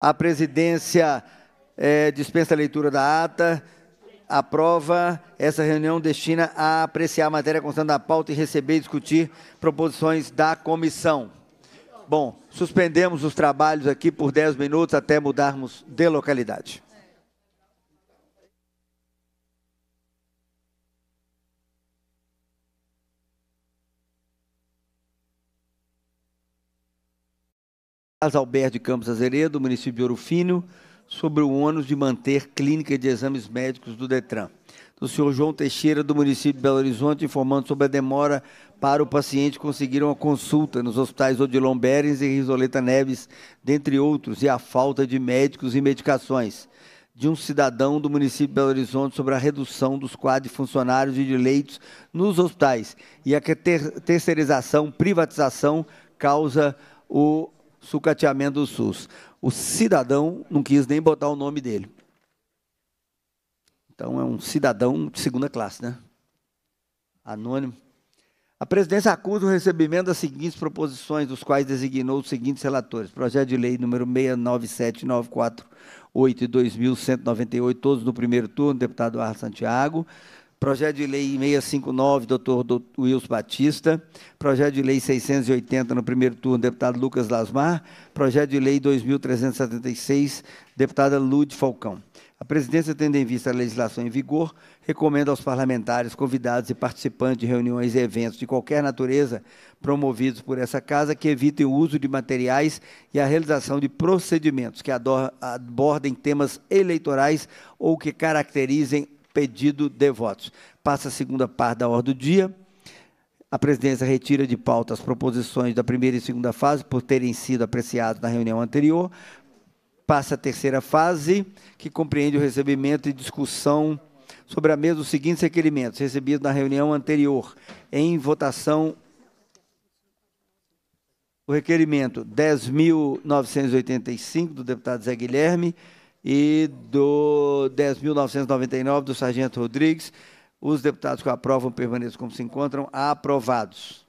A presidência é, dispensa a leitura da ata. Aprova essa reunião destina a apreciar a matéria constante da pauta e receber e discutir proposições da comissão. Bom, suspendemos os trabalhos aqui por 10 minutos até mudarmos de localidade. Alberto de Campos Azeredo, município de Ouro sobre o ônus de manter clínica de exames médicos do DETRAN. Do senhor João Teixeira, do município de Belo Horizonte, informando sobre a demora para o paciente conseguir uma consulta nos hospitais Odilon Berens e Risoleta Neves, dentre outros, e a falta de médicos e medicações. De um cidadão do município de Belo Horizonte sobre a redução dos quadros de funcionários e de leitos nos hospitais e a terceirização, privatização, causa o sucateamento do SUS. O cidadão não quis nem botar o nome dele. Então é um cidadão de segunda classe, né? Anônimo. A presidência acusa o recebimento das seguintes proposições, dos quais designou os seguintes relatores: projeto de lei número 697948 e 2198, todos no primeiro turno, deputado Arthur Santiago. Projeto de Lei 659, doutor Wilson Batista. Projeto de Lei 680, no primeiro turno, deputado Lucas Lasmar. Projeto de Lei 2376, deputada Lude Falcão. A presidência, tendo em vista a legislação em vigor, recomenda aos parlamentares, convidados e participantes de reuniões e eventos de qualquer natureza promovidos por essa casa que evitem o uso de materiais e a realização de procedimentos que abordem temas eleitorais ou que caracterizem pedido de votos. Passa a segunda parte da ordem do dia. A presidência retira de pauta as proposições da primeira e segunda fase por terem sido apreciadas na reunião anterior. Passa a terceira fase, que compreende o recebimento e discussão sobre a mesa os seguintes requerimentos recebidos na reunião anterior. Em votação, o requerimento 10.985 do deputado Zé Guilherme, e do 10.999 do Sargento Rodrigues. Os deputados que aprovam permaneçam como se encontram. Aprovados.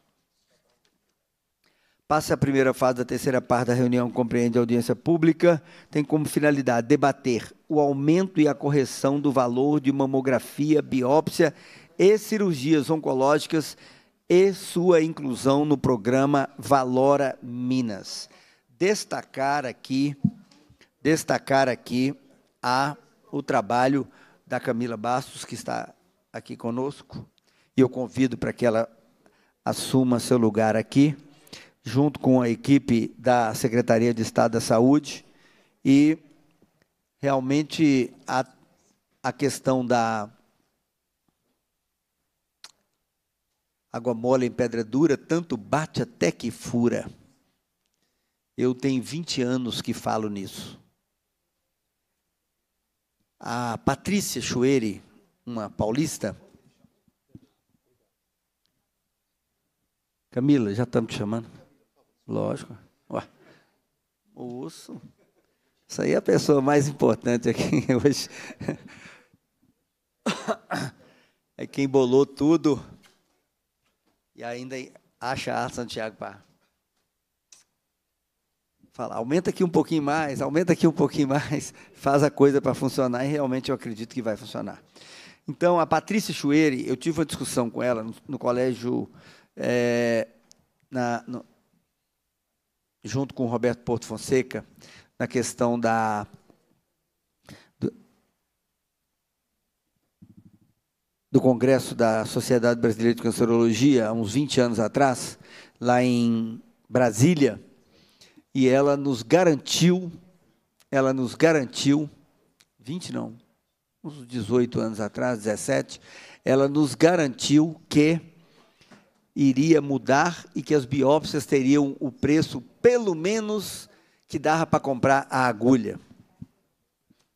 Passa a primeira fase da terceira parte da reunião, compreende a audiência pública, tem como finalidade debater o aumento e a correção do valor de mamografia, biópsia e cirurgias oncológicas e sua inclusão no programa Valora Minas. Destacar aqui destacar aqui a, o trabalho da Camila Bastos, que está aqui conosco, e eu convido para que ela assuma seu lugar aqui, junto com a equipe da Secretaria de Estado da Saúde, e realmente a, a questão da água mole em pedra dura, tanto bate até que fura. Eu tenho 20 anos que falo nisso. A Patrícia Chueri, uma paulista. Camila, já estamos te chamando. Lógico. Ué. Moço. Isso aí é a pessoa mais importante aqui hoje. É quem bolou tudo e ainda acha a Santiago para fala, aumenta aqui um pouquinho mais, aumenta aqui um pouquinho mais, faz a coisa para funcionar e realmente eu acredito que vai funcionar. Então, a Patrícia Chueri, eu tive uma discussão com ela no, no colégio, é, na, no, junto com o Roberto Porto Fonseca, na questão da. Do, do Congresso da Sociedade Brasileira de Cancerologia, há uns 20 anos atrás, lá em Brasília, e ela nos garantiu, ela nos garantiu, 20 não, uns 18 anos atrás, 17, ela nos garantiu que iria mudar e que as biópsias teriam o preço pelo menos que dava para comprar a agulha.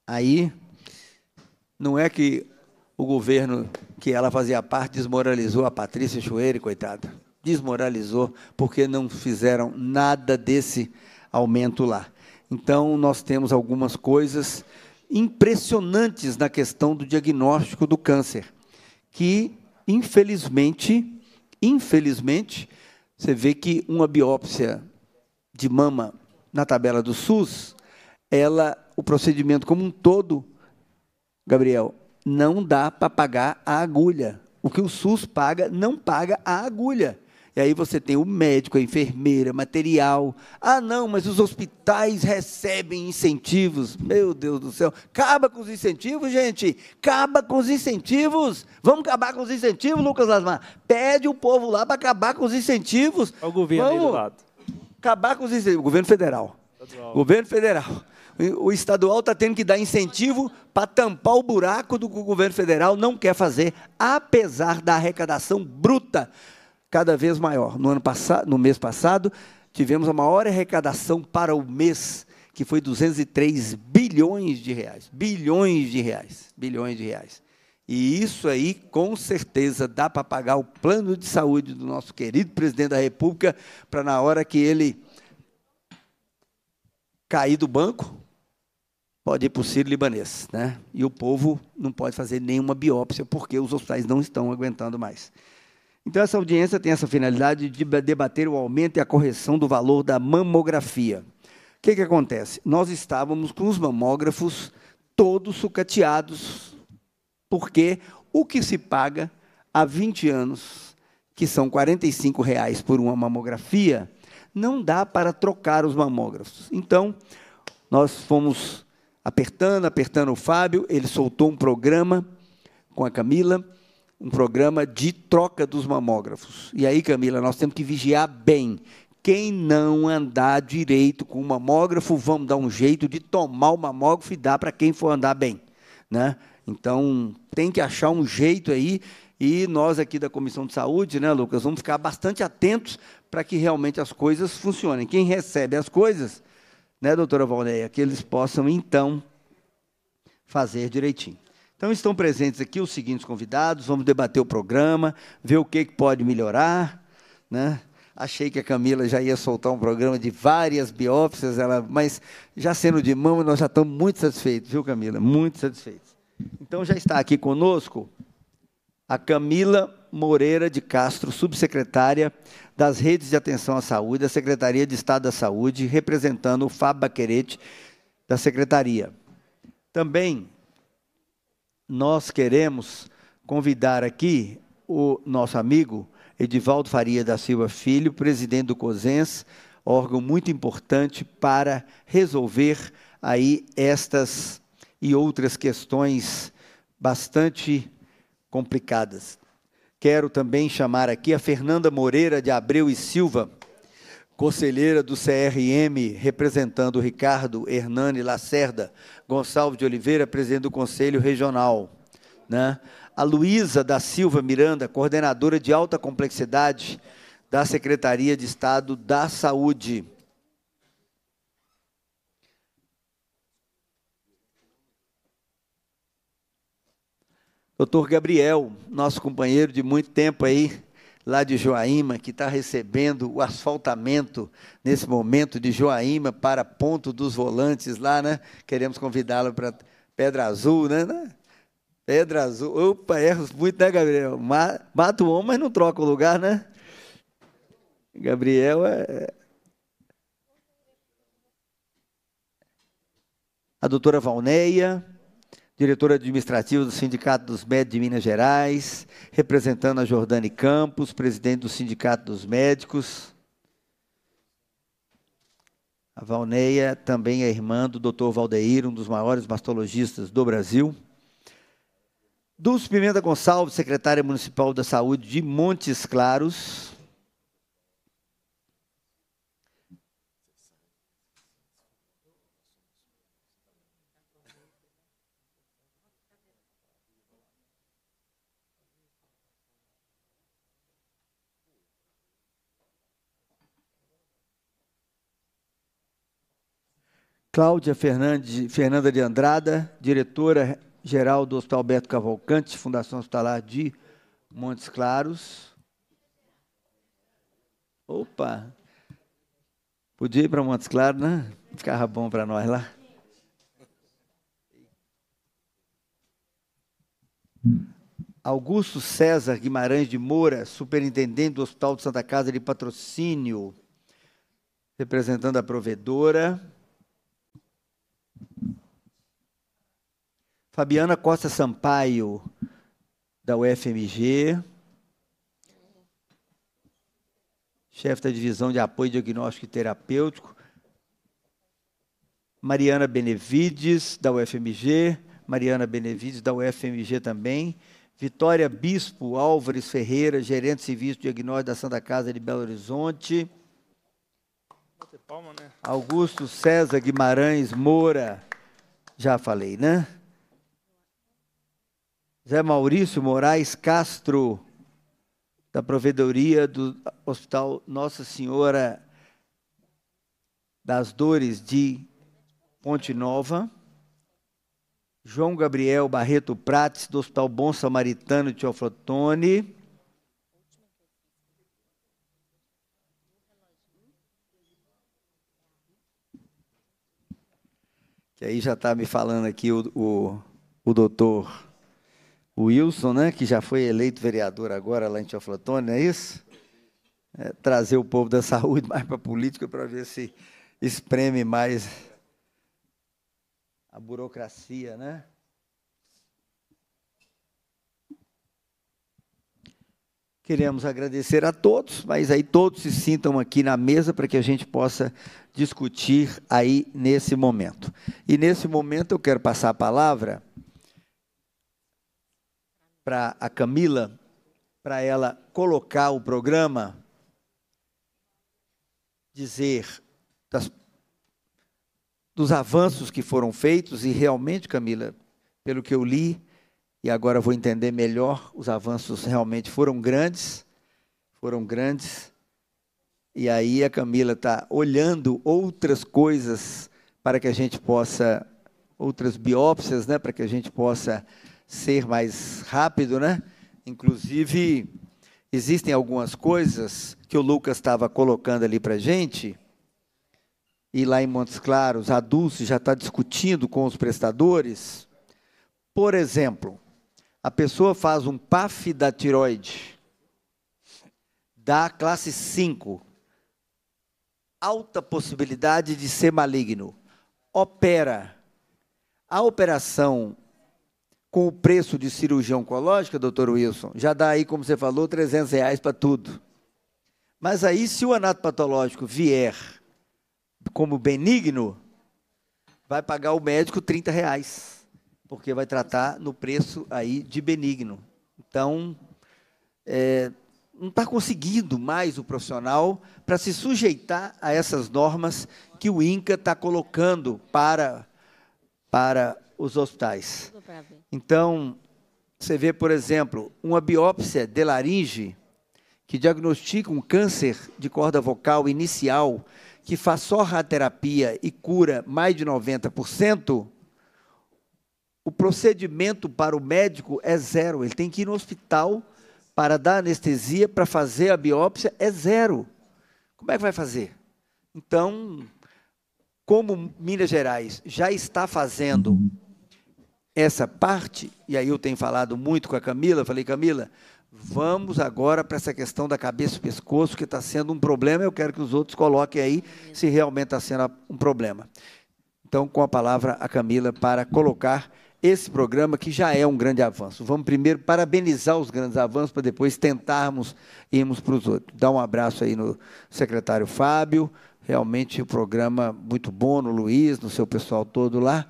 Aí não é que o governo que ela fazia parte desmoralizou a Patrícia Chueire, coitada desmoralizou porque não fizeram nada desse aumento lá. Então, nós temos algumas coisas impressionantes na questão do diagnóstico do câncer, que, infelizmente, infelizmente, você vê que uma biópsia de mama na tabela do SUS, ela, o procedimento como um todo, Gabriel, não dá para pagar a agulha. O que o SUS paga não paga a agulha. E aí você tem o médico, a enfermeira, material. Ah, não, mas os hospitais recebem incentivos. Meu Deus do céu. Acaba com os incentivos, gente. Acaba com os incentivos. Vamos acabar com os incentivos, Lucas Lasmar. Pede o povo lá para acabar com os incentivos. É o governo Vamos aí do lado. Acabar com os incentivos. Governo federal. Estadual. Governo federal. O estadual está tendo que dar incentivo para tampar o buraco do que o governo federal não quer fazer, apesar da arrecadação bruta cada vez maior. No, ano passado, no mês passado, tivemos a maior arrecadação para o mês, que foi 203 bilhões de reais. Bilhões de reais. Bilhões de reais. E isso aí, com certeza, dá para pagar o plano de saúde do nosso querido presidente da República, para na hora que ele cair do banco, pode ir para o Sírio Libanês. Né? E o povo não pode fazer nenhuma biópsia, porque os hospitais não estão aguentando mais. Então, essa audiência tem essa finalidade de debater o aumento e a correção do valor da mamografia. O que, que acontece? Nós estávamos com os mamógrafos todos sucateados, porque o que se paga há 20 anos, que são R$ reais por uma mamografia, não dá para trocar os mamógrafos. Então, nós fomos apertando, apertando o Fábio, ele soltou um programa com a Camila um programa de troca dos mamógrafos. E aí, Camila, nós temos que vigiar bem. Quem não andar direito com o mamógrafo, vamos dar um jeito de tomar o mamógrafo e dar para quem for andar bem. Né? Então, tem que achar um jeito aí. E nós aqui da Comissão de Saúde, né, Lucas, vamos ficar bastante atentos para que realmente as coisas funcionem. Quem recebe as coisas, né, doutora Valdeia, que eles possam então fazer direitinho. Então estão presentes aqui os seguintes convidados, vamos debater o programa, ver o que, que pode melhorar. Né? Achei que a Camila já ia soltar um programa de várias biópsias, ela, mas já sendo de mão, nós já estamos muito satisfeitos, viu, Camila? Muito satisfeitos. Então já está aqui conosco a Camila Moreira de Castro, subsecretária das Redes de Atenção à Saúde, da Secretaria de Estado da Saúde, representando o Fábio Baquerete da Secretaria. Também nós queremos convidar aqui o nosso amigo Edivaldo Faria da Silva Filho, presidente do COSENS, órgão muito importante para resolver aí estas e outras questões bastante complicadas. Quero também chamar aqui a Fernanda Moreira de Abreu e Silva, Conselheira do CRM, representando Ricardo Hernani Lacerda Gonçalves de Oliveira, presidente do Conselho Regional. Né? A Luísa da Silva Miranda, coordenadora de alta complexidade da Secretaria de Estado da Saúde. Doutor Gabriel, nosso companheiro de muito tempo aí, lá de Joaíma, que está recebendo o asfaltamento nesse momento de Joaíma para Ponto dos Volantes lá, né? Queremos convidá-lo para Pedra Azul, né, né? Pedra Azul. Opa, erros muito, né, Gabriel? Mata o homem, mas não troca o lugar, né? Gabriel é. é. A doutora Valneia diretora administrativa do Sindicato dos Médicos de Minas Gerais, representando a Jordane Campos, presidente do Sindicato dos Médicos. A Valneia também é irmã do Dr. Valdeir, um dos maiores mastologistas do Brasil. Dulce Pimenta Gonçalves, secretária municipal da Saúde de Montes Claros. Cláudia Fernandes, Fernanda de Andrada, diretora-geral do Hospital Alberto Cavalcante, Fundação Hospitalar de Montes Claros. Opa! Podia ir para Montes Claros, né? Ficava bom para nós lá. Augusto César Guimarães de Moura, superintendente do Hospital de Santa Casa de Patrocínio, representando a provedora. Fabiana Costa Sampaio, da UFMG, chefe da Divisão de Apoio Diagnóstico e Terapêutico. Mariana Benevides, da UFMG. Mariana Benevides, da UFMG também. Vitória Bispo Álvares Ferreira, gerente de serviço de diagnóstico da Santa Casa de Belo Horizonte. Palma, né? Augusto César Guimarães Moura, já falei, né? Zé Maurício Moraes Castro, da Provedoria do Hospital Nossa Senhora das Dores de Ponte Nova. João Gabriel Barreto Prates, do Hospital Bom Samaritano de Teoflotone. Que aí já está me falando aqui o, o, o doutor o Wilson, né, que já foi eleito vereador agora lá em Teoflotone, não é isso? É, trazer o povo da saúde mais para a política para ver se espreme mais a burocracia, né? Queremos agradecer a todos, mas aí todos se sintam aqui na mesa para que a gente possa discutir aí nesse momento. E nesse momento eu quero passar a palavra para a Camila, para ela colocar o programa, dizer das, dos avanços que foram feitos, e realmente, Camila, pelo que eu li, e agora vou entender melhor, os avanços realmente foram grandes, foram grandes. E aí a Camila está olhando outras coisas para que a gente possa, outras biópsias, né, para que a gente possa ser mais rápido, né? Inclusive, existem algumas coisas que o Lucas estava colocando ali para gente, e lá em Montes Claros, a Dulce já está discutindo com os prestadores. Por exemplo, a pessoa faz um PAF da tiroide, da classe 5, alta possibilidade de ser maligno, opera. A operação com o preço de cirurgia oncológica, doutor Wilson, já dá aí, como você falou, 300 reais para tudo. Mas aí, se o anatopatológico vier como benigno, vai pagar o médico 30 reais, porque vai tratar no preço aí de benigno. Então, é, não está conseguindo mais o profissional para se sujeitar a essas normas que o INCA está colocando para, para os hospitais. Então, você vê, por exemplo, uma biópsia de laringe que diagnostica um câncer de corda vocal inicial, que faz só radioterapia e cura mais de 90%, o procedimento para o médico é zero. Ele tem que ir no hospital para dar anestesia, para fazer a biópsia, é zero. Como é que vai fazer? Então, como Minas Gerais já está fazendo essa parte, e aí eu tenho falado muito com a Camila, falei, Camila, vamos agora para essa questão da cabeça e pescoço, que está sendo um problema, eu quero que os outros coloquem aí se realmente está sendo um problema. Então, com a palavra a Camila para colocar esse programa, que já é um grande avanço. Vamos primeiro parabenizar os grandes avanços, para depois tentarmos irmos para os outros. Dá um abraço aí no secretário Fábio, realmente o programa muito bom, no Luiz, no seu pessoal todo lá.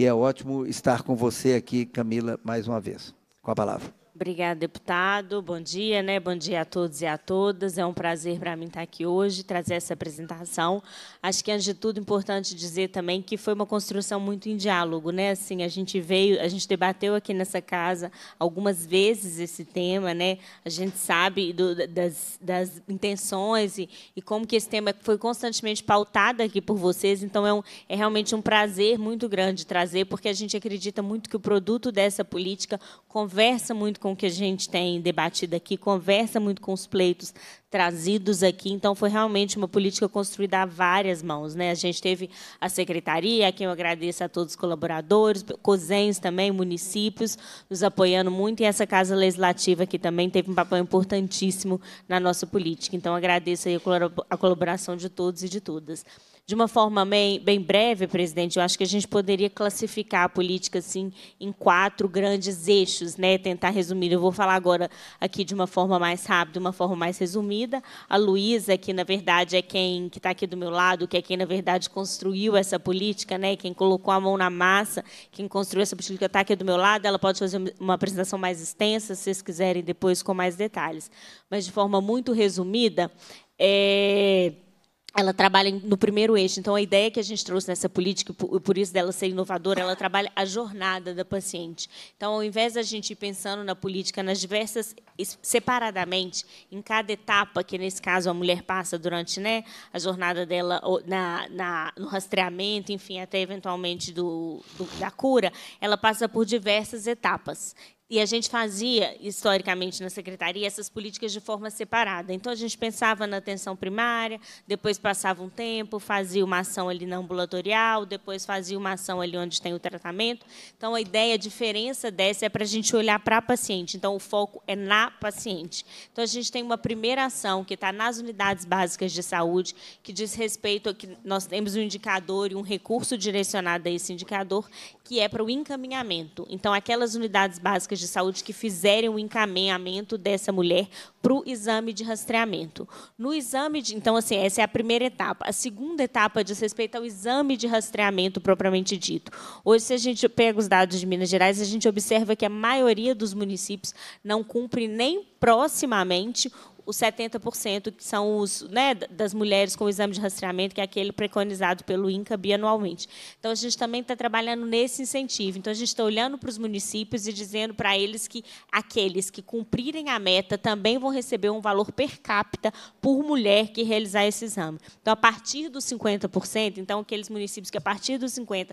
E é ótimo estar com você aqui, Camila, mais uma vez. Com a palavra. Obrigada, deputado. Bom dia, né? Bom dia a todos e a todas. É um prazer para mim estar aqui hoje, trazer essa apresentação. Acho que antes de tudo importante dizer também que foi uma construção muito em diálogo, né? Assim, a gente veio, a gente debateu aqui nessa casa algumas vezes esse tema, né? A gente sabe do, das, das, intenções e, e, como que esse tema foi constantemente pautado aqui por vocês. Então é, um, é realmente um prazer muito grande trazer, porque a gente acredita muito que o produto dessa política conversa muito com com o que a gente tem debatido aqui, conversa muito com os pleitos trazidos aqui. Então, foi realmente uma política construída a várias mãos. Né? A gente teve a secretaria, a quem eu agradeço a todos os colaboradores, COSENS também, municípios, nos apoiando muito, e essa Casa Legislativa aqui também teve um papel importantíssimo na nossa política. Então, agradeço a colaboração de todos e de todas de uma forma bem, bem breve, presidente, eu acho que a gente poderia classificar a política assim em quatro grandes eixos, né? Tentar resumir. Eu vou falar agora aqui de uma forma mais rápida, uma forma mais resumida. A Luísa, que na verdade é quem que está aqui do meu lado, que é quem na verdade construiu essa política, né? Quem colocou a mão na massa, quem construiu essa política está aqui do meu lado. Ela pode fazer uma apresentação mais extensa, se vocês quiserem depois com mais detalhes. Mas de forma muito resumida, é ela trabalha no primeiro eixo. Então, a ideia que a gente trouxe nessa política, por isso dela ser inovadora, ela trabalha a jornada da paciente. Então, ao invés da gente ir pensando na política nas diversas separadamente, em cada etapa que nesse caso a mulher passa durante né, a jornada dela na, na no rastreamento, enfim, até eventualmente do, do, da cura, ela passa por diversas etapas. E a gente fazia, historicamente, na secretaria, essas políticas de forma separada. Então, a gente pensava na atenção primária, depois passava um tempo, fazia uma ação ali na ambulatorial, depois fazia uma ação ali onde tem o tratamento. Então, a ideia, a diferença dessa é para a gente olhar para a paciente. Então, o foco é na paciente. Então, a gente tem uma primeira ação que está nas unidades básicas de saúde, que diz respeito a que nós temos um indicador e um recurso direcionado a esse indicador, que é para o encaminhamento. Então, aquelas unidades básicas de saúde que fizerem o encaminhamento dessa mulher para o exame de rastreamento. No exame de, então assim, essa é a primeira etapa. A segunda etapa diz respeito ao exame de rastreamento propriamente dito. Hoje, se a gente pega os dados de Minas Gerais, a gente observa que a maioria dos municípios não cumpre nem proximamente os 70% que são os né, das mulheres com o exame de rastreamento, que é aquele preconizado pelo INCA bianualmente. Então, a gente também está trabalhando nesse incentivo. Então, a gente está olhando para os municípios e dizendo para eles que aqueles que cumprirem a meta também vão receber um valor per capita por mulher que realizar esse exame. Então, a partir dos 50%, então, aqueles municípios que a partir dos 50%, 51%,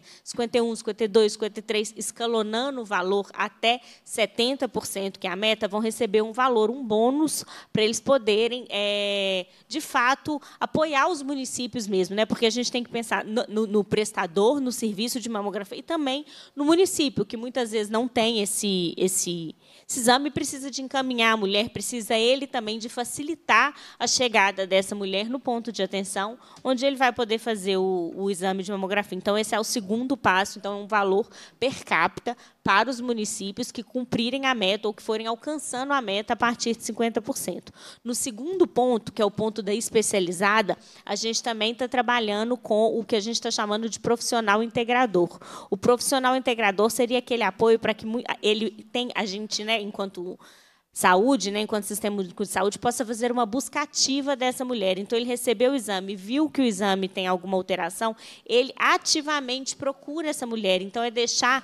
52%, 53%, escalonando o valor até 70%, que é a meta, vão receber um valor, um bônus, para eles eles poderem, é, de fato, apoiar os municípios mesmo, né? porque a gente tem que pensar no, no, no, prestador, no serviço de mamografia e também no município, que muitas vezes não tem esse, esse, esse exame precisa de encaminhar a mulher, precisa ele também de facilitar a chegada dessa mulher no ponto de atenção, onde ele vai poder fazer o, o exame de mamografia. Então, esse é o segundo passo, então, é um valor per capita para os municípios que cumprirem a meta ou que forem alcançando a meta a partir de 50%. No segundo ponto, que é o ponto da especializada, a gente também está trabalhando com o que a gente está chamando de profissional integrador. O profissional integrador seria aquele apoio para que ele tem a gente né, enquanto saúde, né, enquanto sistema único de saúde, possa fazer uma busca ativa dessa mulher. Então, ele recebeu o exame, viu que o exame tem alguma alteração, ele ativamente procura essa mulher. Então, é deixar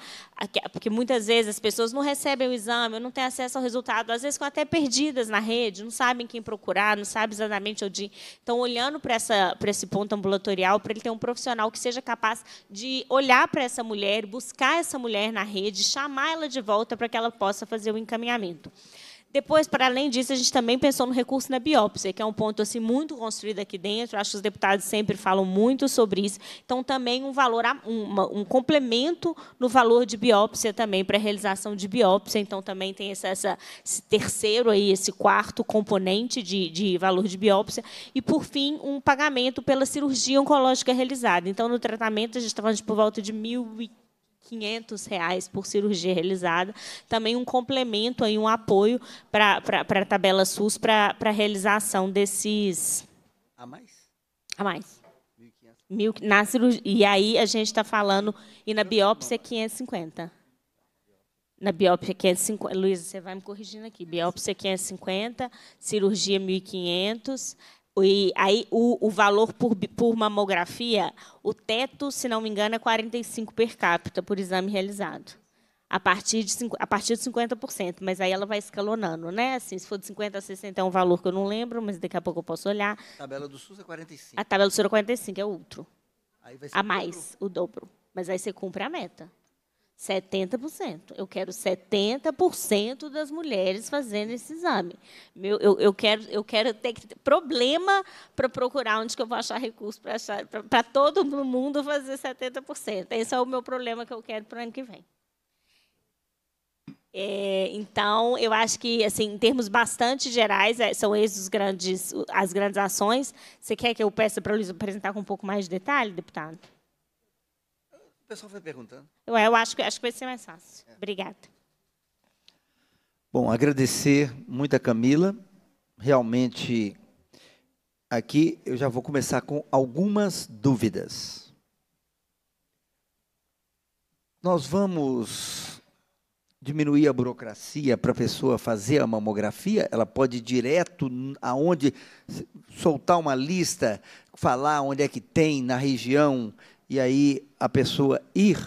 porque muitas vezes as pessoas não recebem o exame, não têm acesso ao resultado, às vezes ficam até perdidas na rede, não sabem quem procurar, não sabem exatamente onde ir. Então, olhando para, essa, para esse ponto ambulatorial, para ele ter um profissional que seja capaz de olhar para essa mulher, buscar essa mulher na rede, chamar ela de volta para que ela possa fazer o encaminhamento. Depois, para além disso, a gente também pensou no recurso na biópsia, que é um ponto assim muito construído aqui dentro. Acho que os deputados sempre falam muito sobre isso. Então, também um valor, um, um complemento no valor de biópsia também para a realização de biópsia. Então, também tem essa, esse terceiro aí, esse quarto componente de, de valor de biópsia. E por fim, um pagamento pela cirurgia oncológica realizada. Então, no tratamento a gente está falando de por volta de 1.500 500 reais por cirurgia realizada, também um complemento aí um apoio para a tabela SUS para a realização desses... A mais? A mais. Mil, na cirurgia, e aí a gente está falando, e na biópsia 550. Na biópsia 550, Luísa, você vai me corrigindo aqui, biópsia 550, cirurgia 1.500, e aí o, o valor por, por, mamografia, o teto, se não me engano, é 45 per capita por exame realizado. A partir, de, a partir de 50%, mas aí ela vai escalonando, né? Assim, se for de 50 a 60 é um valor que eu não lembro, mas daqui a pouco eu posso olhar. A tabela do SUS é 45. A tabela do SUS é 45, é outro. a mais, dobro. o dobro. Mas aí você cumpre a meta. 70%. Eu quero 70% das mulheres fazendo esse exame. Meu, eu, eu, quero, eu quero ter, problema para procurar onde que eu vou achar recurso para todo mundo fazer 70%. Esse é o meu problema que eu quero para o ano que vem. É, então, eu acho que, assim, em termos bastante gerais, é, são esses os grandes, as grandes ações. Você quer que eu peça para o Luiz apresentar com um pouco mais de detalhe, deputado? pessoal vai perguntando. Eu acho, acho que vai ser mais fácil. É. Obrigada. Bom, agradecer muito a Camila. Realmente, aqui eu já vou começar com algumas dúvidas. Nós vamos diminuir a burocracia para a pessoa fazer a mamografia? Ela pode ir direto aonde soltar uma lista, falar onde é que tem na região e aí a pessoa ir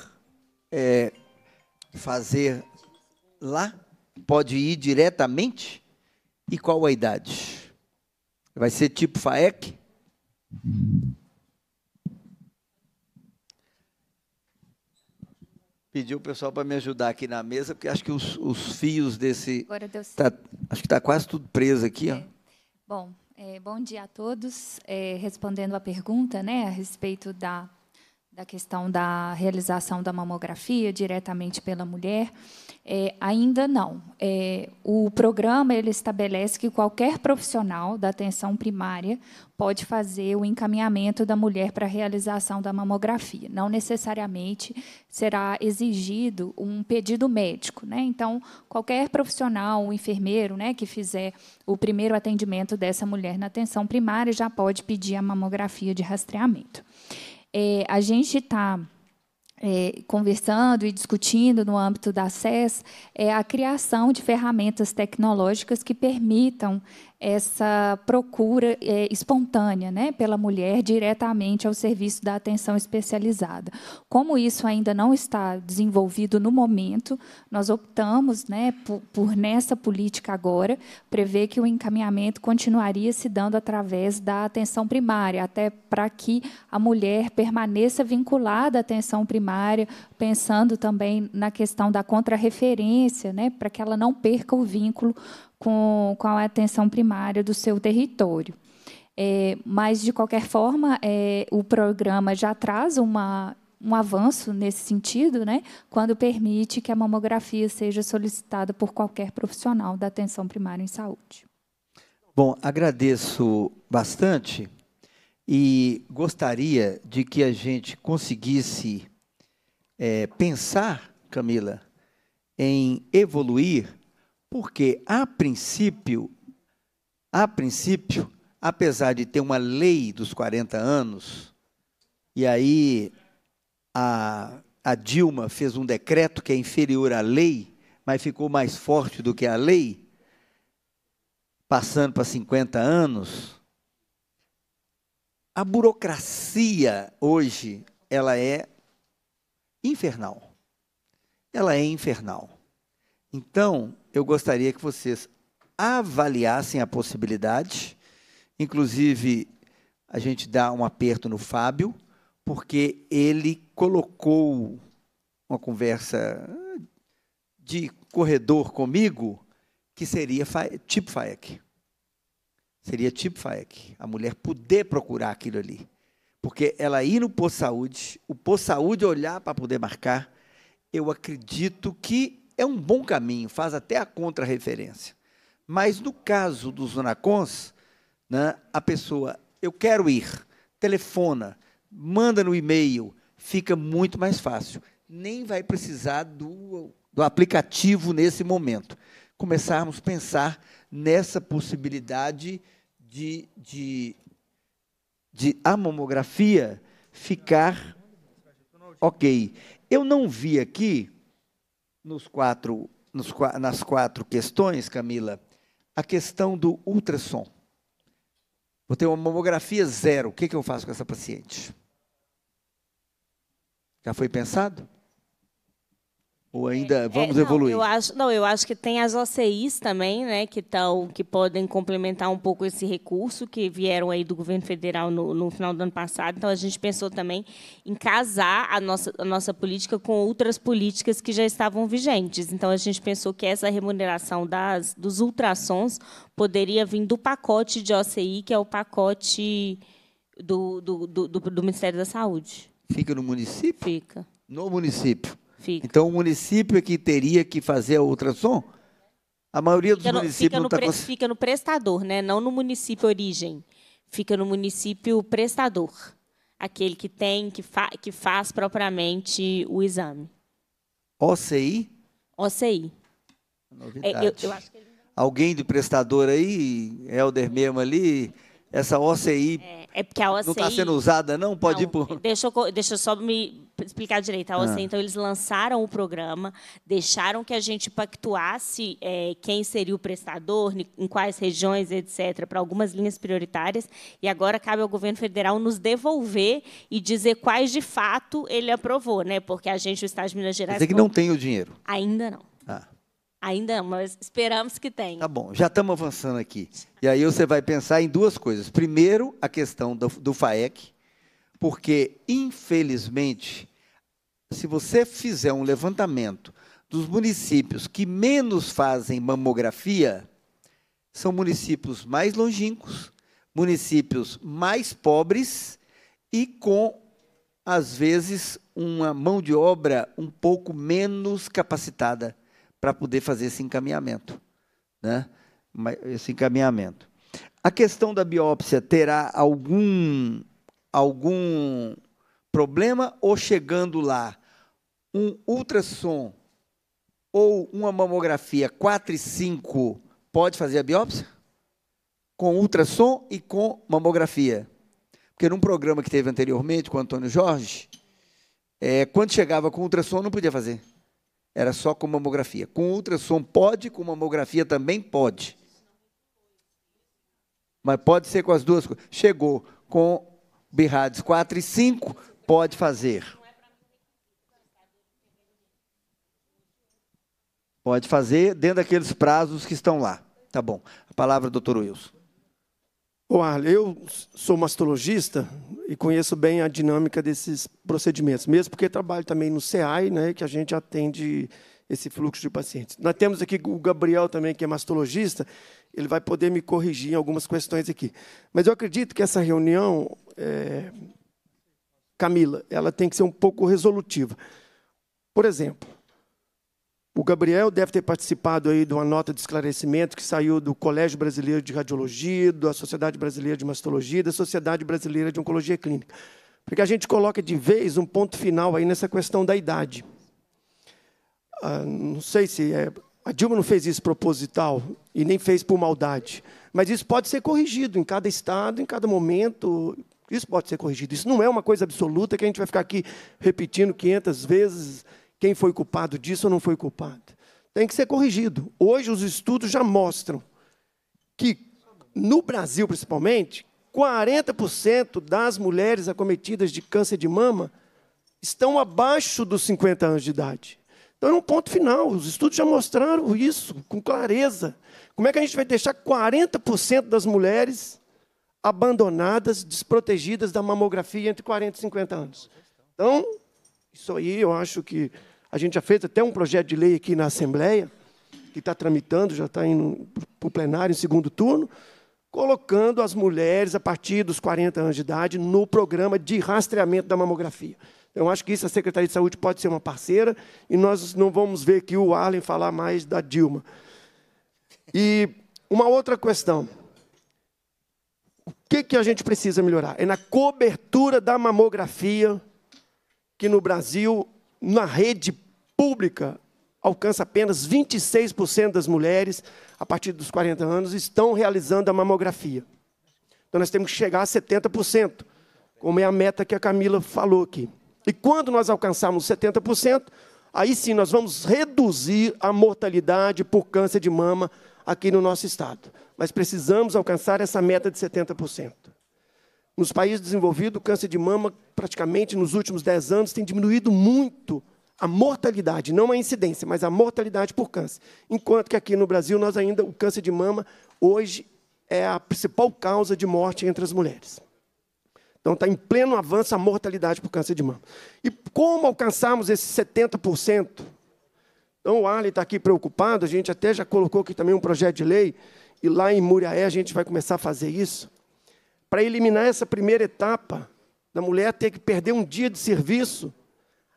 é, fazer lá, pode ir diretamente? E qual a idade? Vai ser tipo FAEC? Pediu o pessoal para me ajudar aqui na mesa, porque acho que os, os fios desse. Agora deu tá, Acho que está quase tudo preso aqui. É. Ó. Bom, é, bom dia a todos. É, respondendo a pergunta né, a respeito da da questão da realização da mamografia diretamente pela mulher, é, ainda não. É, o programa ele estabelece que qualquer profissional da atenção primária pode fazer o encaminhamento da mulher para a realização da mamografia. Não necessariamente será exigido um pedido médico, né? Então, qualquer profissional, um enfermeiro, né, que fizer o primeiro atendimento dessa mulher na atenção primária já pode pedir a mamografia de rastreamento é, a gente está é, conversando e discutindo no âmbito da SES é a criação de ferramentas tecnológicas que permitam essa procura é, espontânea né, pela mulher diretamente ao serviço da atenção especializada. Como isso ainda não está desenvolvido no momento, nós optamos né, por, por, nessa política agora, prever que o encaminhamento continuaria se dando através da atenção primária, até para que a mulher permaneça vinculada à atenção primária, pensando também na questão da contrarreferência, né, para que ela não perca o vínculo com, com a atenção primária do seu território. É, mas, de qualquer forma, é, o programa já traz uma, um avanço nesse sentido, né, quando permite que a mamografia seja solicitada por qualquer profissional da atenção primária em saúde. Bom, agradeço bastante e gostaria de que a gente conseguisse é, pensar, Camila, em evoluir porque, a princípio, a princípio, apesar de ter uma lei dos 40 anos, e aí a, a Dilma fez um decreto que é inferior à lei, mas ficou mais forte do que a lei, passando para 50 anos, a burocracia hoje ela é infernal. Ela é infernal. Então, eu gostaria que vocês avaliassem a possibilidade. Inclusive, a gente dá um aperto no Fábio, porque ele colocou uma conversa de corredor comigo que seria tipo FAEC. Seria tipo FAEC. A mulher poder procurar aquilo ali. Porque ela ir no posto saúde, o posto saúde olhar para poder marcar, eu acredito que é um bom caminho, faz até a contrarreferência. Mas no caso dos Unacons, né, a pessoa, eu quero ir, telefona, manda no e-mail, fica muito mais fácil. Nem vai precisar do, do aplicativo nesse momento. Começarmos a pensar nessa possibilidade de, de, de a mamografia ficar ok. Eu não vi aqui nos quatro, nos, nas quatro questões, Camila, a questão do ultrassom. Vou ter uma mamografia zero. O que, que eu faço com essa paciente? Já foi pensado? Ou ainda é, vamos é, não, evoluir? Eu acho, não, eu acho que tem as OCIs também, né, que, tão, que podem complementar um pouco esse recurso que vieram aí do governo federal no, no final do ano passado. Então, a gente pensou também em casar a nossa, a nossa política com outras políticas que já estavam vigentes. Então, a gente pensou que essa remuneração das, dos ultrassons poderia vir do pacote de OCI, que é o pacote do, do, do, do, do Ministério da Saúde. Fica no município? Fica. No município. Fica. Então o município é que teria que fazer a ultrassom? A maioria dos fica municípios no, não está... Pre, cons... Fica no prestador, né? não no município origem. Fica no município prestador, aquele que tem, que, fa, que faz propriamente o exame. OCI? OCI. Novidade. É, eu, eu ele... Alguém do prestador aí, Helder mesmo ali, essa OCI, é, é porque a OCI não está sendo usada não? Pode não, ir por... Deixa eu, deixa eu só me explicar direito, a ah. então eles lançaram o programa, deixaram que a gente pactuasse é, quem seria o prestador, em quais regiões, etc., para algumas linhas prioritárias, e agora cabe ao governo federal nos devolver e dizer quais de fato ele aprovou, né? Porque a gente, o Estado de Minas Gerais. Quer dizer que não tem o dinheiro. Ainda não. Ah. Ainda não, mas esperamos que tenha. Tá bom, já estamos avançando aqui. E aí você vai pensar em duas coisas. Primeiro, a questão do, do FAEC, porque, infelizmente, se você fizer um levantamento dos municípios que menos fazem mamografia, são municípios mais longínquos, municípios mais pobres e com, às vezes, uma mão de obra um pouco menos capacitada para poder fazer esse encaminhamento. Né? Esse encaminhamento. A questão da biópsia terá algum algum problema ou chegando lá, um ultrassom ou uma mamografia 4 e 5 pode fazer a biópsia? Com ultrassom e com mamografia. Porque num programa que teve anteriormente com o Antônio Jorge, é, quando chegava com ultrassom não podia fazer. Era só com mamografia. Com ultrassom pode, com mamografia também pode. Mas pode ser com as duas coisas. Chegou com Birrades 4 e 5, pode fazer. Pode fazer dentro daqueles prazos que estão lá. Tá bom. A palavra, doutor Wilson. Bom, Arle, eu sou mastologista e conheço bem a dinâmica desses procedimentos, mesmo porque trabalho também no CEAI, né, que a gente atende esse fluxo de pacientes. Nós temos aqui o Gabriel também, que é mastologista, ele vai poder me corrigir em algumas questões aqui. Mas eu acredito que essa reunião, é, Camila, ela tem que ser um pouco resolutiva. Por exemplo, o Gabriel deve ter participado aí de uma nota de esclarecimento que saiu do Colégio Brasileiro de Radiologia, da Sociedade Brasileira de Mastologia, da Sociedade Brasileira de Oncologia Clínica. Porque a gente coloca de vez um ponto final aí nessa questão da idade. Ah, não sei se é a Dilma não fez isso proposital e nem fez por maldade. Mas isso pode ser corrigido em cada estado, em cada momento. Isso pode ser corrigido. Isso não é uma coisa absoluta que a gente vai ficar aqui repetindo 500 vezes quem foi culpado disso ou não foi culpado. Tem que ser corrigido. Hoje os estudos já mostram que no Brasil principalmente, 40% das mulheres acometidas de câncer de mama estão abaixo dos 50 anos de idade. Então é um ponto final. Os estudos já mostraram isso com clareza. Como é que a gente vai deixar 40% das mulheres abandonadas, desprotegidas da mamografia entre 40 e 50 anos? Então, isso aí eu acho que a gente já fez até um projeto de lei aqui na Assembleia, que está tramitando, já está indo para o plenário em segundo turno, colocando as mulheres a partir dos 40 anos de idade no programa de rastreamento da mamografia. Eu acho que isso a Secretaria de Saúde pode ser uma parceira e nós não vamos ver aqui o Arlen falar mais da Dilma. E uma outra questão. O que, que a gente precisa melhorar? É na cobertura da mamografia, que no Brasil, na rede pública, alcança apenas 26% das mulheres, a partir dos 40 anos, estão realizando a mamografia. Então, nós temos que chegar a 70%, como é a meta que a Camila falou aqui. E quando nós alcançarmos 70%, aí sim nós vamos reduzir a mortalidade por câncer de mama aqui no nosso estado. Mas precisamos alcançar essa meta de 70%. Nos países desenvolvidos, o câncer de mama, praticamente nos últimos 10 anos, tem diminuído muito a mortalidade, não a incidência, mas a mortalidade por câncer. Enquanto que aqui no Brasil, nós ainda, o câncer de mama, hoje, é a principal causa de morte entre as mulheres. Então está em pleno avanço a mortalidade por câncer de mama. E como alcançarmos esses 70%? Então o Ali está aqui preocupado, a gente até já colocou aqui também um projeto de lei, e lá em Muriaé a gente vai começar a fazer isso, para eliminar essa primeira etapa da mulher ter que perder um dia de serviço,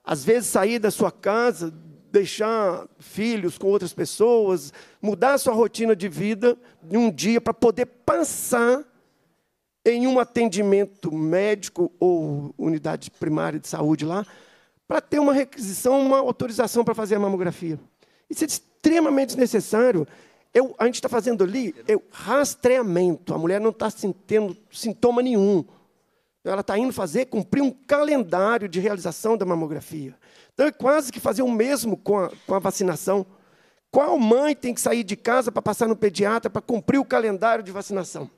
às vezes sair da sua casa, deixar filhos com outras pessoas, mudar sua rotina de vida de um dia para poder passar em um atendimento médico ou unidade primária de saúde lá, para ter uma requisição, uma autorização para fazer a mamografia. Isso é extremamente necessário. Eu, a gente está fazendo ali eu, é rastreamento. A mulher não está sentindo sintoma nenhum. Ela está indo fazer, cumprir um calendário de realização da mamografia. Então, é quase que fazer o mesmo com a, com a vacinação. Qual mãe tem que sair de casa para passar no pediatra para cumprir o calendário de vacinação?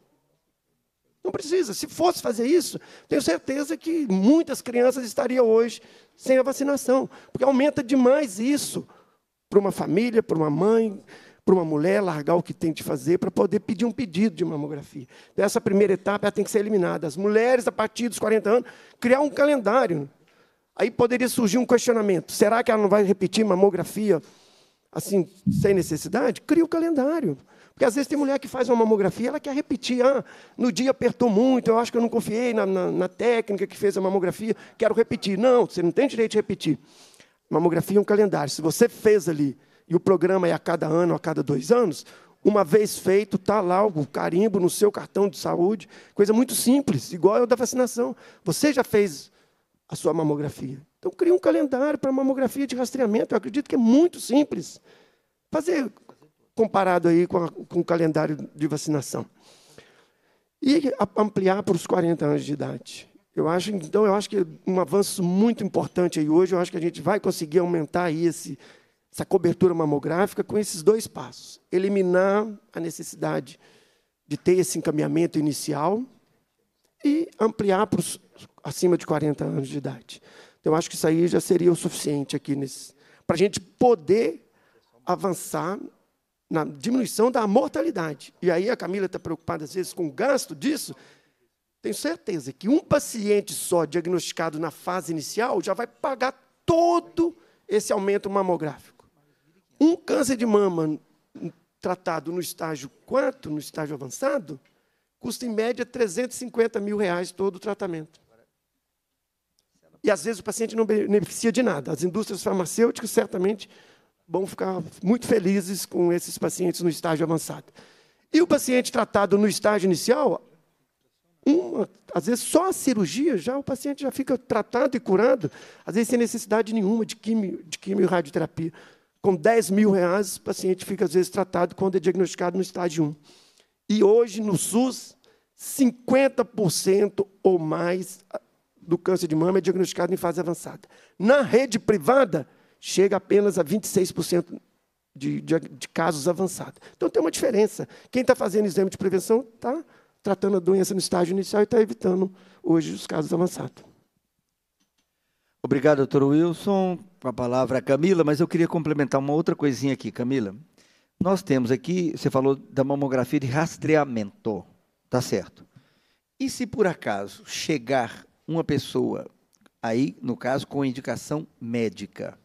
Não precisa. Se fosse fazer isso, tenho certeza que muitas crianças estariam hoje sem a vacinação, porque aumenta demais isso para uma família, para uma mãe, para uma mulher largar o que tem de fazer para poder pedir um pedido de mamografia. Dessa então, essa primeira etapa ela tem que ser eliminada. As mulheres, a partir dos 40 anos, criar um calendário. Aí poderia surgir um questionamento: será que ela não vai repetir mamografia assim, sem necessidade? Cria o um calendário. Porque às vezes tem mulher que faz uma mamografia, ela quer repetir. Ah, no dia apertou muito, eu acho que eu não confiei na, na, na técnica que fez a mamografia, quero repetir. Não, você não tem direito de repetir. Mamografia é um calendário. Se você fez ali, e o programa é a cada ano, a cada dois anos, uma vez feito, está lá o carimbo no seu cartão de saúde. Coisa muito simples, igual é o da vacinação. Você já fez a sua mamografia. Então, cria um calendário para mamografia de rastreamento. Eu acredito que é muito simples. Fazer comparado aí com, a, com o calendário de vacinação. E ampliar para os 40 anos de idade. Eu acho, então, eu acho que um avanço muito importante aí hoje. Eu acho que a gente vai conseguir aumentar aí esse, essa cobertura mamográfica com esses dois passos: eliminar a necessidade de ter esse encaminhamento inicial e ampliar para os acima de 40 anos de idade. Então, acho que isso aí já seria o suficiente aqui nesse, para a gente poder avançar na diminuição da mortalidade. E aí a Camila está preocupada, às vezes, com o gasto disso. Tenho certeza que um paciente só diagnosticado na fase inicial já vai pagar todo esse aumento mamográfico. Um câncer de mama tratado no estágio 4, no estágio avançado, custa em média 350 mil reais todo o tratamento. E às vezes o paciente não beneficia de nada. As indústrias farmacêuticas certamente vão ficar muito felizes com esses pacientes no estágio avançado. E o paciente tratado no estágio inicial, uma, às vezes só a cirurgia, já o paciente já fica tratado e curado, às vezes sem necessidade nenhuma de quimio, de quimio e radioterapia. Com 10 mil reais, o paciente fica, às vezes, tratado quando é diagnosticado no estágio 1. E hoje, no SUS, 50% ou mais do câncer de mama é diagnosticado em fase avançada. Na rede privada, chega apenas a 26% de, de, de, casos avançados. Então tem uma diferença. Quem está fazendo exame de prevenção está tratando a doença no estágio inicial e está evitando hoje os casos avançados. Obrigado, doutor Wilson. Com a palavra a Camila, mas eu queria complementar uma outra coisinha aqui, Camila. Nós temos aqui, você falou da mamografia de rastreamento, tá certo. E se por acaso chegar uma pessoa, aí no caso com indicação médica,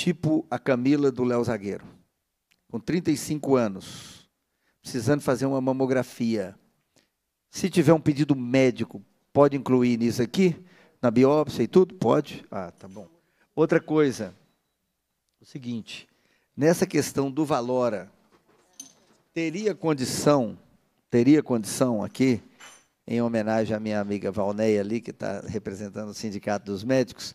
tipo a Camila do Léo Zagueiro, com 35 anos, precisando fazer uma mamografia. Se tiver um pedido médico, pode incluir nisso aqui, na biópsia e tudo? Pode? Ah, tá bom. Outra coisa, o seguinte, nessa questão do Valora, teria condição, teria condição aqui, em homenagem à minha amiga Valneia ali, que está representando o Sindicato dos Médicos,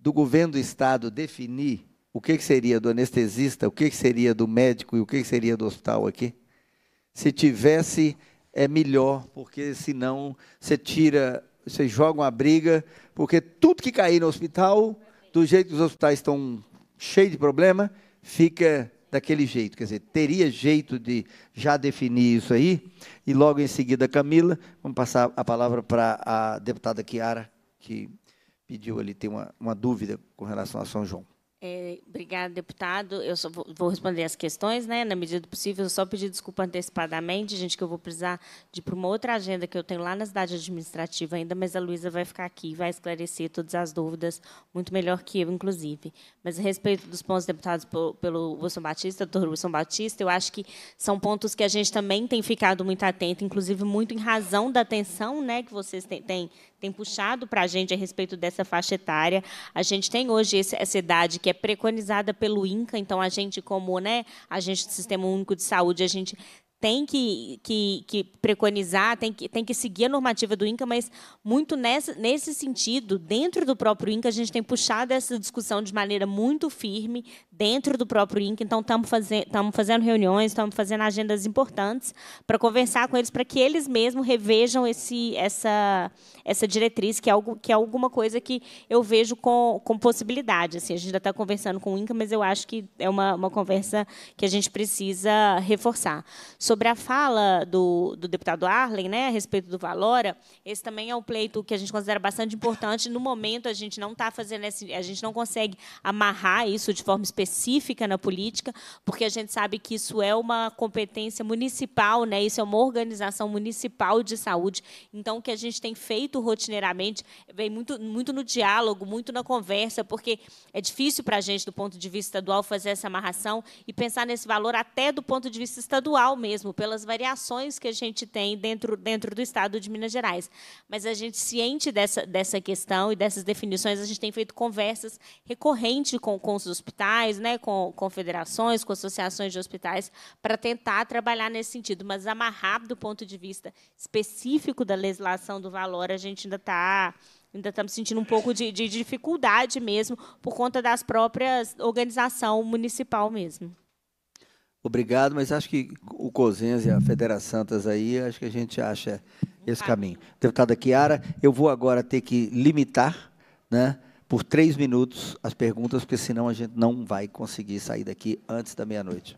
do governo do estado definir o que, que seria do anestesista, o que, que seria do médico e o que, que seria do hospital aqui? Se tivesse, é melhor, porque senão você tira, você joga uma briga, porque tudo que cair no hospital, do jeito que os hospitais estão cheios de problema, fica daquele jeito. Quer dizer, teria jeito de já definir isso aí. E logo em seguida, Camila, vamos passar a palavra para a deputada Kiara, que pediu ali, tem uma, uma dúvida com relação a São João. É, obrigado, deputado. Eu só vou, vou, responder as questões, né? Na medida do possível, eu só pedir desculpa antecipadamente, gente, que eu vou precisar de para uma outra agenda que eu tenho lá na cidade administrativa ainda, mas a Luísa vai ficar aqui e vai esclarecer todas as dúvidas, muito melhor que eu, inclusive. Mas a respeito dos pontos deputados pelo, pelo Wilson Batista, doutor Wilson Batista, eu acho que são pontos que a gente também tem ficado muito atento, inclusive muito em razão da atenção né, que vocês têm, têm tem puxado para a gente a respeito dessa faixa etária. A gente tem hoje essa idade que é preconizada pelo INCA, então a gente, como né, agente do Sistema Único de Saúde, a gente tem que, que, que, preconizar, tem que, tem que seguir a normativa do INCA, mas muito nessa, nesse sentido, dentro do próprio INCA, a gente tem puxado essa discussão de maneira muito firme, dentro do próprio INCA. Então, estamos faze fazendo reuniões, estamos fazendo agendas importantes para conversar com eles, para que eles mesmos revejam esse, essa, essa diretriz, que é, algo, que é alguma coisa que eu vejo com, com possibilidade. Assim, a gente ainda está conversando com o INCA, mas eu acho que é uma, uma conversa que a gente precisa reforçar. Sobre a fala do, do deputado Arlen, né, a respeito do Valora, esse também é um pleito que a gente considera bastante importante. No momento, a gente não está fazendo esse, a gente não consegue amarrar isso de forma específica específica na política, porque a gente sabe que isso é uma competência municipal, né? isso é uma organização municipal de saúde. Então, o que a gente tem feito rotineiramente vem muito, muito no diálogo, muito na conversa, porque é difícil para a gente, do ponto de vista estadual, fazer essa amarração e pensar nesse valor até do ponto de vista estadual mesmo, pelas variações que a gente tem dentro, dentro do Estado de Minas Gerais. Mas a gente, ciente dessa, dessa questão e dessas definições, a gente tem feito conversas recorrentes com, com os hospitais, né, com confederações, com associações de hospitais, para tentar trabalhar nesse sentido. Mas amarrar do ponto de vista específico da legislação do valor, a gente ainda está ainda tá estamos sentindo um pouco de, de, dificuldade mesmo por conta das próprias organização municipal mesmo. Obrigado, mas acho que o COSENS e a Federação Santas aí, acho que a gente acha esse caminho. Deputada Kiara, eu vou agora ter que limitar, né? por três minutos as perguntas, porque senão a gente não vai conseguir sair daqui antes da meia-noite.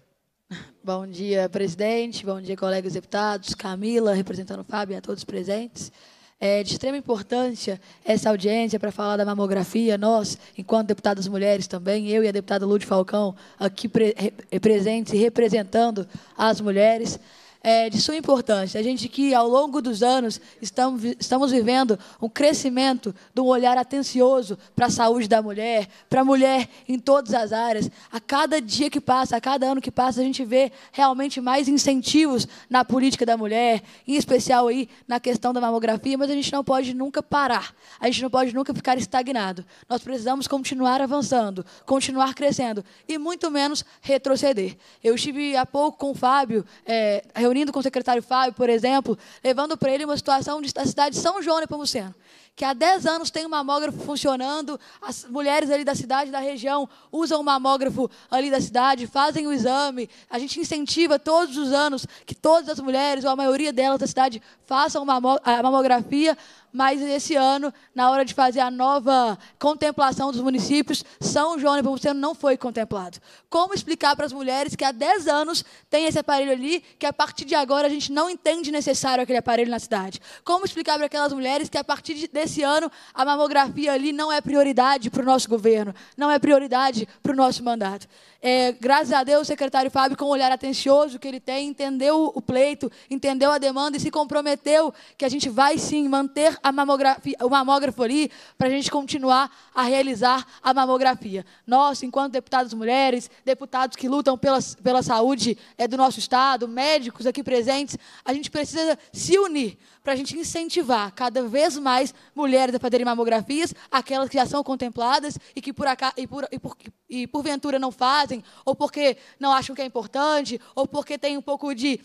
Bom dia, presidente. Bom dia, colegas deputados. Camila, representando o Fábio, a todos presentes. É de extrema importância essa audiência para falar da mamografia. Nós, enquanto deputadas mulheres também, eu e a deputada Lúcia Falcão, aqui pre presentes e representando as mulheres é, de suma importância. A gente que, ao longo dos anos, estamos, estamos vivendo um crescimento de um olhar atencioso para a saúde da mulher, para a mulher em todas as áreas. A cada dia que passa, a cada ano que passa, a gente vê realmente mais incentivos na política da mulher, em especial aí na questão da mamografia, mas a gente não pode nunca parar. A gente não pode nunca ficar estagnado. Nós precisamos continuar avançando, continuar crescendo e muito menos retroceder. Eu estive há pouco com o Fábio, é, reunindo com o secretário Fábio, por exemplo, levando para ele uma situação de, da cidade de São João de Pomoceno que há 10 anos tem um mamógrafo funcionando, as mulheres ali da cidade, da região, usam o mamógrafo ali da cidade, fazem o exame. A gente incentiva todos os anos que todas as mulheres, ou a maioria delas da cidade, façam a mamografia, mas esse ano, na hora de fazer a nova contemplação dos municípios, São João e Pomoceno não foi contemplado. Como explicar para as mulheres que há 10 anos tem esse aparelho ali, que a partir de agora a gente não entende necessário aquele aparelho na cidade? Como explicar para aquelas mulheres que a partir de esse ano a mamografia ali não é prioridade para o nosso governo, não é prioridade para o nosso mandato. É, graças a Deus, o secretário Fábio, com o olhar atencioso que ele tem, entendeu o pleito, entendeu a demanda e se comprometeu que a gente vai sim manter a mamografia, o mamógrafo ali para a gente continuar a realizar a mamografia. Nós, enquanto deputados mulheres, deputados que lutam pela, pela saúde é, do nosso Estado, médicos aqui presentes, a gente precisa se unir para a gente incentivar cada vez mais mulheres a fazerem mamografias, aquelas que já são contempladas e que por, acá, e por, e por, e porventura não fazem, ou porque não acham que é importante, ou porque tem um pouco de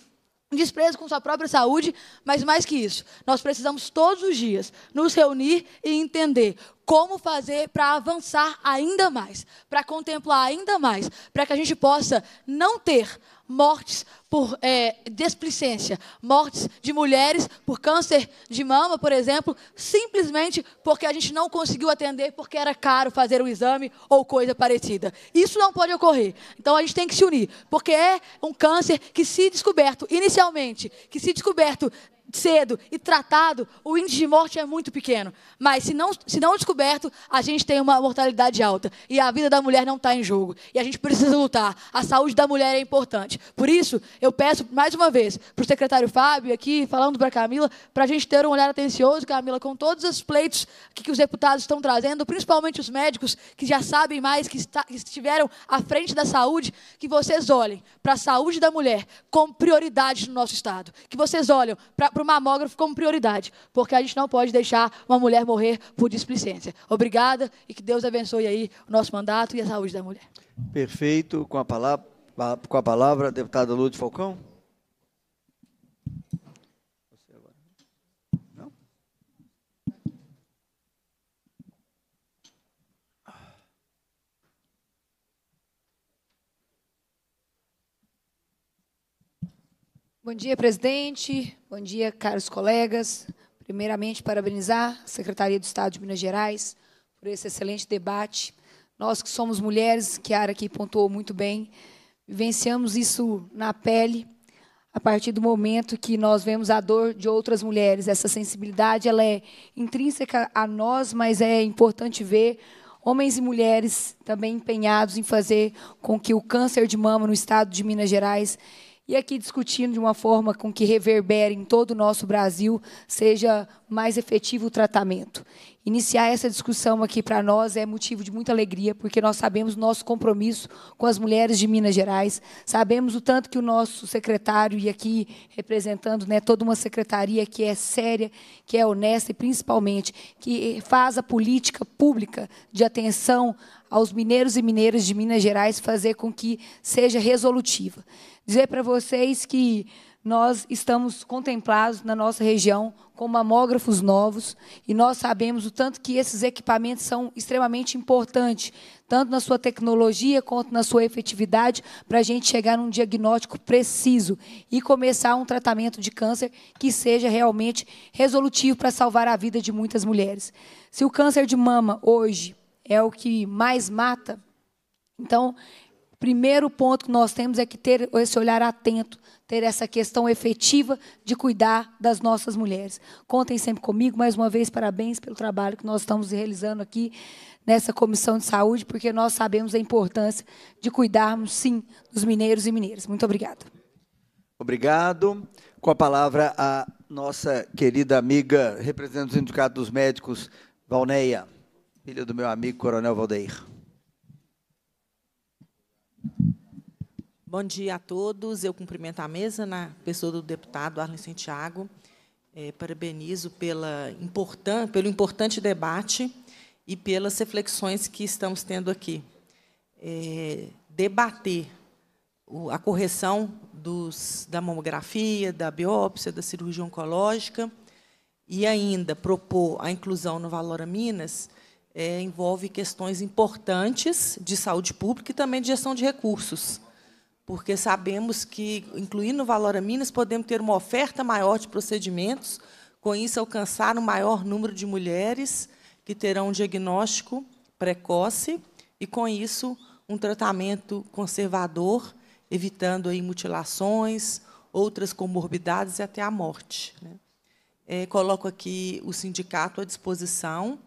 desprezo com sua própria saúde, mas mais que isso, nós precisamos todos os dias nos reunir e entender como fazer para avançar ainda mais, para contemplar ainda mais, para que a gente possa não ter mortes por é, desplicência, mortes de mulheres por câncer de mama, por exemplo, simplesmente porque a gente não conseguiu atender porque era caro fazer um exame ou coisa parecida. Isso não pode ocorrer. Então a gente tem que se unir, porque é um câncer que, se descoberto inicialmente, que se descoberto cedo e tratado, o índice de morte é muito pequeno. Mas se não, se não descoberto, a gente tem uma mortalidade alta. E a vida da mulher não está em jogo. E a gente precisa lutar. A saúde da mulher é importante. Por isso, eu peço mais uma vez para o secretário Fábio aqui, falando para a Camila, para a gente ter um olhar atencioso, Camila, com todos os pleitos que, que, os deputados estão trazendo, principalmente os médicos que já sabem mais, que, está, que estiveram à frente da saúde, que vocês olhem para a saúde da mulher como prioridade no nosso Estado. Que vocês olhem para para o mamógrafo como prioridade, porque a gente não pode deixar uma mulher morrer por displicência. Obrigada e que Deus abençoe aí o nosso mandato e a saúde da mulher. Perfeito. Com a palavra, com a palavra deputada Lúcia Falcão. Bom dia, presidente. Bom dia, caros colegas. Primeiramente, parabenizar a Secretaria do Estado de Minas Gerais por esse excelente debate. Nós que somos mulheres, que a Ara aqui pontuou muito bem, vivenciamos isso na pele a partir do momento que nós vemos a dor de outras mulheres. Essa sensibilidade ela é intrínseca a nós, mas é importante ver homens e mulheres também empenhados em fazer com que o câncer de mama no estado de Minas Gerais e aqui discutindo de uma forma com que reverbere em todo o nosso Brasil, seja mais efetivo o tratamento. Iniciar essa discussão aqui para nós é motivo de muita alegria, porque nós sabemos o nosso compromisso com as mulheres de Minas Gerais, sabemos o tanto que o nosso secretário, e aqui representando né, toda uma secretaria que é séria, que é honesta e principalmente que faz a política pública de atenção aos mineiros e mineiras de Minas Gerais, fazer com que seja resolutiva. Dizer para vocês que nós estamos contemplados na nossa região com mamógrafos novos e nós sabemos o tanto que esses equipamentos são extremamente importantes, tanto na sua tecnologia quanto na sua efetividade, para a gente chegar num diagnóstico preciso e começar um tratamento de câncer que seja realmente resolutivo para salvar a vida de muitas mulheres. Se o câncer de mama hoje é o que mais mata, então, primeiro ponto que nós temos é que ter esse olhar atento ter essa questão efetiva de cuidar das nossas mulheres. Contem sempre comigo, mais uma vez, parabéns pelo trabalho que nós estamos realizando aqui nessa comissão de saúde, porque nós sabemos a importância de cuidarmos, sim, dos mineiros e mineiras. Muito obrigada. Obrigado. Com a palavra a nossa querida amiga, representante do Sindicato dos Médicos, Valneia, filha do meu amigo Coronel Valdeir. Bom dia a todos. Eu cumprimento a mesa na pessoa do deputado Arlen Santiago. É, parabenizo pela importan pelo importante debate e pelas reflexões que estamos tendo aqui. É, debater o, a correção dos, da mamografia, da biópsia, da cirurgia oncológica e ainda propor a inclusão no Valoraminas é, envolve questões importantes de saúde pública e também de gestão de recursos porque sabemos que, incluindo o Valora Minas, podemos ter uma oferta maior de procedimentos, com isso alcançar um maior número de mulheres que terão um diagnóstico precoce e, com isso, um tratamento conservador, evitando aí mutilações, outras comorbidades e até a morte. Né? É, coloco aqui o sindicato à disposição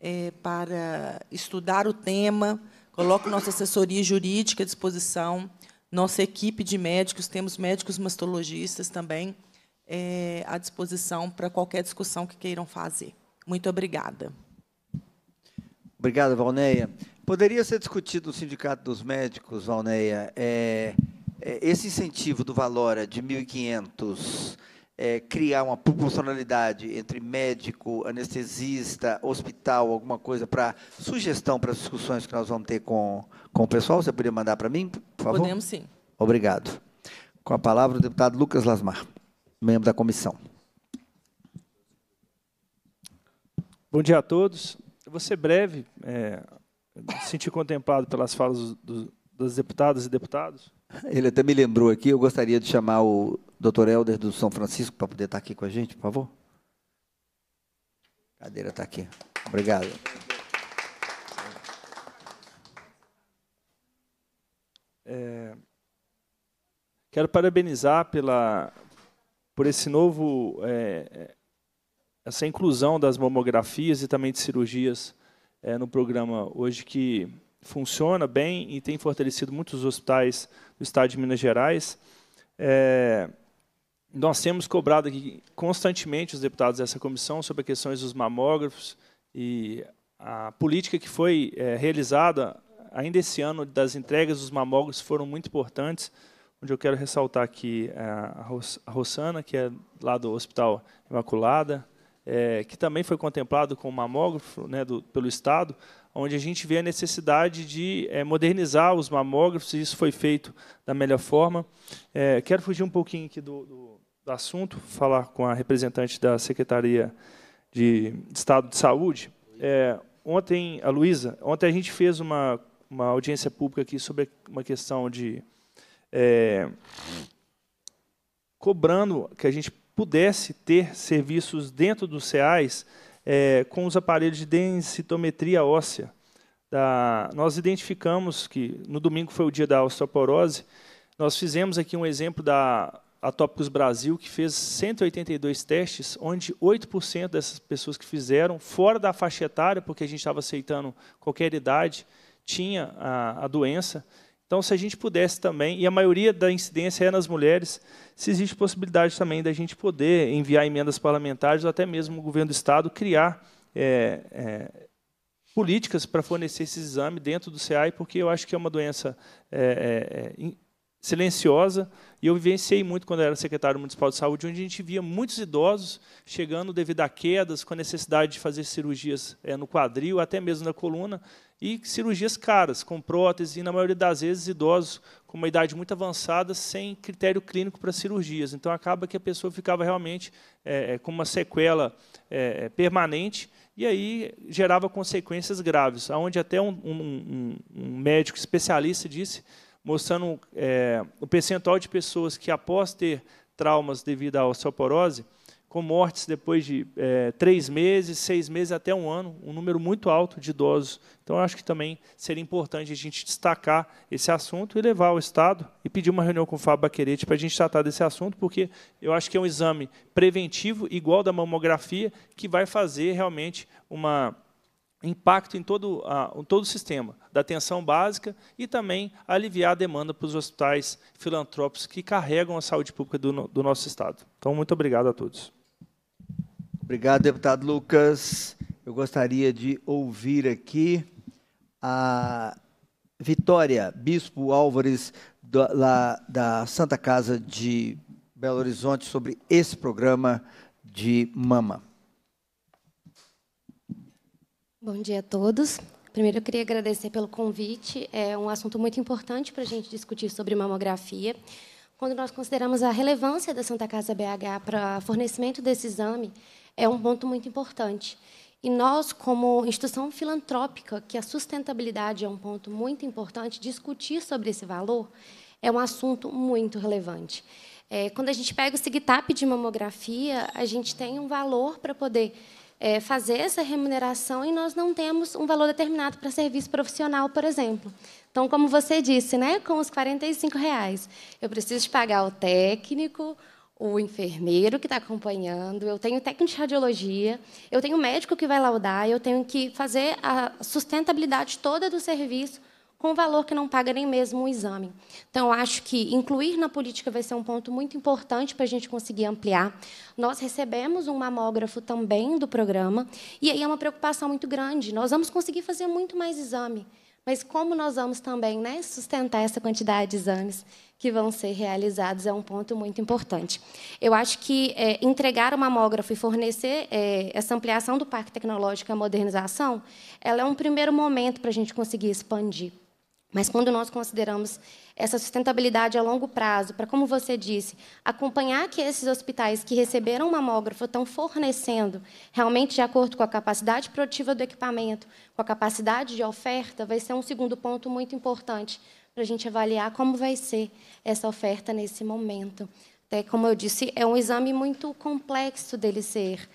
é, para estudar o tema, coloco nossa assessoria jurídica à disposição nossa equipe de médicos, temos médicos mastologistas também é, à disposição para qualquer discussão que queiram fazer. Muito obrigada. Obrigado, Valneia. Poderia ser discutido no Sindicato dos Médicos, Valneia, é, é, esse incentivo do Valora de 1.500 é, criar uma proporcionalidade entre médico, anestesista, hospital, alguma coisa para sugestão para as discussões que nós vamos ter com, com o pessoal? Você poderia mandar para mim, por favor? Podemos sim. Obrigado. Com a palavra o deputado Lucas Lasmar, membro da comissão. Bom dia a todos. Eu vou ser breve, é, me senti contemplado pelas falas do, das deputadas e deputados. Ele até me lembrou aqui, eu gostaria de chamar o Dr. Helder do São Francisco para poder estar aqui com a gente, por favor. A cadeira está aqui. Obrigado. É, quero parabenizar pela, por esse novo, é, é, essa inclusão das mamografias e também de cirurgias é, no programa hoje que funciona bem e tem fortalecido muitos hospitais do estado de Minas Gerais. É, nós temos cobrado aqui constantemente os deputados dessa comissão sobre questões dos mamógrafos e a política que foi é, realizada ainda esse ano das entregas dos mamógrafos foram muito importantes, onde eu quero ressaltar aqui é, a, Ros a Rossana, que é lá do Hospital Imaculada, é, que também foi contemplado com o mamógrafo né, do, pelo Estado, onde a gente vê a necessidade de é, modernizar os mamógrafos, e isso foi feito da melhor forma. É, quero fugir um pouquinho aqui do, do, do, assunto, falar com a representante da Secretaria de Estado de Saúde. É, ontem, a Luísa, ontem a gente fez uma, uma audiência pública aqui sobre uma questão de... cobrando que a gente pudesse ter serviços dentro dos SEAIS é, com os aparelhos de densitometria óssea. Da, nós identificamos que no domingo foi o dia da osteoporose. Nós fizemos aqui um exemplo da Atópicos Brasil, que fez 182 testes, onde 8% dessas pessoas que fizeram, fora da faixa etária, porque a gente estava aceitando qualquer idade, tinha a, a doença. Então, se a gente pudesse também, e a maioria da incidência é nas mulheres, se existe possibilidade também da gente poder enviar emendas parlamentares ou até mesmo o governo do Estado criar é, é, políticas para fornecer esse exame dentro do CEAI, porque eu acho que é uma doença é, é, é silenciosa. E eu vivenciei muito quando era secretário municipal de saúde, onde a gente via muitos idosos chegando devido a quedas, com a necessidade de fazer cirurgias é, no quadril, até mesmo na coluna e cirurgias caras, com prótese, e na maioria das vezes idosos com uma idade muito avançada, sem critério clínico para cirurgias. Então acaba que a pessoa ficava realmente é, é com uma sequela é, é, permanente e aí gerava consequências graves, onde até um, um, um médico especialista disse, mostrando é, o percentual de pessoas que após ter traumas devido à osteoporose, com mortes depois de é, três meses, seis meses até um ano, um número muito alto de idosos. Então, acho que também seria importante a gente destacar esse assunto e levar ao Estado e pedir uma reunião com o Fábio Baquerete para a gente tratar desse assunto, porque eu acho que é um exame preventivo, igual da mamografia, que vai fazer realmente um impacto em todo, a, em todo o sistema, da atenção básica e também aliviar a demanda para os hospitais filantrópicos que carregam a saúde pública do, do nosso Estado. Então, muito obrigado a todos. Obrigado, deputado Lucas. Eu gostaria de ouvir aqui a Vitória Bispo Álvares da, da Santa Casa de Belo Horizonte sobre esse programa de mama. Bom dia a todos. Primeiro, eu queria agradecer pelo convite. É um assunto muito importante para a gente discutir sobre mamografia. Quando nós consideramos a relevância da Santa Casa BH para fornecimento desse exame, é um ponto muito importante. E nós, como instituição filantrópica, que a sustentabilidade é um ponto muito importante, discutir sobre esse valor é um assunto muito relevante. É, quando a gente pega o SIGTAP de mamografia, a gente tem um valor para poder é, fazer essa remuneração e nós não temos um valor determinado para serviço profissional, por exemplo. Então, como você disse, né, com os R$ 45, reais, eu preciso pagar o técnico, o enfermeiro que está acompanhando, eu tenho técnico de radiologia, eu tenho médico que vai laudar, eu tenho que fazer a sustentabilidade toda do serviço com valor que não paga nem mesmo um exame. Então, acho que incluir na política vai ser um ponto muito importante para a gente conseguir ampliar. Nós recebemos um mamógrafo também do programa, e aí é uma preocupação muito grande. Nós vamos conseguir fazer muito mais exame, mas como nós vamos também né, sustentar essa quantidade de exames? que vão ser realizados é um ponto muito importante. Eu acho que é, entregar o mamógrafo e fornecer é, essa ampliação do parque tecnológico e a modernização, ela é um primeiro momento para a gente conseguir expandir. Mas quando nós consideramos essa sustentabilidade a longo prazo, para, como você disse, acompanhar que esses hospitais que receberam o mamógrafo estão fornecendo realmente de acordo com a capacidade produtiva do equipamento, com a capacidade de oferta, vai ser um segundo ponto muito importante para a gente avaliar como vai ser essa oferta nesse momento. Até como eu disse, é um exame muito complexo dele ser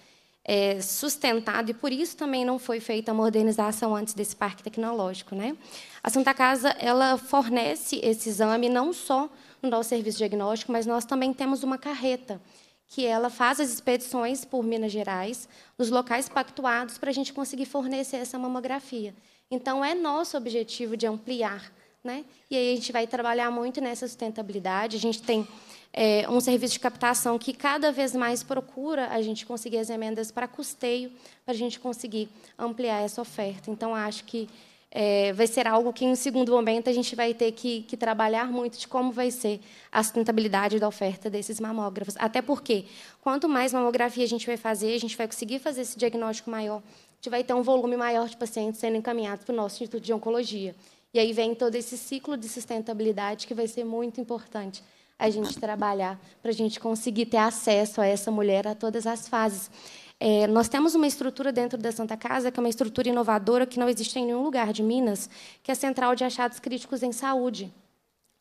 é, sustentado e por isso também não foi feita a modernização antes desse parque tecnológico, né? A Santa Casa ela fornece esse exame não só no nosso serviço diagnóstico, mas nós também temos uma carreta que ela faz as expedições por Minas Gerais, nos locais pactuados, para a gente conseguir fornecer essa mamografia. Então, é nosso objetivo de ampliar né? E aí a gente vai trabalhar muito nessa sustentabilidade. A gente tem é, um serviço de captação que cada vez mais procura a gente conseguir as emendas para custeio, para a gente conseguir ampliar essa oferta. Então, acho que é, vai ser algo que, em um segundo momento, a gente vai ter que, que, trabalhar muito de como vai ser a sustentabilidade da oferta desses mamógrafos. Até porque, quanto mais mamografia a gente vai fazer, a gente vai conseguir fazer esse diagnóstico maior, a gente vai ter um volume maior de pacientes sendo encaminhados para o nosso Instituto de Oncologia. E aí vem todo esse ciclo de sustentabilidade que vai ser muito importante a gente trabalhar para a gente conseguir ter acesso a essa mulher a todas as fases. É, nós temos uma estrutura dentro da Santa Casa, que é uma estrutura inovadora que não existe em nenhum lugar de Minas, que é a Central de Achados Críticos em Saúde.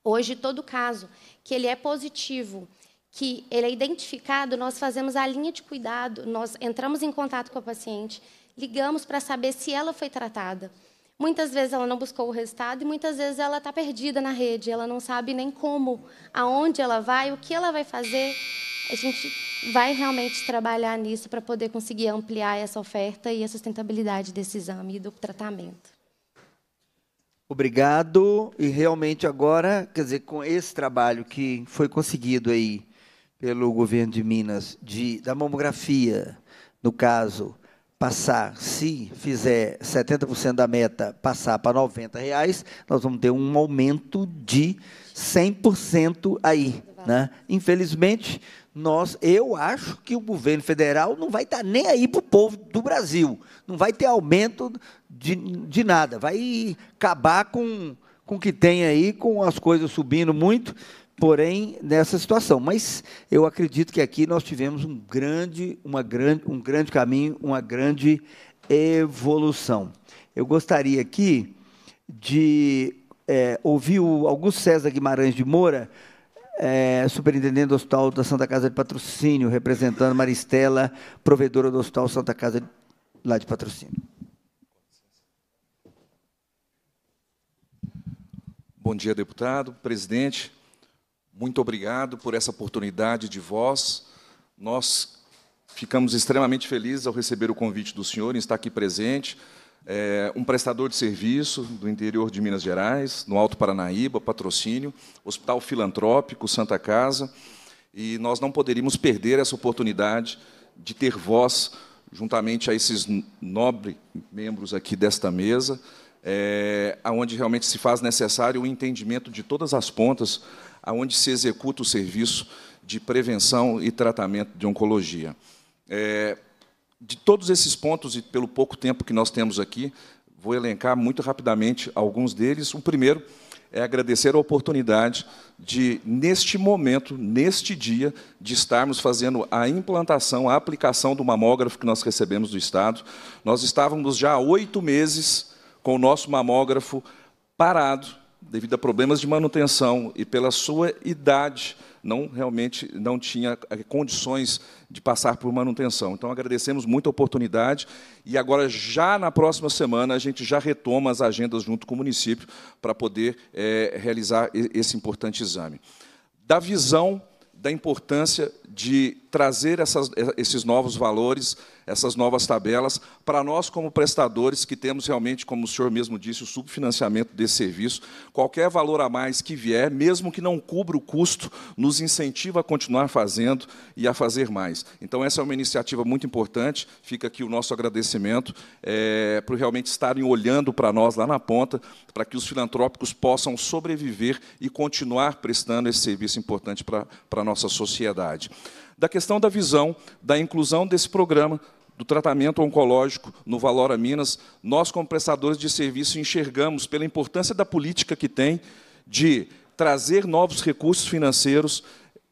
Hoje, todo caso que ele é positivo, que ele é identificado, nós fazemos a linha de cuidado, nós entramos em contato com a paciente, ligamos para saber se ela foi tratada. Muitas vezes ela não buscou o resultado e muitas vezes ela está perdida na rede, ela não sabe nem como, aonde ela vai, o que ela vai fazer. A gente vai realmente trabalhar nisso para poder conseguir ampliar essa oferta e a sustentabilidade desse exame e do tratamento. Obrigado. E realmente agora, quer dizer, com esse trabalho que foi conseguido aí pelo governo de Minas de, da mamografia, no caso, passar, se fizer 70% da meta, passar para 90 reais, nós vamos ter um aumento de 100% aí. Né? Infelizmente, nós, eu acho que o governo federal não vai estar tá nem aí para o povo do Brasil. Não vai ter aumento de, de nada. Vai acabar com, com o que tem aí, com as coisas subindo muito porém nessa situação. Mas eu acredito que aqui nós tivemos um grande, uma grande, um grande caminho, uma grande evolução. Eu gostaria aqui de é, ouvir o Augusto César Guimarães de Moura, é, superintendente do Hospital da Santa Casa de Patrocínio, representando Maristela, provedora do Hospital Santa Casa de, lá de Patrocínio. Bom dia, deputado, presidente, muito obrigado por essa oportunidade de voz. Nós ficamos extremamente felizes ao receber o convite do senhor e estar aqui presente. É, um prestador de serviço do interior de Minas Gerais, no Alto Paranaíba, patrocínio, Hospital Filantrópico, Santa Casa, e nós não poderíamos perder essa oportunidade de ter voz juntamente a esses nobres membros aqui desta mesa, é, onde realmente se faz necessário o entendimento de todas as pontas onde se executa o serviço de prevenção e tratamento de oncologia. É, de todos esses pontos, e pelo pouco tempo que nós temos aqui, vou elencar muito rapidamente alguns deles. O primeiro é agradecer a oportunidade de, neste momento, neste dia, de estarmos fazendo a implantação, a aplicação do mamógrafo que nós recebemos do Estado. Nós estávamos já há oito meses com o nosso mamógrafo parado, devido a problemas de manutenção e pela sua idade, não realmente não tinha eh, condições de passar por manutenção. Então agradecemos muito a oportunidade e agora já na próxima semana a gente já retoma as agendas junto com o município para poder é, realizar esse importante exame. Da visão da importância de trazer essas, eh, esses novos valores essas novas tabelas, para nós, como prestadores, que temos realmente, como o senhor mesmo disse, o subfinanciamento desse serviço, qualquer valor a mais que vier, mesmo que não cubra o custo, nos incentiva a continuar fazendo e a fazer mais. Então, essa é uma iniciativa muito importante, fica aqui o nosso agradecimento é, por realmente estarem olhando para nós lá na ponta, para que os filantrópicos possam sobreviver e continuar prestando esse serviço importante para a nossa sociedade da questão da visão, da inclusão desse programa, do tratamento oncológico no Valora Minas, nós, como prestadores de serviço, enxergamos pela importância da política que tem de trazer novos recursos financeiros,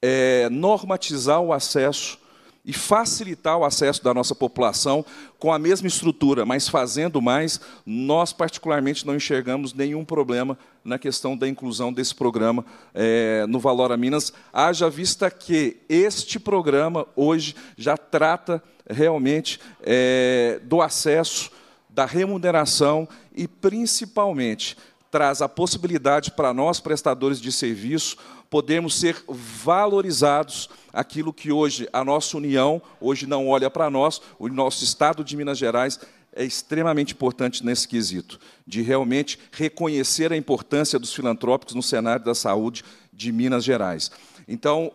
é, normatizar o acesso e facilitar o acesso da nossa população com a mesma estrutura, mas fazendo mais, nós particularmente não enxergamos nenhum problema na questão da inclusão desse programa é, no Valora Minas, haja vista que este programa hoje já trata realmente é, do acesso, da remuneração e, principalmente, traz a possibilidade para nós, prestadores de serviço, podemos ser valorizados aquilo que hoje a nossa União, hoje não olha para nós, o nosso Estado de Minas Gerais é extremamente importante nesse quesito, de realmente reconhecer a importância dos filantrópicos no cenário da saúde de Minas Gerais. Então,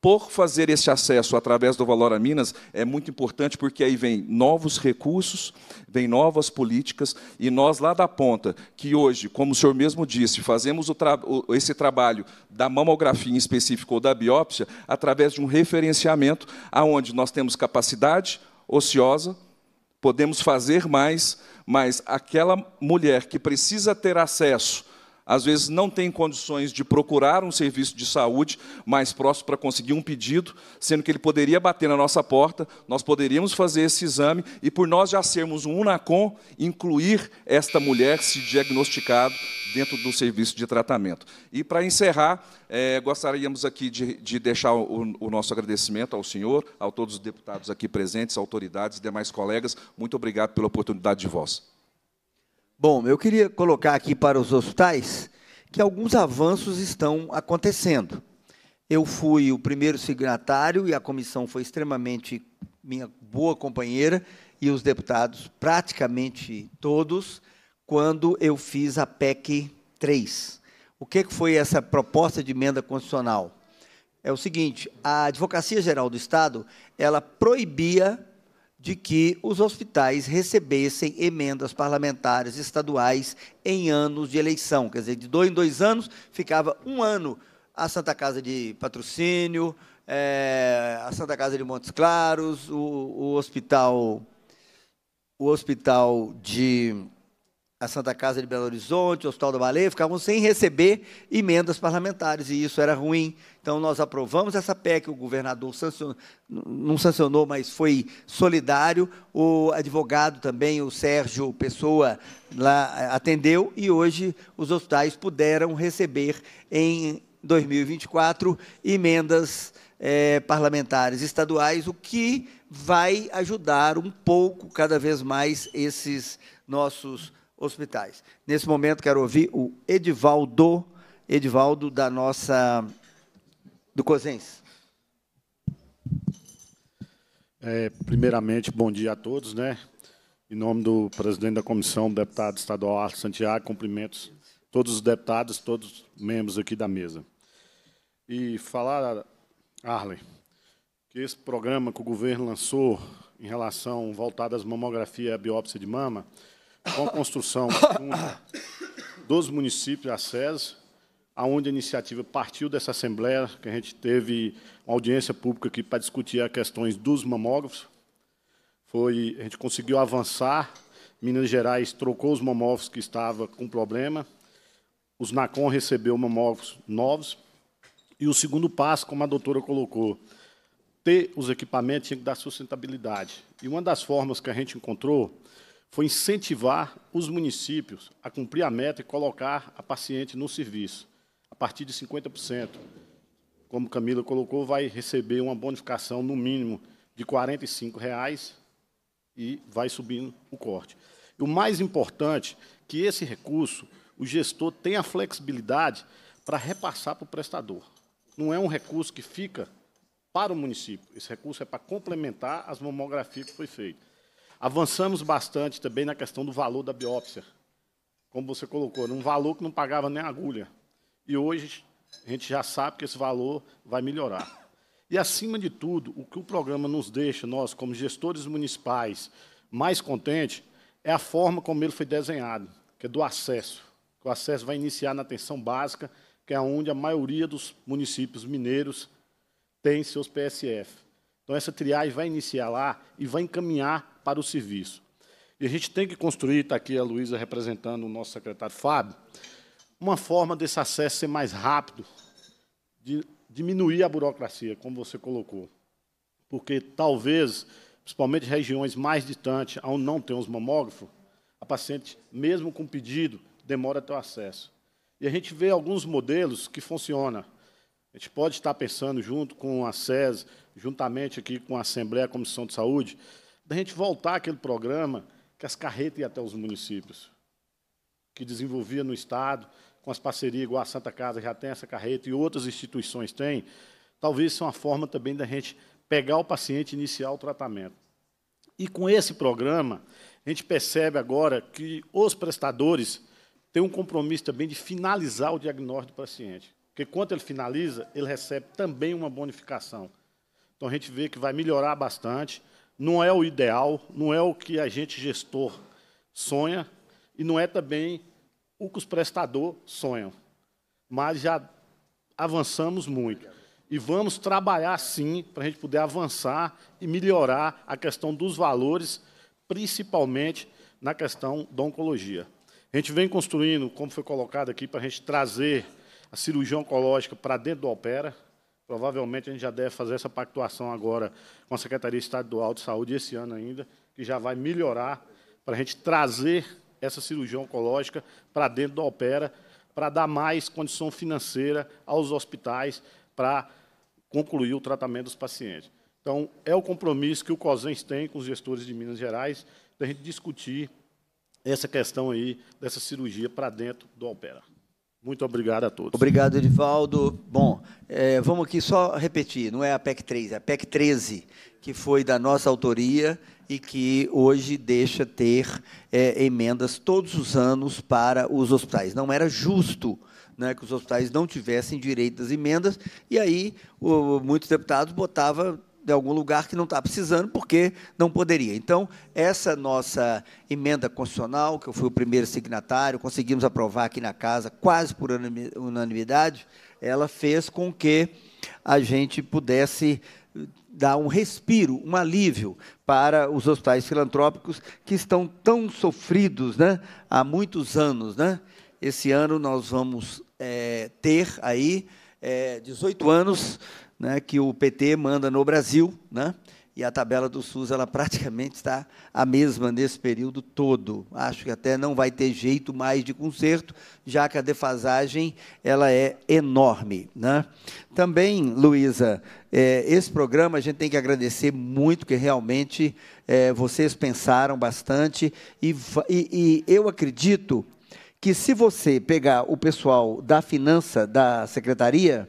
por fazer esse acesso através do Valor a Minas é muito importante, porque aí vem novos recursos, vem novas políticas, e nós lá da ponta, que hoje, como o senhor mesmo disse, fazemos tra esse trabalho da mamografia em específico ou da biópsia, através de um referenciamento, aonde nós temos capacidade ociosa, podemos fazer mais, mas aquela mulher que precisa ter acesso às vezes não tem condições de procurar um serviço de saúde mais próximo para conseguir um pedido, sendo que ele poderia bater na nossa porta, nós poderíamos fazer esse exame e, por nós já sermos um UNACOM, incluir esta mulher, se diagnosticado, dentro do serviço de tratamento. E, para encerrar, é, gostaríamos aqui de, de deixar o, o, nosso agradecimento ao senhor, a todos os deputados aqui presentes, autoridades e demais colegas. Muito obrigado pela oportunidade de voz. Bom, eu queria colocar aqui para os hospitais que alguns avanços estão acontecendo. Eu fui o primeiro signatário e a comissão foi extremamente minha boa companheira e os deputados, praticamente todos, quando eu fiz a PEC 3. O que foi essa proposta de emenda constitucional? É o seguinte, a Advocacia Geral do Estado, ela proibia de que os hospitais recebessem emendas parlamentares estaduais em anos de eleição. Quer dizer, de dois em dois anos, ficava um ano a Santa Casa de Patrocínio, é, a Santa Casa de Montes Claros, o, o hospital, o hospital de a Santa Casa de Belo Horizonte, o Hospital da Baleia, ficavam sem receber emendas parlamentares, e isso era ruim. Então, nós aprovamos essa PEC, o governador sancionou, não sancionou, mas foi solidário. O advogado também, o Sérgio Pessoa, lá eh, atendeu, e hoje os hospitais puderam receber, em 2024, emendas é, parlamentares estaduais, o que vai ajudar um pouco, cada vez mais, esses nossos hospitais. Nesse momento, quero ouvir o Edivaldo, Edivaldo da nossa, do Cozens. É, primeiramente, bom dia a todos. Né? Em nome do presidente da comissão, deputado estadual Arthur Santiago, cumprimentos todos os deputados, todos os membros aqui da mesa. E falar, Arlen, que esse programa que o governo lançou em relação voltado às mamografia e à biópsia de mama, com a construção dos municípios, a SES, aonde a iniciativa partiu dessa Assembleia, que a gente teve uma audiência pública aqui para discutir as questões dos mamógrafos. Foi, a gente conseguiu avançar, Minas Gerais trocou os mamógrafos que estavam com problema, os NACOM recebeu mamógrafos novos, e o segundo passo, como a doutora colocou, ter os equipamentos tinha que dar sustentabilidade. E uma das formas que a gente encontrou foi incentivar os municípios a cumprir a meta e colocar a paciente no serviço, a partir de 50%. Como Camila colocou, vai receber uma bonificação no mínimo de R$ reais e vai subindo o corte. E o mais importante, que esse recurso, o gestor tem a flexibilidade para repassar para o prestador. Não é um recurso que fica para o município. Esse recurso é para complementar as mamografias que foi feitas. Avançamos bastante também na questão do valor da biópsia. Como você colocou, num valor que não pagava nem agulha. E hoje a gente já sabe que esse valor vai melhorar. E, acima de tudo, o que o programa nos deixa, nós, como gestores municipais, mais contentes, é a forma como ele foi desenhado, que é do acesso. O acesso vai iniciar na atenção básica, que é onde a maioria dos municípios mineiros tem seus PSF. Então, essa triagem vai iniciar lá e vai encaminhar para o serviço. E a gente tem que construir, está aqui a Luísa representando o nosso secretário Fábio, uma forma desse acesso ser mais rápido, de diminuir a burocracia, como você colocou. Porque talvez, principalmente regiões mais distantes, onde não tem os mamógrafos, a paciente, mesmo com pedido, demora até o acesso. E a gente vê alguns modelos que funcionam. A gente pode estar pensando junto com a SES, juntamente aqui com a Assembleia, a Comissão de Saúde, da gente voltar àquele programa que as carretas iam até os municípios, que desenvolvia no Estado, com as parcerias, igual a Santa Casa já tem essa carreta e outras instituições têm, talvez seja é uma forma também da gente pegar o paciente e iniciar o tratamento. E com esse programa, a gente percebe agora que os prestadores têm um compromisso também de finalizar o diagnóstico do paciente. Porque quando ele finaliza, ele recebe também uma bonificação. Então a gente vê que vai melhorar bastante. Não é o ideal, não é o que a gente gestor sonha e não é também o que os prestadores sonham. Mas já avançamos muito. E vamos trabalhar sim para a gente poder avançar e melhorar a questão dos valores, principalmente na questão da oncologia. A gente vem construindo, como foi colocado aqui, para a gente trazer a cirurgia oncológica para dentro do Opera. Provavelmente a gente já deve fazer essa pactuação agora com a Secretaria Estadual de Saúde esse ano ainda, que já vai melhorar para a gente trazer essa cirurgia oncológica para dentro da Opera, para dar mais condição financeira aos hospitais para concluir o tratamento dos pacientes. Então, é o compromisso que o COSENS tem com os gestores de Minas Gerais, da gente discutir essa questão aí dessa cirurgia para dentro do Opera. Muito obrigado a todos. Obrigado, Edivaldo. Bom, é, vamos aqui só repetir, não é a PEC 3, é a PEC 13, que foi da nossa autoria e que hoje deixa ter é, emendas todos os anos para os hospitais. Não era justo né, que os hospitais não tivessem direito das emendas, e aí o, muitos deputados botavam de algum lugar que não está precisando, porque não poderia. Então, essa nossa emenda constitucional, que eu fui o primeiro signatário, conseguimos aprovar aqui na casa quase por unanimidade, ela fez com que a gente pudesse eh, dar um respiro, um alívio para os hospitais filantrópicos que estão tão sofridos né, há muitos anos. Né? Esse ano nós vamos é, ter aí é, eh, 18 anos né, que o PT manda no Brasil, né, e a tabela do SUS ela praticamente está a mesma nesse período todo. Acho que até não vai ter jeito mais de conserto, já que a defasagem ela é enorme. Né? Também, Luísa, é, esse programa a gente tem que agradecer muito, que realmente é, vocês pensaram bastante, e, e, e eu acredito que se você pegar o pessoal da finança da secretaria,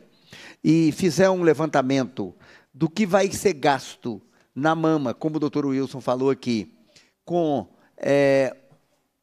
e fizer um levantamento do que vai ser gasto na mama, como o doutor Wilson falou aqui, com é,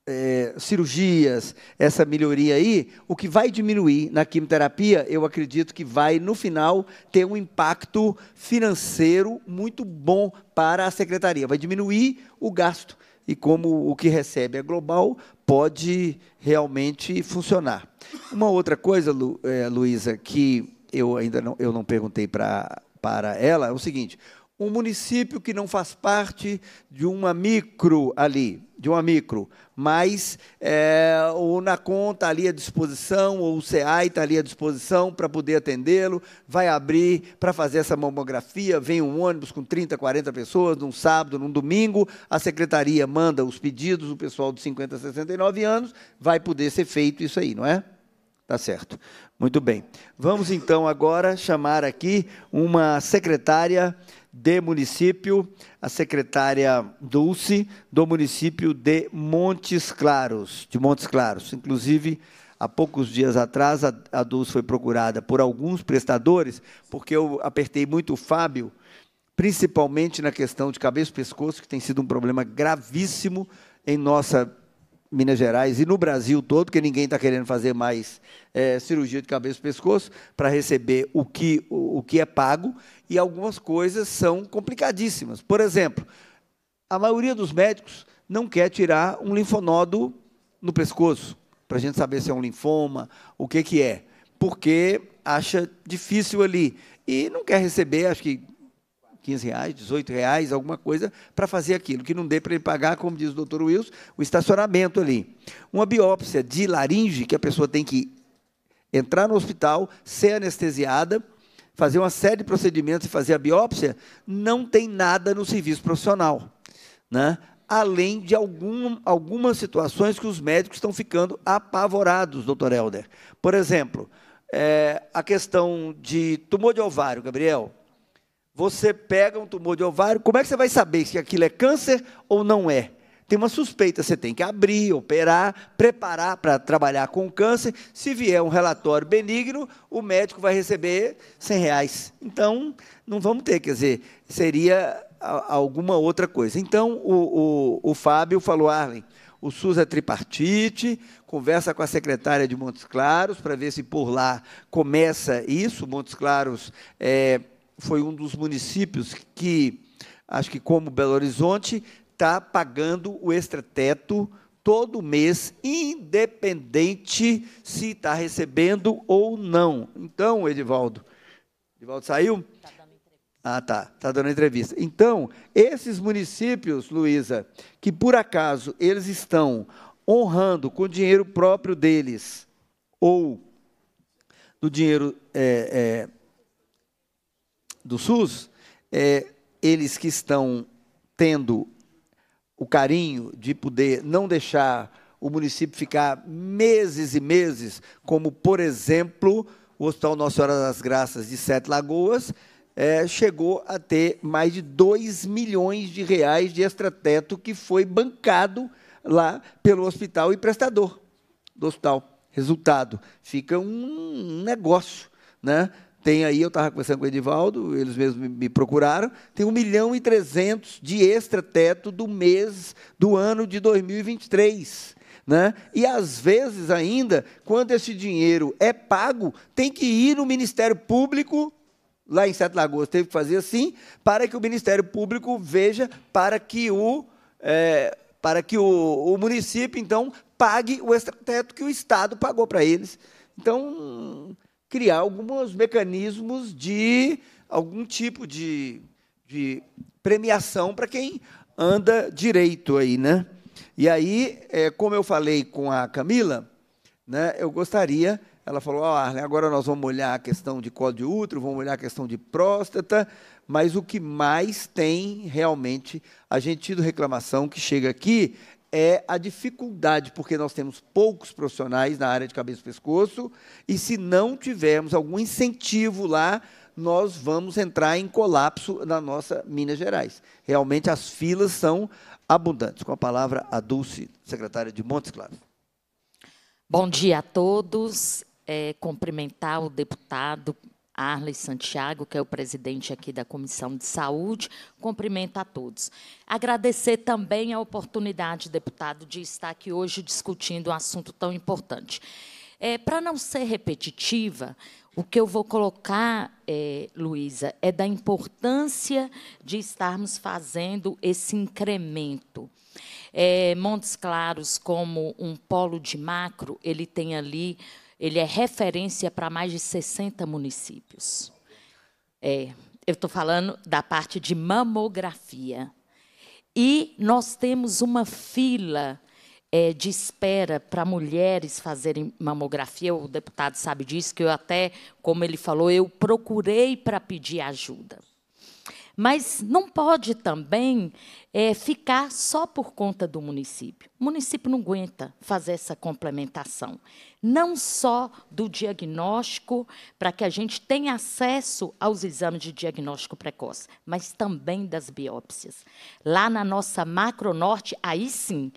é, cirurgias, essa melhoria aí, o que vai diminuir na quimioterapia, eu acredito que vai, no final, ter um impacto financeiro muito bom para a secretaria. Vai diminuir o gasto. E como o que recebe é global, pode realmente funcionar. Uma outra coisa, Lu, é, Luísa, que eu ainda não, eu não perguntei pra, para ela, é o seguinte: um município que não faz parte de uma micro ali, de uma micro, mas é, o Nacon está ali à disposição, ou o SEAI está ali à disposição para poder atendê-lo, vai abrir para fazer essa mamografia, vem um ônibus com 30, 40 pessoas, num sábado, num domingo, a secretaria manda os pedidos, o pessoal de 50 69 anos, vai poder ser feito isso aí, não é? Tá certo. Muito bem. Vamos então agora chamar aqui uma secretária de município, a secretária Dulce do município de Montes Claros, de Montes Claros. Inclusive, há poucos dias atrás a, Dulce foi procurada por alguns prestadores, porque eu apertei muito o Fábio, principalmente na questão de cabeça e pescoço, que tem sido um problema gravíssimo em nossa Minas Gerais e no Brasil todo, porque ninguém está querendo fazer mais é, cirurgia de cabeça e pescoço para receber o que, o, o que é pago, e algumas coisas são complicadíssimas. Por exemplo, a maioria dos médicos não quer tirar um linfonodo no pescoço, para a gente saber se é um linfoma, o que, que é, porque acha difícil ali. E não quer receber, acho que 15 reais, 18 reais, alguma coisa, para fazer aquilo, que não dê para ele pagar, como diz o doutor Wilson, o estacionamento ali. Uma biópsia de laringe, que a pessoa tem que entrar no hospital, ser anestesiada, fazer uma série de procedimentos e fazer a biópsia, não tem nada no serviço profissional. Né? Além de algum, algumas situações que os médicos estão ficando apavorados, doutor Helder. Por exemplo, é, a questão de tumor de ovário, Gabriel você pega um tumor de ovário, como é que você vai saber se aquilo é câncer ou não é? Tem uma suspeita, você tem que abrir, operar, preparar para trabalhar com o câncer. Se vier um relatório benigno, o médico vai receber 100 reais. Então, não vamos ter, quer dizer, seria alguma outra coisa. Então, o, o, o Fábio falou, Arlen, o SUS é tripartite, conversa com a secretária de Montes Claros para ver se por lá começa isso. Montes Claros é, foi um dos municípios que, acho que como Belo Horizonte, está pagando o extrateto todo mês, independente se está recebendo ou não. Então, Edivaldo, Edivaldo saiu? Tá ah, tá, está dando entrevista. Então, esses municípios, Luísa, que por acaso eles estão honrando com o dinheiro próprio deles ou do dinheiro é, é, do SUS, é, eles que estão tendo o carinho de poder não deixar o município ficar meses e meses, como, por exemplo, o Hospital Nossa Senhora das Graças de Sete Lagoas, é, chegou a ter mais de 2 milhões de reais de extrateto que foi bancado lá pelo hospital e prestador do hospital. Resultado, fica um negócio. Né? Tem aí, eu estava conversando com o Edivaldo, eles mesmos me procuraram, tem 1 milhão e 300 de extrateto do mês do ano de 2023. Né? E às vezes ainda, quando esse dinheiro é pago, tem que ir no Ministério Público, lá em Sete Lagoas teve que fazer assim, para que o Ministério Público veja para que o, é, para que o, o município, então, pague o extrateto que o Estado pagou para eles. Então, criar alguns mecanismos de algum tipo de, de premiação para quem anda direito aí, né? E aí, é, como eu falei com a Camila, né, eu gostaria, ela falou, oh, Arlen, agora nós vamos olhar a questão de código de útero, vamos olhar a questão de próstata, mas o que mais tem realmente a gente tido reclamação que chega aqui é a dificuldade, porque nós temos poucos profissionais na área de cabeça e pescoço, e se não tivermos algum incentivo lá, nós vamos entrar em colapso na nossa Minas Gerais. Realmente as filas são abundantes. Com a palavra a Dulce, secretária de Montes Claros. Bom dia a todos. É, cumprimentar o deputado Arles Santiago, que é o presidente aqui da Comissão de Saúde, cumprimento a todos. Agradecer também a oportunidade, deputado, de estar aqui hoje discutindo um assunto tão importante. É, Para não ser repetitiva, o que eu vou colocar, é, Luísa, é da importância de estarmos fazendo esse incremento. É, Montes Claros, como um polo de macro, ele tem ali ele é referência para mais de 60 municípios. É, eu estou falando da parte de mamografia. E nós temos uma fila é, de espera para mulheres fazerem mamografia. O deputado sabe disso, que eu até, como ele falou, eu procurei para pedir ajuda. Mas não pode também é, ficar só por conta do município. O município não aguenta fazer essa complementação. Não só do diagnóstico, para que a gente tenha acesso aos exames de diagnóstico precoce, mas também das biópsias. Lá na nossa Macro Norte, aí sim,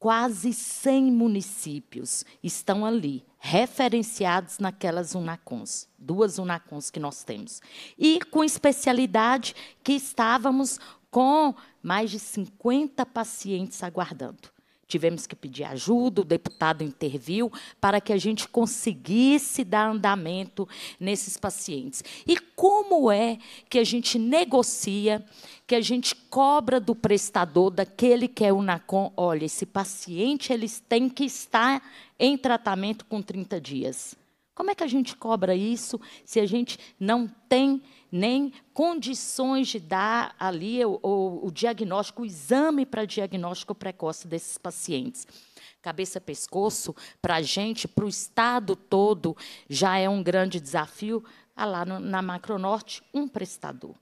Quase 100 municípios estão ali, referenciados naquelas UNACONs, duas UNACONs que nós temos. E com especialidade que estávamos com mais de 50 pacientes aguardando tivemos que pedir ajuda, o deputado interviu para que a gente conseguisse dar andamento nesses pacientes. E como é que a gente negocia, que a gente cobra do prestador, daquele que é o NACOM, olha, esse paciente eles têm que estar em tratamento com 30 dias. Como é que a gente cobra isso se a gente não tem nem condições de dar ali o, o, o diagnóstico, o exame para diagnóstico precoce desses pacientes? cabeça pescoço para a gente, para o estado todo, já é um grande desafio. Ah, lá no, na Macronorte, um prestador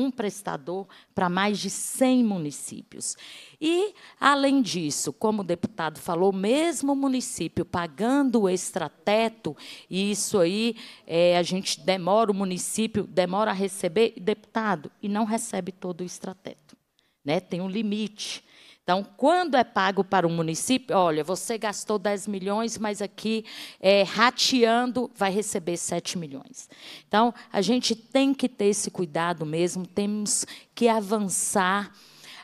um prestador para mais de 100 municípios. E, além disso, como o deputado falou, mesmo o município pagando o extrateto, e isso aí é, a gente demora, o município demora a receber, deputado, e não recebe todo o extrateto. Né? Tem um limite. Então, quando é pago para o município, olha, você gastou 10 milhões, mas aqui, é, rateando, vai receber 7 milhões. Então, a gente tem que ter esse cuidado mesmo, temos que avançar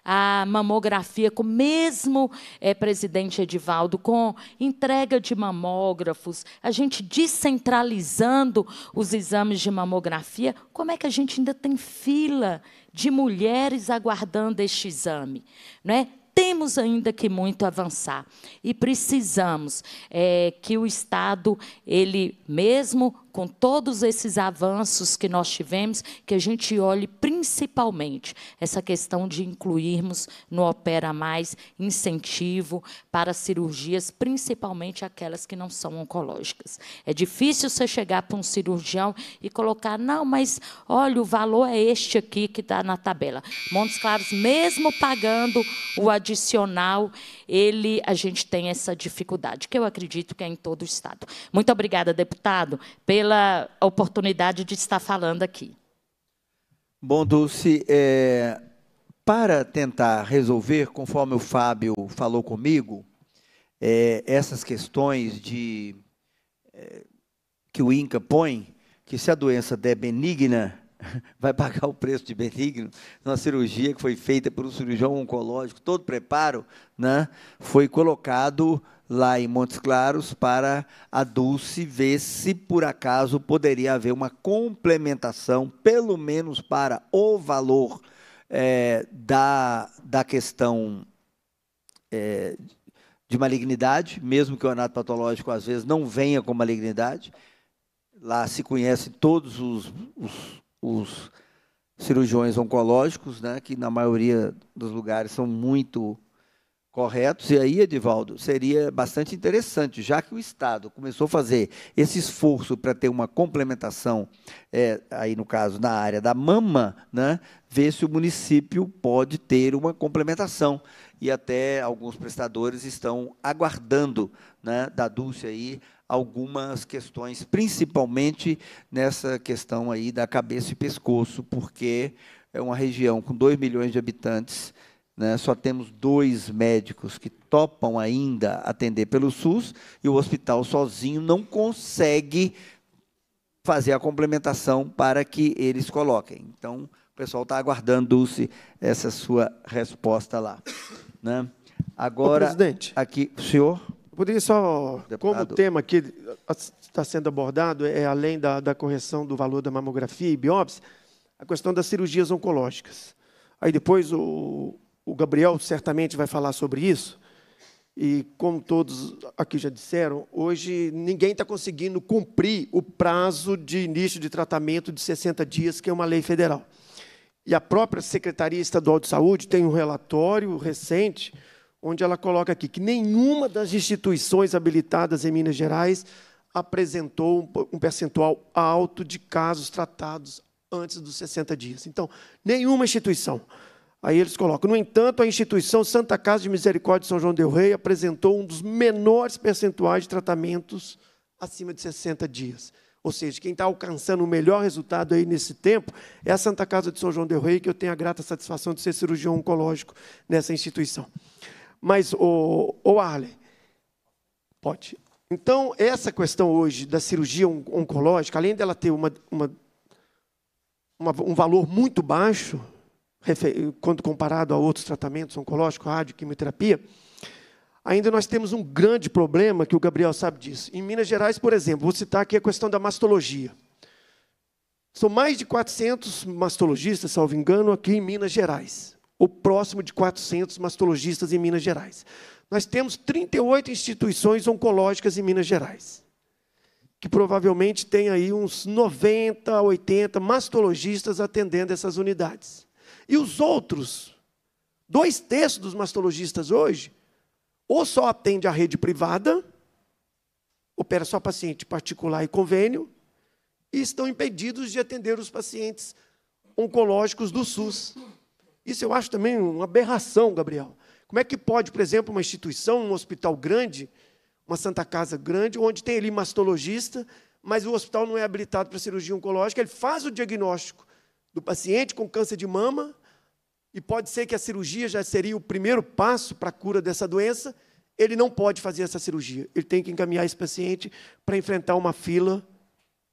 a mamografia, com mesmo é, presidente Edivaldo, com entrega de mamógrafos, a gente descentralizando os exames de mamografia, como é que a gente ainda tem fila de mulheres aguardando este exame? Né? temos ainda que muito avançar e precisamos é, que o Estado, ele mesmo com todos esses avanços que nós tivemos, que a gente olhe principalmente essa questão de incluirmos no Opera Mais incentivo para cirurgias, principalmente aquelas que não são oncológicas. É difícil você chegar para um cirurgião e colocar, não, mas olha, o valor é este aqui que está na tabela. Montes Claros, mesmo pagando o adicional, ele, a gente tem essa dificuldade, que eu acredito que é em todo o Estado. Muito obrigada, deputado, pela pela oportunidade de estar falando aqui. Bom, Dulce, é, para tentar resolver, conforme o Fábio falou comigo, é, essas questões de é, que o INCA põe, que se a doença der benigna, vai pagar o preço de benigno, Na cirurgia que foi feita por um cirurgião oncológico, todo preparo, né, foi colocado lá em Montes Claros para a Dulce ver se por acaso poderia haver uma complementação, pelo menos para o valor é, da, da questão é, de malignidade, mesmo que o anato patológico às vezes não venha com malignidade. Lá se conhecem todos os, os, os cirurgiões oncológicos, né, que na maioria dos lugares são muito corretos. E aí, Edivaldo, seria bastante interessante, já que o Estado começou a fazer esse esforço para ter uma complementação, é, aí no caso, na área da mama, né, ver se o município pode ter uma complementação. E até alguns prestadores estão aguardando né, da Dulce aí algumas questões, principalmente nessa questão aí da cabeça e pescoço, porque é uma região com 2 milhões de habitantes né, só temos dois médicos que topam ainda atender pelo SUS e o hospital sozinho não consegue fazer a complementação para que eles coloquem. Então, o pessoal está aguardando, Dulce, essa sua resposta lá. Né? Agora, Ô, presidente, aqui, senhor. Poderia só, Deputado. como o tema aqui está sendo abordado, é além da, da correção do valor da mamografia e biópsia, a questão das cirurgias oncológicas. Aí depois o, o Gabriel certamente vai falar sobre isso. E como todos aqui já disseram, hoje ninguém está conseguindo cumprir o prazo de início de tratamento de 60 dias, que é uma lei federal. E a própria Secretaria Estadual de Saúde tem um relatório recente onde ela coloca aqui que nenhuma das instituições habilitadas em Minas Gerais apresentou um percentual alto de casos tratados antes dos 60 dias. Então, nenhuma instituição. Aí eles colocam: no entanto, a instituição Santa Casa de Misericórdia de São João Del Rei apresentou um dos menores percentuais de tratamentos acima de 60 dias. Ou seja, quem está alcançando o melhor resultado aí nesse tempo é a Santa Casa de São João Del Rei, que eu tenho a grata satisfação de ser cirurgião oncológico nessa instituição. Mas, o, o Arley, pode. Então, essa questão hoje da cirurgia oncológica, além dela ter uma, uma, uma um valor muito baixo, quando comparado a outros tratamentos oncológicos, rádio, quimioterapia, ainda nós temos um grande problema que o Gabriel sabe disso. Em Minas Gerais, por exemplo, vou citar aqui a questão da mastologia. São mais de 400 mastologistas, salvo engano, aqui em Minas Gerais. Ou próximo de 400 mastologistas em Minas Gerais. Nós temos 38 instituições oncológicas em Minas Gerais que provavelmente tem aí uns 90, 80 mastologistas atendendo essas unidades. E os outros, dois terços dos mastologistas hoje, ou só atende a rede privada, opera só paciente particular e convênio, e estão impedidos de atender os pacientes oncológicos do SUS. Isso eu acho também uma aberração, Gabriel. Como é que pode, por exemplo, uma instituição, um hospital grande, uma santa casa grande, onde tem ali mastologista, mas o hospital não é habilitado para cirurgia oncológica, ele faz o diagnóstico do paciente com câncer de mama, e pode ser que a cirurgia já seria o primeiro passo para a cura dessa doença, ele não pode fazer essa cirurgia. Ele tem que encaminhar esse paciente para enfrentar uma fila,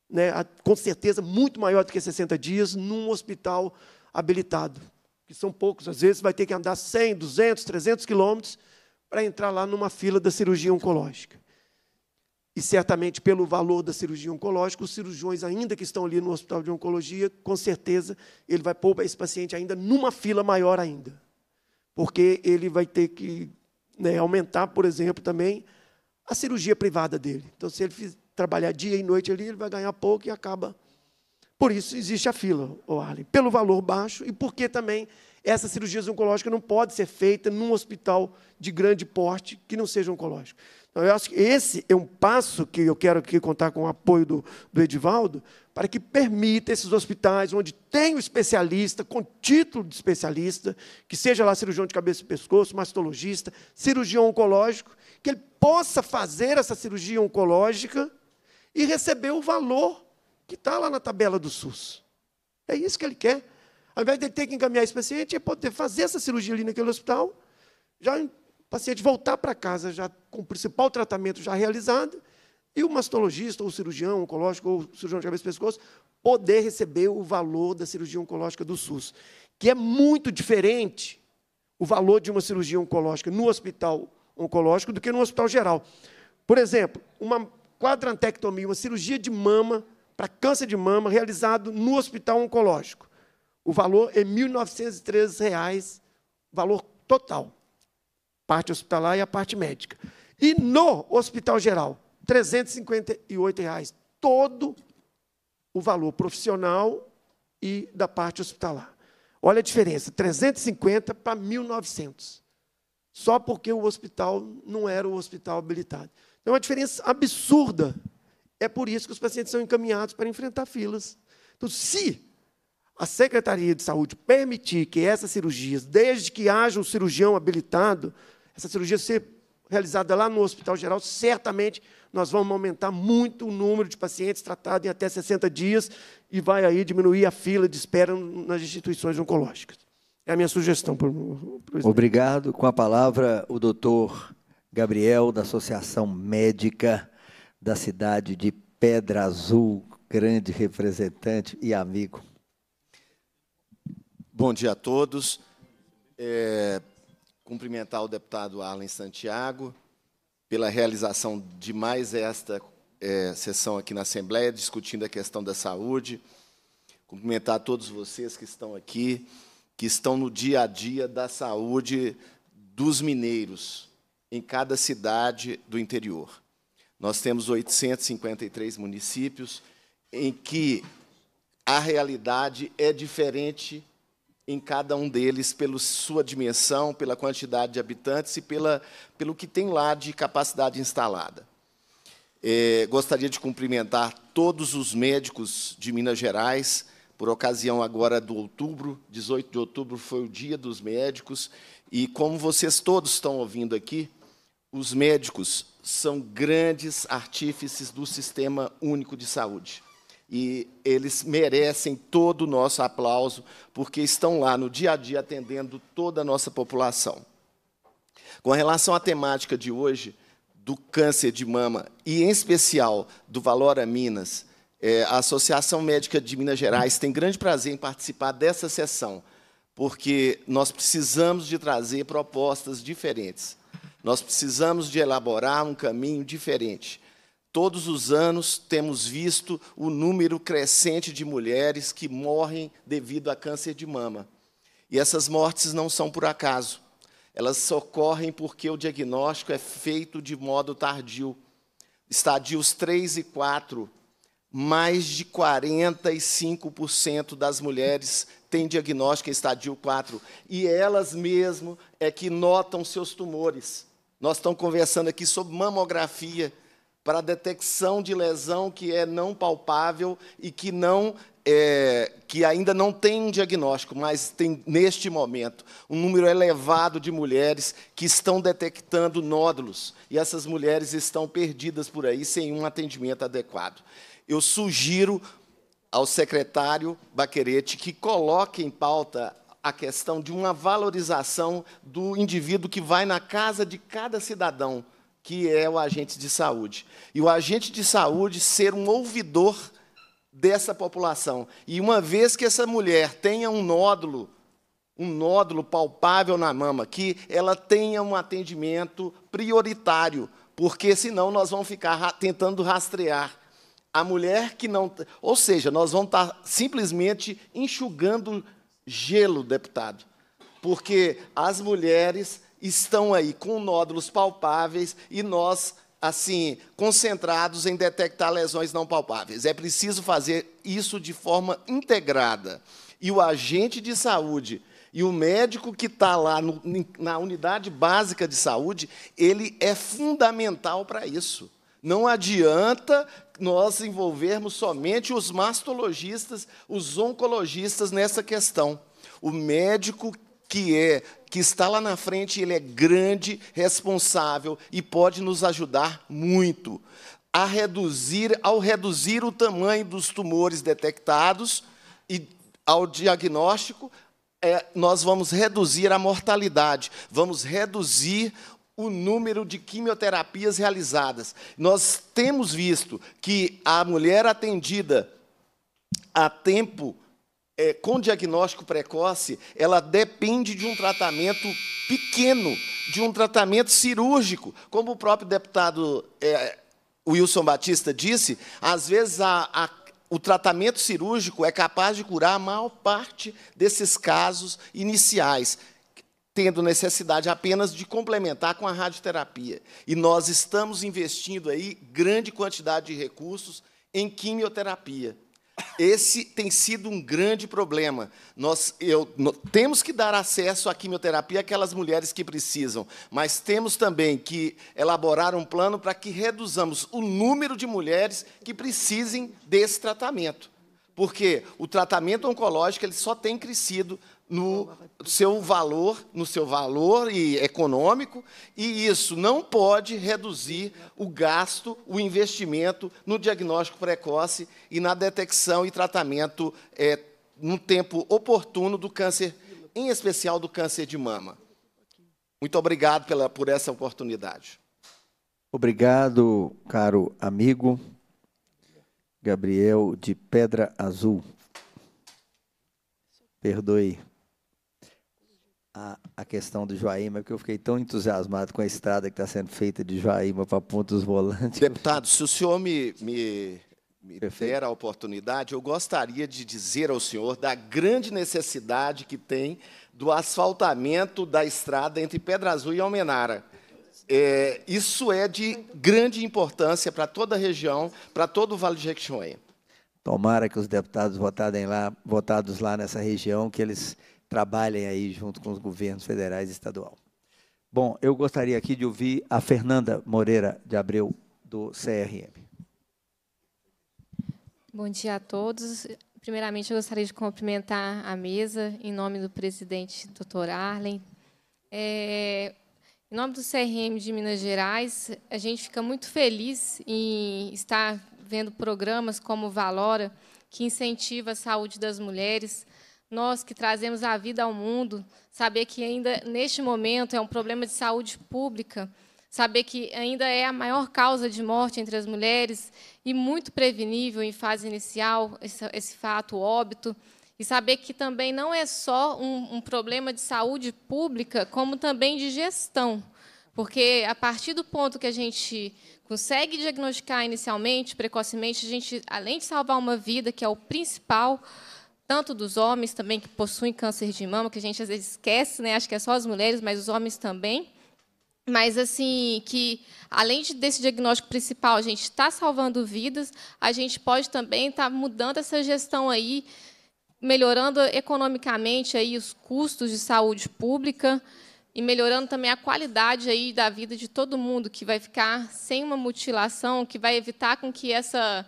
né, com certeza muito maior do que 60 dias, num hospital habilitado, que são poucos, às vezes vai ter que andar 100, 200, 300 quilômetros para entrar lá numa fila da cirurgia oncológica. E certamente, pelo valor da cirurgia oncológica, os cirurgiões, ainda que estão ali no hospital de oncologia, com certeza ele vai pôr esse paciente ainda numa fila maior ainda. Porque ele vai ter que né, aumentar, por exemplo, também a cirurgia privada dele. Então, se ele trabalhar dia e noite ali, ele vai ganhar pouco e acaba. Por isso existe a fila, o Arlen, pelo valor baixo e porque também essas cirurgias oncológicas não podem ser feitas num hospital de grande porte que não seja oncológico. Então, eu acho que esse é um passo que eu quero aqui contar com o apoio do, do Edivaldo, para que permita esses hospitais onde tem o especialista, com título de especialista, que seja lá cirurgião de cabeça e pescoço, mastologista, cirurgião oncológico, que ele possa fazer essa cirurgia oncológica e receber o valor que está lá na tabela do SUS. É isso que ele quer. Ao invés de ele ter que encaminhar esse paciente, ele pode fazer essa cirurgia ali naquele hospital, já paciente voltar para casa já com o principal tratamento já realizado, e o mastologista, ou cirurgião oncológico, ou cirurgião de cabeça e pescoço, poder receber o valor da cirurgia oncológica do SUS, que é muito diferente o valor de uma cirurgia oncológica no hospital oncológico do que no hospital geral. Por exemplo, uma quadrantectomia, uma cirurgia de mama para câncer de mama realizado no hospital oncológico. O valor é R$ 1.913, valor total parte hospitalar e a parte médica. E no hospital geral, R$ 358,00, todo o valor profissional e da parte hospitalar. Olha a diferença, 350 para 1.900, só porque o hospital não era o hospital habilitado. Então, é uma diferença absurda. É por isso que os pacientes são encaminhados para enfrentar filas. Então, se a Secretaria de Saúde permitir que essas cirurgias, desde que haja um cirurgião habilitado, essa cirurgia ser realizada lá no Hospital Geral, certamente nós vamos aumentar muito o número de pacientes tratados em até 60 dias e vai aí diminuir a fila de espera nas instituições oncológicas. É a minha sugestão. Presidente. Obrigado. Com a palavra, o doutor Gabriel, da Associação Médica da cidade de Pedra Azul, grande representante e amigo. Bom dia a todos. É, cumprimentar o deputado Arlen Santiago pela realização de mais esta é, sessão aqui na Assembleia, discutindo a questão da saúde. Cumprimentar todos vocês que estão aqui, que estão no dia a dia da saúde dos mineiros em cada cidade do interior. Nós temos 853 municípios em que a realidade é diferente em cada um deles, pela sua dimensão, pela quantidade de habitantes e pela, pelo que tem lá de capacidade instalada. É, gostaria de cumprimentar todos os médicos de Minas Gerais, por ocasião agora do outubro, 18 de outubro foi o Dia dos Médicos, e como vocês todos estão ouvindo aqui, os médicos são grandes artífices do Sistema Único de Saúde e eles merecem todo o nosso aplauso, porque estão lá no dia a dia atendendo toda a nossa população. Com relação à temática de hoje, do câncer de mama, e em especial do Valora Minas, é, a Associação Médica de Minas Gerais tem grande prazer em participar dessa sessão, porque nós precisamos de trazer propostas diferentes. Nós precisamos de elaborar um caminho diferente. Todos os anos temos visto o número crescente de mulheres que morrem devido a câncer de mama. E essas mortes não são por acaso. Elas ocorrem porque o diagnóstico é feito de modo tardio. Estadios 3 e 4, mais de 45% das mulheres têm diagnóstico em estadio 4 e elas mesmo é que notam seus tumores. Nós estamos conversando aqui sobre mamografia para detecção de lesão que é não palpável e que não é, que ainda não tem um diagnóstico, mas tem neste momento um número elevado de mulheres que estão detectando nódulos e essas mulheres estão perdidas por aí sem um atendimento adequado. Eu sugiro ao secretário Baquerete que coloque em pauta a questão de uma valorização do indivíduo que vai na casa de cada cidadão que é o agente de saúde. E o agente de saúde ser um ouvidor dessa população. E uma vez que essa mulher tenha um nódulo, um nódulo palpável na mama, que ela tenha um atendimento prioritário, porque senão nós vamos ficar tentando rastrear a mulher que não. Ou seja, nós vamos estar tá simplesmente enxugando gelo, deputado. Porque as mulheres estão aí com nódulos palpáveis e nós, assim, concentrados em detectar lesões não palpáveis. É preciso fazer isso de forma integrada. E o agente de saúde e o médico que está lá no, na unidade básica de saúde, ele é fundamental para isso. Não adianta nós envolvermos somente os mastologistas, os oncologistas nessa questão. O médico que é que está lá na frente, ele é grande, responsável e pode nos ajudar muito a reduzir ao reduzir o tamanho dos tumores detectados e ao diagnóstico, é, nós vamos reduzir a mortalidade, vamos reduzir o número de quimioterapias realizadas. Nós temos visto que a mulher atendida a tempo é, com diagnóstico precoce, ela depende de um tratamento pequeno, de um tratamento cirúrgico. Como o próprio deputado é, Wilson Batista disse, às vezes a, a, o tratamento cirúrgico é capaz de curar a maior parte desses casos iniciais tendo necessidade apenas de complementar com a radioterapia. E nós estamos investindo aí grande quantidade de recursos em quimioterapia. Esse tem sido um grande problema. Nós eu, nós, temos que dar acesso à quimioterapia àquelas mulheres que precisam, mas temos também que elaborar um plano para que reduzamos o número de mulheres que precisem desse tratamento. Porque o tratamento oncológico ele só tem crescido no seu valor, no seu valor e econômico, e isso não pode reduzir o gasto, o investimento no diagnóstico precoce e na detecção e tratamento é, no tempo oportuno do câncer, em especial do câncer de mama. Muito obrigado pela, por essa oportunidade. Obrigado, caro amigo Gabriel de Pedra Azul. Perdoe a, a questão do Joaíma, porque eu fiquei tão entusiasmado com a estrada que está sendo feita de Joaíma para Pontos Volantes. Deputado, se o senhor me, me, me der a oportunidade, eu gostaria de dizer ao senhor da grande necessidade que tem do asfaltamento da estrada entre Pedra Azul e Almenara. É, isso é de grande importância para toda a região, para todo o Vale de Jequitinhonha. Tomara que os deputados votados lá, votados lá nessa região, que eles trabalhem aí junto com os governos federais e estadual. Bom, eu gostaria aqui de ouvir a Fernanda Moreira de Abreu, do CRM. Bom dia a todos. Primeiramente, eu gostaria de cumprimentar a mesa em nome do presidente Doutor Arlen. É, em nome do CRM de Minas Gerais, a gente fica muito feliz em estar vendo programas como Valora, que incentiva a saúde das mulheres, nós que trazemos a vida ao mundo, saber que ainda neste momento é um problema de saúde pública, saber que ainda é a maior causa de morte entre as mulheres e muito prevenível em fase inicial esse, esse fato, o óbito, e saber que também não é só um, um problema de saúde pública, como também de gestão, porque a partir do ponto que a gente consegue diagnosticar inicialmente, precocemente, a gente, além de salvar uma vida, que é o principal, tanto dos homens também que possuem câncer de mama, que a gente às vezes esquece, né? Acho que é só as mulheres, mas os homens também. Mas assim, que além desse diagnóstico principal, a gente está salvando vidas, a gente pode também estar tá mudando essa gestão aí, melhorando economicamente aí os custos de saúde pública e melhorando também a qualidade aí da vida de todo mundo que vai ficar sem uma mutilação, que vai evitar com que essa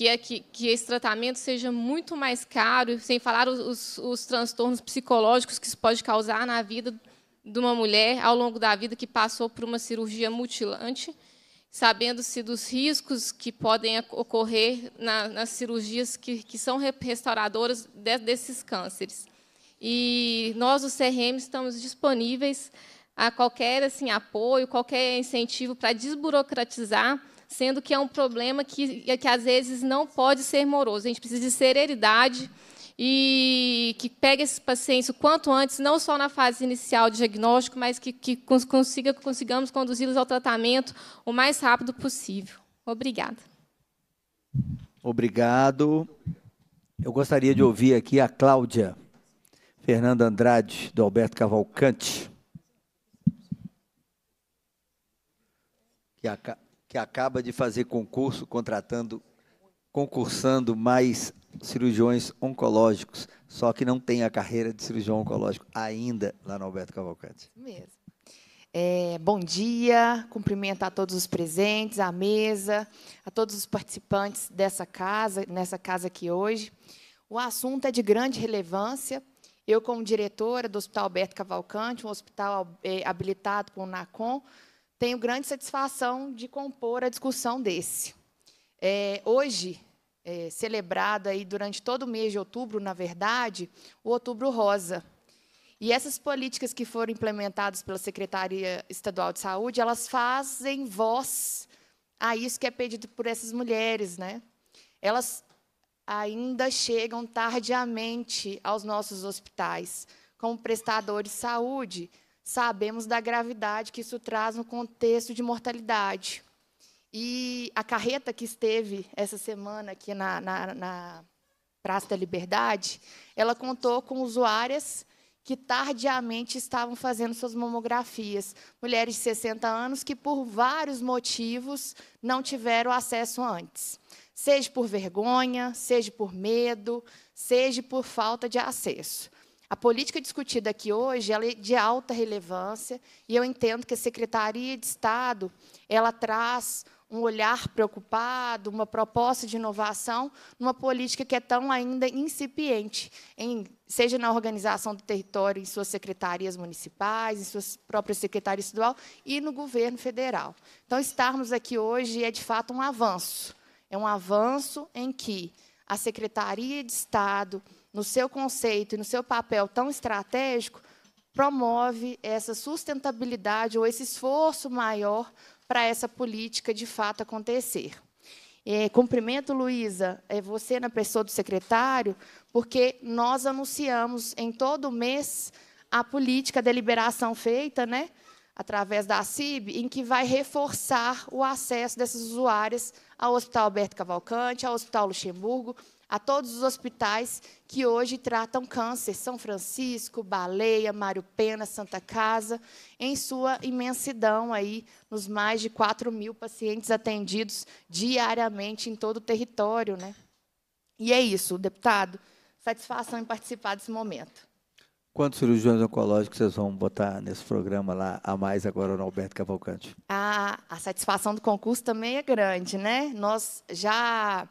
que é que, que esse tratamento seja muito mais caro, sem falar os, os, os transtornos psicológicos que isso pode causar na vida de uma mulher ao longo da vida que passou por uma cirurgia mutilante, sabendo-se dos riscos que podem ocorrer na, nas cirurgias que, que são restauradoras de, desses cânceres. E nós, o CRM, estamos disponíveis a qualquer assim apoio, qualquer incentivo para desburocratizar sendo que é um problema que, é que às vezes não pode ser moroso. A gente precisa de serenidade e que pegue esses pacientes o quanto antes, não só na fase inicial de diagnóstico, mas que, que consiga, consigamos conduzi-los ao tratamento o mais rápido possível. Obrigada. Obrigado. Eu gostaria de ouvir aqui a Cláudia Fernanda Andrade, do Alberto Cavalcante. Que a que acaba de fazer concurso contratando, concursando mais cirurgiões oncológicos, só que não tem a carreira de cirurgião oncológico ainda lá no Alberto Cavalcante. Mesmo. É, bom dia, cumprimento a todos os presentes, à mesa, a todos os participantes dessa casa, nessa casa aqui hoje. O assunto é de grande relevância. Eu, como diretora do Hospital Alberto Cavalcante, um hospital eh, habilitado por NACOM, tenho grande satisfação de compor a discussão desse. É, hoje, é, celebrado aí durante todo o mês de outubro, na verdade, o Outubro Rosa. E essas políticas que foram implementadas pela Secretaria Estadual de Saúde, elas fazem voz a isso que é pedido por essas mulheres, né? Elas ainda chegam tardiamente aos nossos hospitais como prestadores de saúde, sabemos da gravidade que isso traz no contexto de mortalidade. E a carreta que esteve essa semana aqui na, na, na Praça da Liberdade, ela contou com usuárias que tardiamente estavam fazendo suas mamografias. Mulheres de 60 anos que, por vários motivos, não tiveram acesso antes. Seja por vergonha, seja por medo, seja por falta de acesso. A política discutida aqui hoje é de alta relevância e eu entendo que a Secretaria de Estado ela traz um olhar preocupado, uma proposta de inovação, numa política que é tão ainda incipiente, em, seja na organização do território, em suas secretarias municipais, em suas próprias secretarias estadual e no governo federal. Então, estarmos aqui hoje é, de fato, um avanço. É um avanço em que a Secretaria de Estado, no seu conceito e no seu papel tão estratégico, promove essa sustentabilidade ou esse esforço maior para essa política de fato acontecer. É, cumprimento, Luísa, é você na pessoa do secretário, porque nós anunciamos em todo mês a política, a deliberação feita, né, através da CIB, em que vai reforçar o acesso dessas usuárias ao Hospital Alberto Cavalcante, ao Hospital Luxemburgo, a todos os hospitais que hoje tratam câncer, São Francisco, Baleia, Mário Pena, Santa Casa, em sua imensidão aí, nos mais de 4 mil pacientes atendidos diariamente em todo o território. Né? E é isso, deputado. Satisfação em participar desse momento. Quantos cirurgiões oncológicos vocês vão botar nesse programa lá a mais agora no Alberto Cavalcante? A, ah, a satisfação do concurso também é grande, né? Nós já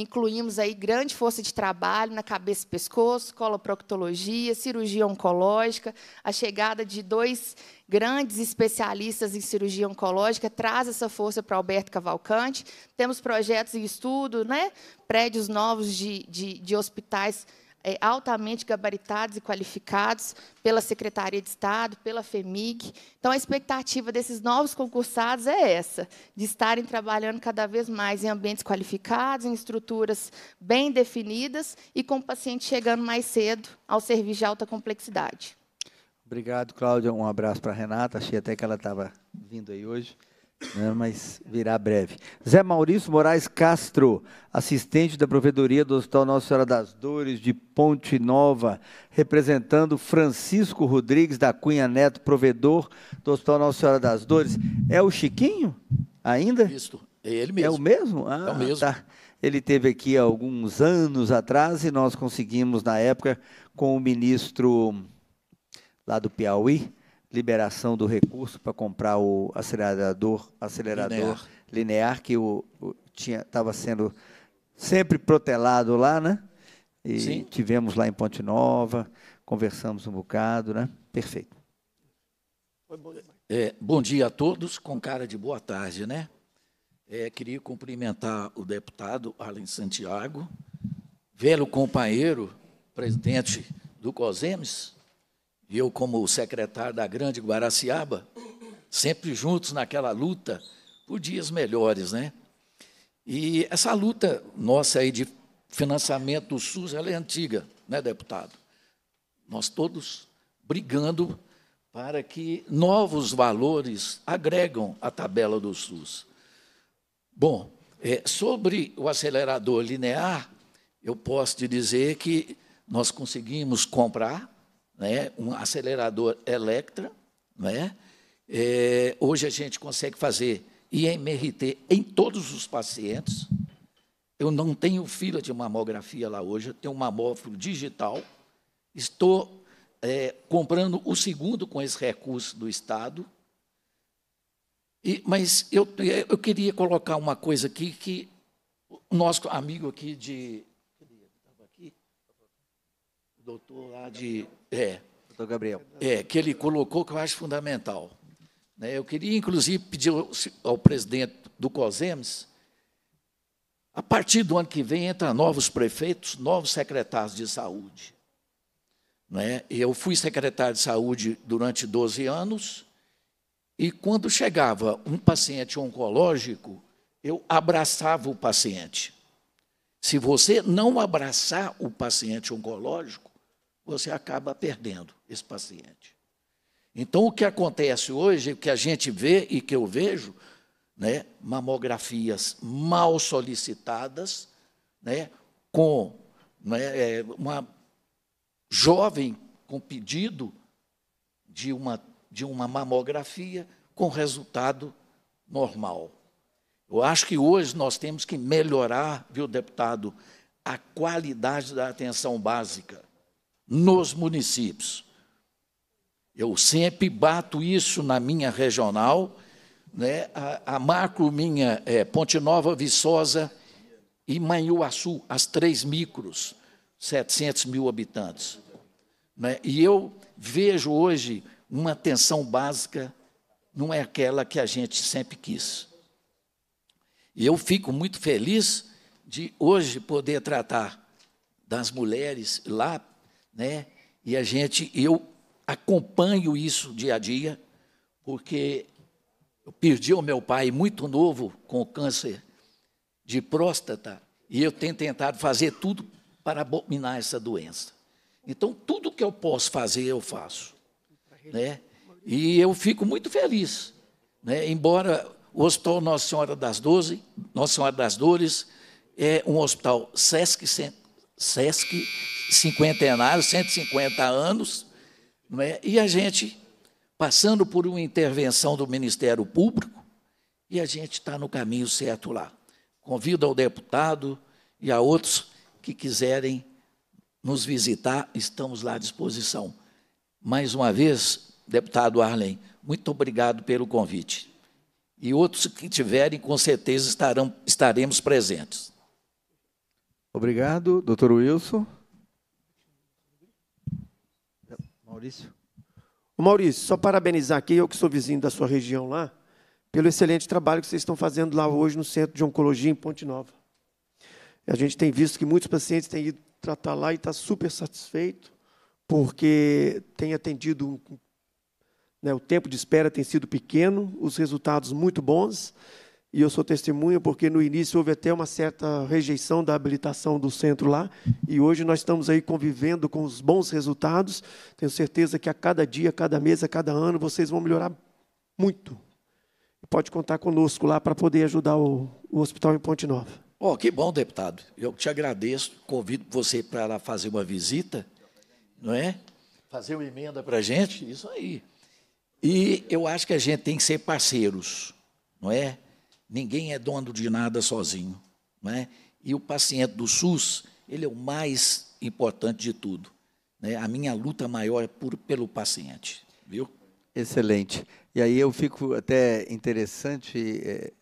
Incluímos aí grande força de trabalho na cabeça e pescoço, coloproctologia, cirurgia oncológica. A chegada de dois grandes especialistas em cirurgia oncológica traz essa força para Alberto Cavalcante. Temos projetos em estudo, né? prédios novos de, de, de hospitais é, altamente gabaritados e qualificados pela Secretaria de Estado, pela FEMIG. Então, a expectativa desses novos concursados é essa, de estarem trabalhando cada vez mais em ambientes qualificados, em estruturas bem definidas e com o paciente chegando mais cedo ao serviço de alta complexidade. Obrigado, Cláudia. Um abraço para a Renata. Achei até que ela estava vindo aí hoje né, mas virá breve. Zé Maurício Moraes Castro, assistente da Provedoria do Hospital Nossa Senhora das Dores de Ponte Nova, representando Francisco Rodrigues da Cunha Neto, provedor do Hospital Nossa Senhora das Dores. É o Chiquinho ainda? é ele é mesmo. É o mesmo? Ah, é o mesmo. Tá. Ele teve aqui alguns anos atrás e nós conseguimos, na época, com o ministro lá do Piauí, liberação do recurso para comprar o acelerador, acelerador linear, linear que o, o tinha estava sendo sempre protelado lá, né? E Sim. tivemos lá em Ponte Nova, conversamos um bocado, né? Perfeito. Bom, é, bom dia a todos, com cara de boa tarde, né? É, queria cumprimentar o deputado Alan Santiago, velho companheiro, presidente do COSEMES, e eu, como secretário da Grande Guaraciaba, sempre juntos naquela luta por dias melhores. Né? E essa luta nossa aí de financiamento do SUS, ela é antiga, né, deputado? Nós todos brigando para que novos valores agregam à tabela do SUS. Bom, é, sobre o acelerador linear, eu posso te dizer que nós conseguimos comprar né, um acelerador Electra. Né? É, hoje a gente consegue fazer IMRT em todos os pacientes. Eu não tenho fila de mamografia lá hoje, eu tenho um mamógrafo digital. Estou é, comprando o segundo com esse recurso do Estado. E, mas eu, eu queria colocar uma coisa aqui que o nosso amigo aqui de. o doutor lá de é. Doutor Gabriel. É, que ele colocou que eu acho fundamental. Né? Eu queria, inclusive, pedir ao presidente do COSEMES, a partir do ano que vem entram novos prefeitos, novos secretários de saúde. Né? Eu fui secretário de saúde durante 12 anos, e quando chegava um paciente oncológico, eu abraçava o paciente. Se você não abraçar o paciente oncológico, você acaba perdendo esse paciente. Então, o que acontece hoje, o que a gente vê e que eu vejo, né, mamografias mal solicitadas, né, com né, é, uma jovem com pedido de uma, de uma mamografia com resultado normal. Eu acho que hoje nós temos que melhorar, viu, deputado, a qualidade da atenção básica nos municípios. Eu sempre bato isso na minha regional, né? a, a macro minha é Ponte Nova, Viçosa e Manhuaçu, as três micros, 700 mil habitantes. Né? E eu vejo hoje uma atenção básica, não é aquela que a gente sempre quis. E eu fico muito feliz de hoje poder tratar das mulheres lá né? E a gente, eu acompanho isso dia a dia, porque eu perdi o meu pai muito novo com câncer de próstata e eu tenho tentado fazer tudo para abominar essa doença. Então, tudo que eu posso fazer, eu faço. Né? E eu fico muito feliz. Né? Embora o Hospital Nossa Senhora das Doze, Nossa Senhora das Dores, é um hospital SESC SESC cinquentenário, 150 anos, não é? e a gente passando por uma intervenção do Ministério Público, e a gente está no caminho certo lá. Convido ao deputado e a outros que quiserem nos visitar, estamos lá à disposição. Mais uma vez, deputado Arlen, muito obrigado pelo convite. E outros que tiverem, com certeza estarão, estaremos presentes. Obrigado, doutor Wilson. Maurício. Maurício, só parabenizar aqui, eu que sou vizinho da sua região lá, pelo excelente trabalho que vocês estão fazendo lá hoje no Centro de Oncologia em Ponte Nova. A gente tem visto que muitos pacientes têm ido tratar lá e está super satisfeito, porque tem atendido, né, o tempo de espera tem sido pequeno, os resultados muito bons. E eu sou testemunha porque no início houve até uma certa rejeição da habilitação do centro lá, e hoje nós estamos aí convivendo com os bons resultados. Tenho certeza que a cada dia, a cada mês, a cada ano vocês vão melhorar muito. Pode contar conosco lá para poder ajudar o, o, hospital em Ponte Nova. Oh, que bom, deputado. Eu te agradeço. Convido você para fazer uma visita, não é? Fazer uma emenda para a gente, isso aí. E eu acho que a gente tem que ser parceiros, não é? Ninguém é dono de nada sozinho. Né? E o paciente do SUS, ele é o mais importante de tudo. Né? A minha luta maior é por, pelo paciente. Viu? Excelente. E aí eu fico até interessante, eh,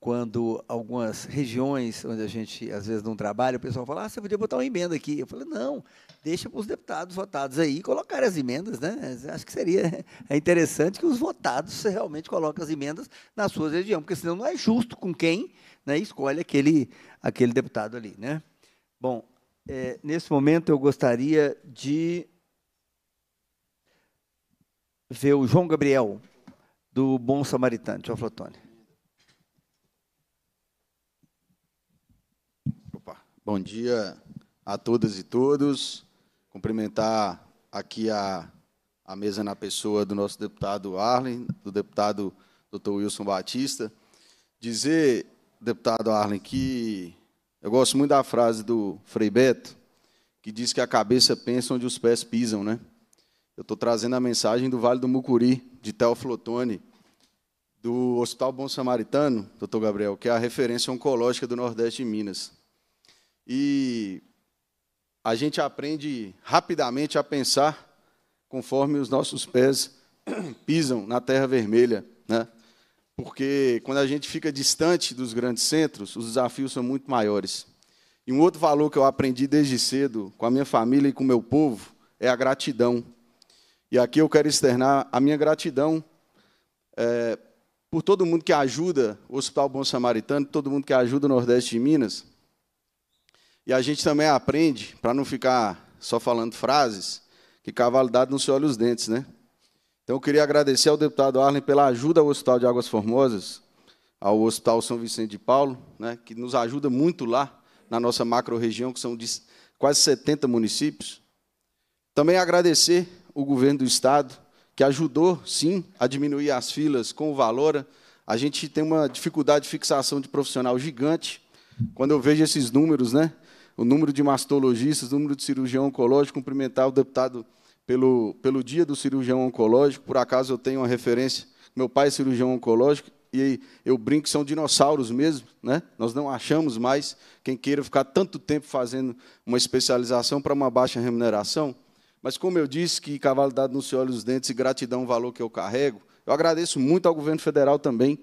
quando algumas regiões onde a gente às vezes não trabalha, o pessoal fala: ah, você podia botar uma emenda aqui. Eu falei: não, deixa para os deputados votados aí colocar as emendas, né? Acho que seria é interessante que os votados realmente coloquem as emendas nas suas regiões porque senão não é justo com quem né, escolhe aquele, aquele deputado ali, né? Bom, é, nesse momento eu gostaria de ver o João Gabriel, do Bom Samaritano. Tchau, Flotone. Bom dia a todas e todos. Cumprimentar aqui a, a mesa na pessoa do nosso deputado Arlen, do deputado Dr. Wilson Batista. Dizer, deputado Arlen, que eu gosto muito da frase do Frei Beto, que diz que a cabeça pensa onde os pés pisam, né? Eu estou trazendo a mensagem do Vale do Mucuri, de Teoflotone, do Hospital Bom Samaritano, doutor Gabriel, que é a referência oncológica do Nordeste de Minas. E a gente aprende rapidamente a pensar conforme os nossos pés pisam na terra vermelha, né? Porque quando a gente fica distante dos grandes centros, os desafios são muito maiores. E um outro valor que eu aprendi desde cedo com a minha família e com o meu povo é a gratidão. E aqui eu quero externar a minha gratidão é, por todo mundo que ajuda o Hospital Bom Samaritano, todo mundo que ajuda o Nordeste de Minas, e a gente também aprende, para não ficar só falando frases, que cavalo dado não se olha os dentes, né? Então eu queria agradecer ao deputado Arlen pela ajuda ao Hospital de Águas Formosas, ao Hospital São Vicente de Paulo, né, que nos ajuda muito lá na nossa macro-região, que são quase 70 municípios. Também agradecer o governo do Estado, que ajudou, sim, a diminuir as filas com o Valora. A gente tem uma dificuldade de fixação de profissional gigante. Quando eu vejo esses números, né, o número de mastologistas, o número de cirurgião oncológico, cumprimentar o deputado pelo, pelo dia do cirurgião oncológico. Por acaso eu tenho uma referência, meu pai é cirurgião oncológico, e eu brinco que são dinossauros mesmo, né? Nós não achamos mais quem queira ficar tanto tempo fazendo uma especialização para uma baixa remuneração. Mas como eu disse que cavalo dado nos olhos os dentes e gratidão o é valor que eu carrego, eu agradeço muito ao governo federal também,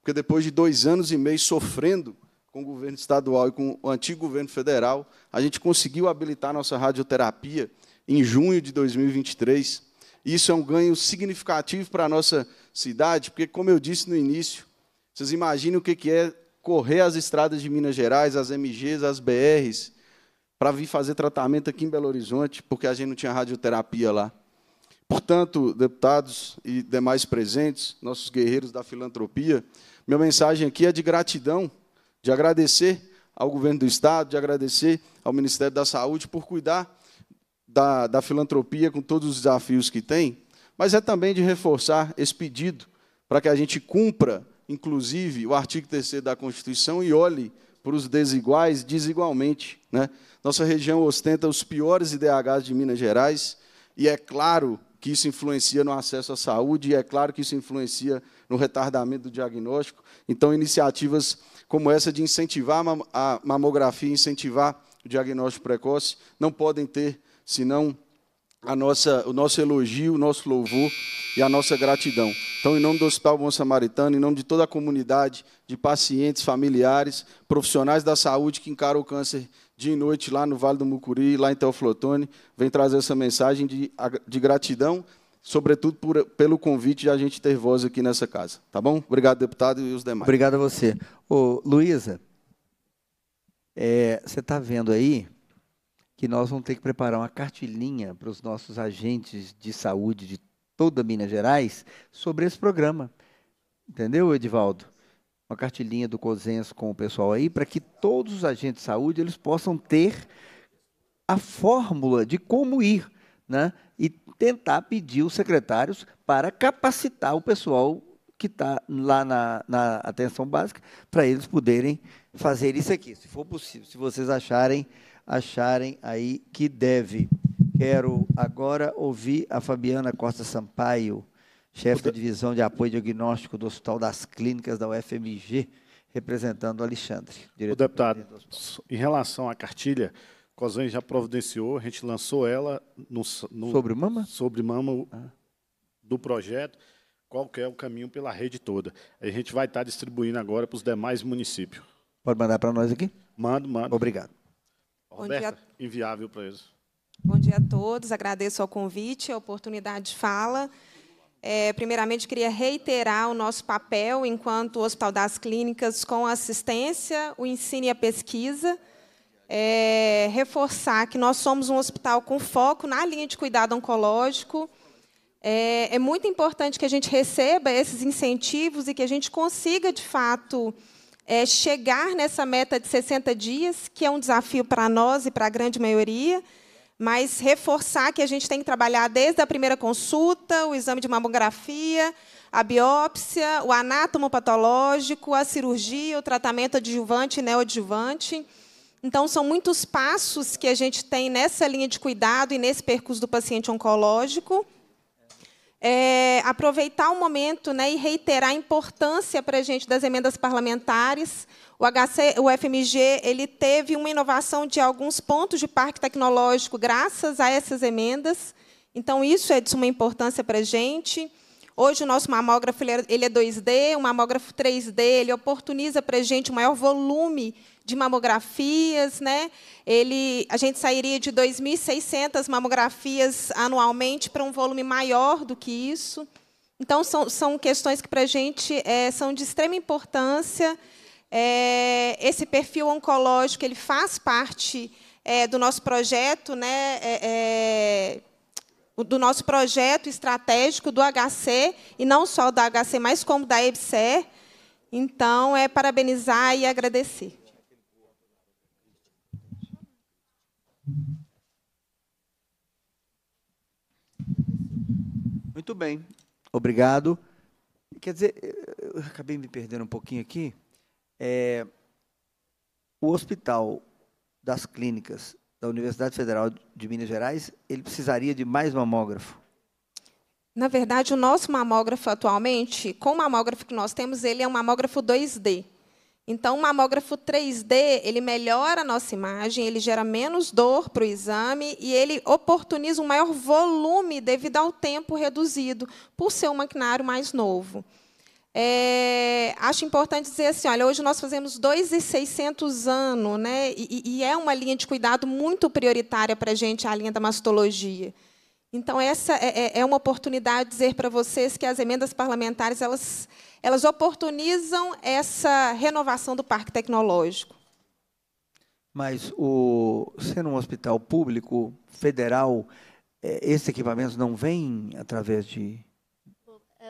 porque depois de dois anos e meio sofrendo com o governo estadual e com o antigo governo federal, a gente conseguiu habilitar nossa radioterapia em junho de 2023. Isso é um ganho significativo para a nossa cidade, porque, como eu disse no início, vocês imaginam o que é correr as estradas de Minas Gerais, as MGs, as BRs, para vir fazer tratamento aqui em Belo Horizonte, porque a gente não tinha radioterapia lá. Portanto, deputados e demais presentes, nossos guerreiros da filantropia, minha mensagem aqui é de gratidão de agradecer ao governo do Estado, de agradecer ao Ministério da Saúde por cuidar da, da filantropia com todos os desafios que tem, mas é também de reforçar esse pedido para que a gente cumpra, inclusive, o artigo 3 da Constituição e olhe para os desiguais desigualmente. Né? Nossa região ostenta os piores IDHs de Minas Gerais, e é claro que isso influencia no acesso à saúde, e é claro que isso influencia no retardamento do diagnóstico. Então, iniciativas como essa de incentivar a mamografia, incentivar o diagnóstico precoce, não podem ter senão a nossa, o nosso elogio, o nosso louvor e a nossa gratidão. Então, em nome do Hospital Bom Samaritano, em nome de toda a comunidade de pacientes, familiares, profissionais da saúde que encaram o câncer dia e noite lá no Vale do Mucuri, lá em Teoflotone, vem trazer essa mensagem de, de gratidão sobretudo por, pelo convite de a gente ter voz aqui nessa casa. Tá bom? Obrigado, deputado, e os demais. Obrigado a você. Luísa, é, você está vendo aí que nós vamos ter que preparar uma cartilinha para os nossos agentes de saúde de toda Minas Gerais sobre esse programa. Entendeu, Edivaldo? Uma cartilinha do COSENS com o pessoal aí, para que todos os agentes de saúde eles possam ter a fórmula de como ir. Né? e tentar pedir os secretários para capacitar o pessoal que está lá na, na, atenção básica para eles poderem fazer isso aqui, se for possível, se vocês acharem acharem aí que deve. Quero agora ouvir a Fabiana Costa Sampaio, chefe da divisão de apoio diagnóstico do Hospital das Clínicas da UFMG, representando o Alexandre. Diretor, o deputado, em relação à cartilha, COSAN já providenciou, a gente lançou ela no, no sobre mama, sobre mama ah. do projeto, qual que é o caminho pela rede toda. A gente vai estar distribuindo agora para os demais municípios. Pode mandar para nós aqui? Mando, mando. Obrigado. Roberta, dia... inviável para eles. Bom dia a todos, agradeço o convite, a oportunidade de fala. É, primeiramente, queria reiterar o nosso papel enquanto Hospital das Clínicas com a assistência, o ensino e a pesquisa é, reforçar que nós somos um hospital com foco na linha de cuidado oncológico. É, é, muito importante que a gente receba esses incentivos e que a gente consiga, de fato, é, chegar nessa meta de 60 dias, que é um desafio para nós e para a grande maioria, mas reforçar que a gente tem que trabalhar desde a primeira consulta, o exame de mamografia, a biópsia, o anátomo patológico, a cirurgia, o tratamento adjuvante e neoadjuvante. Então, são muitos passos que a gente tem nessa linha de cuidado e nesse percurso do paciente oncológico. É, aproveitar o momento né, e reiterar a importância para a gente das emendas parlamentares. O, HC, o FMG ele teve uma inovação de alguns pontos de parque tecnológico graças a essas emendas. Então, isso é de suma importância para a gente. Hoje, o nosso mamógrafo ele é 2D, é o mamógrafo 3D ele oportuniza para a gente o maior volume de mamografias, né? Ele, a gente sairia de 2.600 mamografias anualmente para um volume maior do que isso. Então, são, são questões que, para a gente, é, são de extrema importância. É, esse perfil oncológico ele faz parte é, do nosso projeto, né? É, é, do nosso projeto estratégico do HC, e não só do HC, mas como da EBSER. Então, é parabenizar e agradecer. Muito bem. Obrigado. Quer dizer, eu acabei me perdendo um pouquinho aqui. É, o hospital das clínicas da Universidade Federal de Minas Gerais, ele precisaria de mais mamógrafo? Na verdade, o nosso mamógrafo atualmente, com o mamógrafo que nós temos, ele é um mamógrafo 2D. Então, o mamógrafo 3D ele melhora a nossa imagem, ele gera menos dor para o exame e ele oportuniza um maior volume devido ao tempo reduzido, por ser um maquinário mais novo. É, acho importante dizer assim, olha, hoje nós fazemos 2,600 anos, né? E, e é uma linha de cuidado muito prioritária para a gente, a linha da mastologia. Então, essa é, é, é uma oportunidade de dizer para vocês que as emendas parlamentares, elas elas oportunizam essa renovação do parque tecnológico. Mas o sendo um hospital público federal, é, esses equipamentos não vêm através de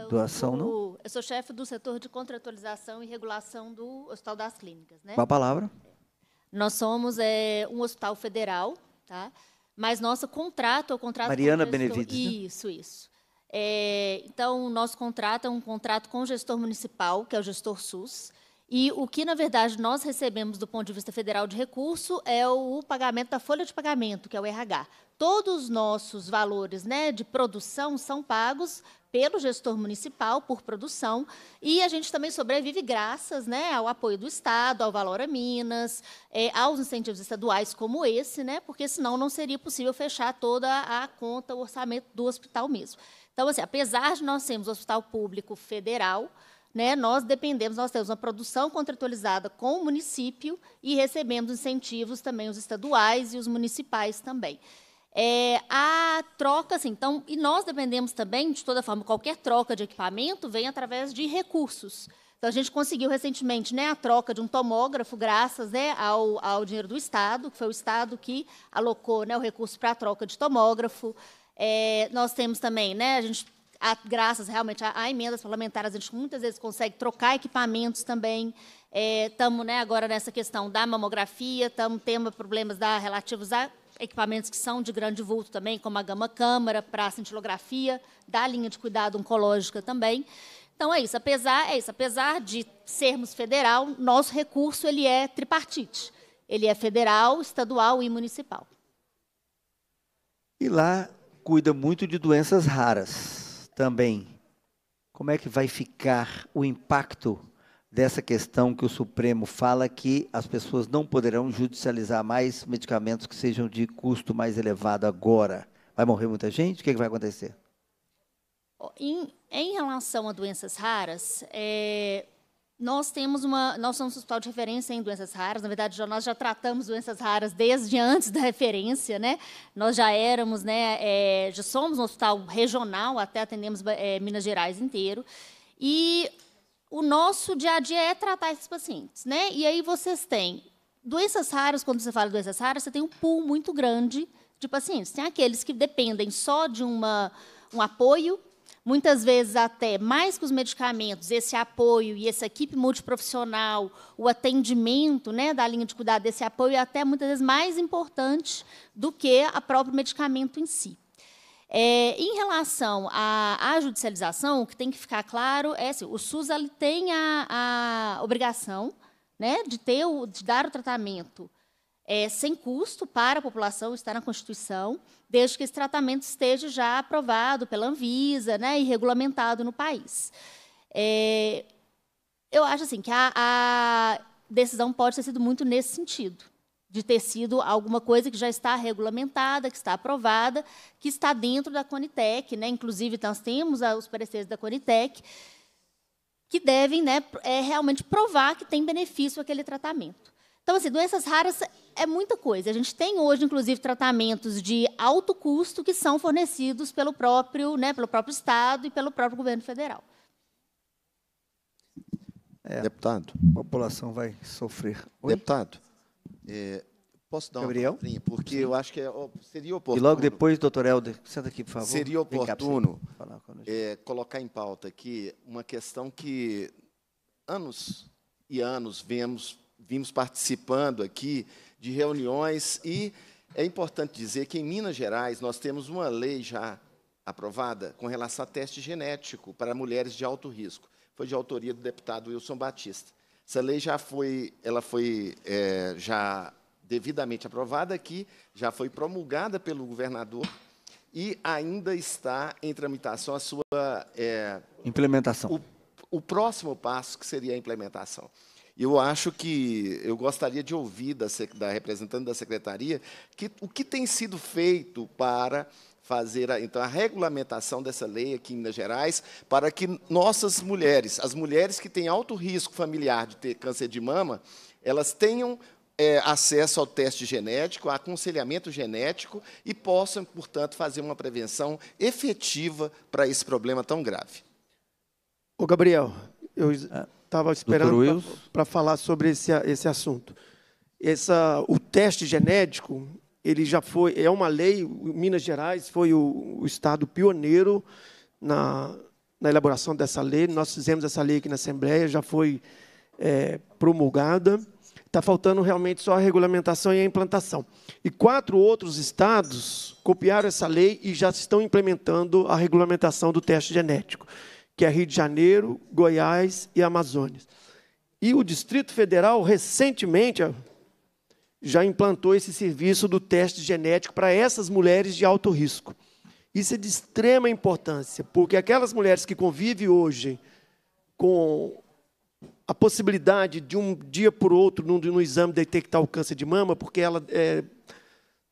doação, não? Eu sou chefe do setor de contratualização e regulação do Hospital das Clínicas, né? Qual a palavra? Nós somos é, um hospital federal, tá? Mas nosso contrato, é o contrato Mariana Benevides. Isso, né? isso. É, então, o nosso contrato é um contrato com o gestor municipal, que é o gestor SUS, e o que, na verdade, nós recebemos do ponto de vista federal de recurso é o pagamento da folha de pagamento, que é o RH. Todos os nossos valores né, de produção são pagos pelo gestor municipal por produção e a gente também sobrevive graças né, ao apoio do Estado, ao Valora Minas, é, aos incentivos estaduais como esse, né, porque senão não seria possível fechar toda a conta, o orçamento do hospital mesmo. Então, assim, apesar de nós sermos um hospital público federal, né, nós dependemos, nós temos uma produção contratualizada com o município e recebemos incentivos também os estaduais e os municipais também. É, a troca, assim, então, e nós dependemos também, de toda forma, qualquer troca de equipamento vem através de recursos. Então, a gente conseguiu recentemente né, a troca de um tomógrafo, graças né, ao, ao dinheiro do Estado, que foi o Estado que alocou né, o recurso para a troca de tomógrafo. É, nós temos também, né, a gente, a, graças realmente a, a, emendas parlamentares, a gente muitas vezes consegue trocar equipamentos também. Estamos é, né, agora nessa questão da mamografia, tamo, temos problemas da, relativos a equipamentos que são de grande vulto também, como a gama câmara para a cintilografia, da linha de cuidado oncológica também. Então é isso, apesar é isso, apesar de sermos federal, nosso recurso ele é tripartite. Ele é federal, estadual e municipal. E lá cuida muito de doenças raras também. Como é que vai ficar o impacto dessa questão que o Supremo fala que as pessoas não poderão judicializar mais medicamentos que sejam de custo mais elevado agora? Vai morrer muita gente? O que, é que vai acontecer? Em, em, relação a doenças raras, é, nós temos uma, nós somos um hospital de referência em doenças raras. Na verdade, nós já tratamos doenças raras desde antes da referência, né? Nós já éramos, né? É, já somos um hospital regional, até atendemos é, Minas Gerais inteiro. E o nosso dia a dia é tratar esses pacientes, né? E aí vocês têm doenças raras. Quando você fala de doenças raras, você tem um pool muito grande de pacientes. Tem aqueles que dependem só de uma um apoio Muitas vezes, até mais que os medicamentos, esse apoio e essa equipe multiprofissional, o atendimento né, da linha de cuidado esse apoio é até muitas vezes mais importante do que o próprio medicamento em si. É, em relação à, à, judicialização, o que tem que ficar claro é assim, o SUS tem a, a obrigação né, de, ter o, de dar o tratamento é, sem custo para a população, está na Constituição, desde que esse tratamento esteja já aprovado pela Anvisa né, e regulamentado no país. É, eu acho assim que a, a decisão pode ter sido muito nesse sentido, de ter sido alguma coisa que já está regulamentada, que está aprovada, que está dentro da Conitec, né? Inclusive nós temos os pareceres da Conitec que devem, né, é, realmente provar que tem benefício aquele tratamento. Então, assim, doenças raras é muita coisa. A gente tem hoje, inclusive, tratamentos de alto custo que são fornecidos pelo próprio, né, pelo próprio Estado e pelo próprio governo federal. É, Deputado. A população vai sofrer. Oi? Deputado. É, posso dar Gabriel? uma Porque eu acho que é, seria oportuno. E logo depois, doutor Helder, senta aqui, por favor. Seria oportuno é, colocar em pauta aqui uma questão que anos e anos vemos vimos participando aqui de reuniões e é importante dizer que em Minas Gerais nós temos uma lei já aprovada com relação a teste genético para mulheres de alto risco. Foi de autoria do deputado Wilson Batista. Essa lei já foi, ela foi é, já devidamente aprovada aqui, já foi promulgada pelo governador e ainda está em tramitação a sua é, implementação. O, o próximo passo que seria a implementação eu acho que eu gostaria de ouvir da, da representante da secretaria que, o que tem sido feito para fazer a, então a regulamentação dessa lei aqui em Minas Gerais para que nossas mulheres, as mulheres que têm alto risco familiar de ter câncer de mama, elas tenham é, acesso ao teste genético, a aconselhamento genético e possam, portanto, fazer uma prevenção efetiva para esse problema tão grave. Ô Gabriel, eu ah estava esperando para falar sobre esse, esse assunto. Essa, o teste genético, ele já foi, é uma lei, Minas Gerais foi o, o estado pioneiro na, na elaboração dessa lei. Nós fizemos essa lei aqui na Assembleia, já foi é, promulgada. Está faltando realmente só a regulamentação e a implantação. E quatro outros estados copiaram essa lei e já estão implementando a regulamentação do teste genético que é Rio de Janeiro, Goiás e Amazônia. E o Distrito Federal, recentemente, já implantou esse serviço do teste genético para essas mulheres de alto risco. Isso é de extrema importância, porque aquelas mulheres que convivem hoje com a possibilidade de um dia por outro, no, no exame, detectar o câncer de mama, porque ela está é,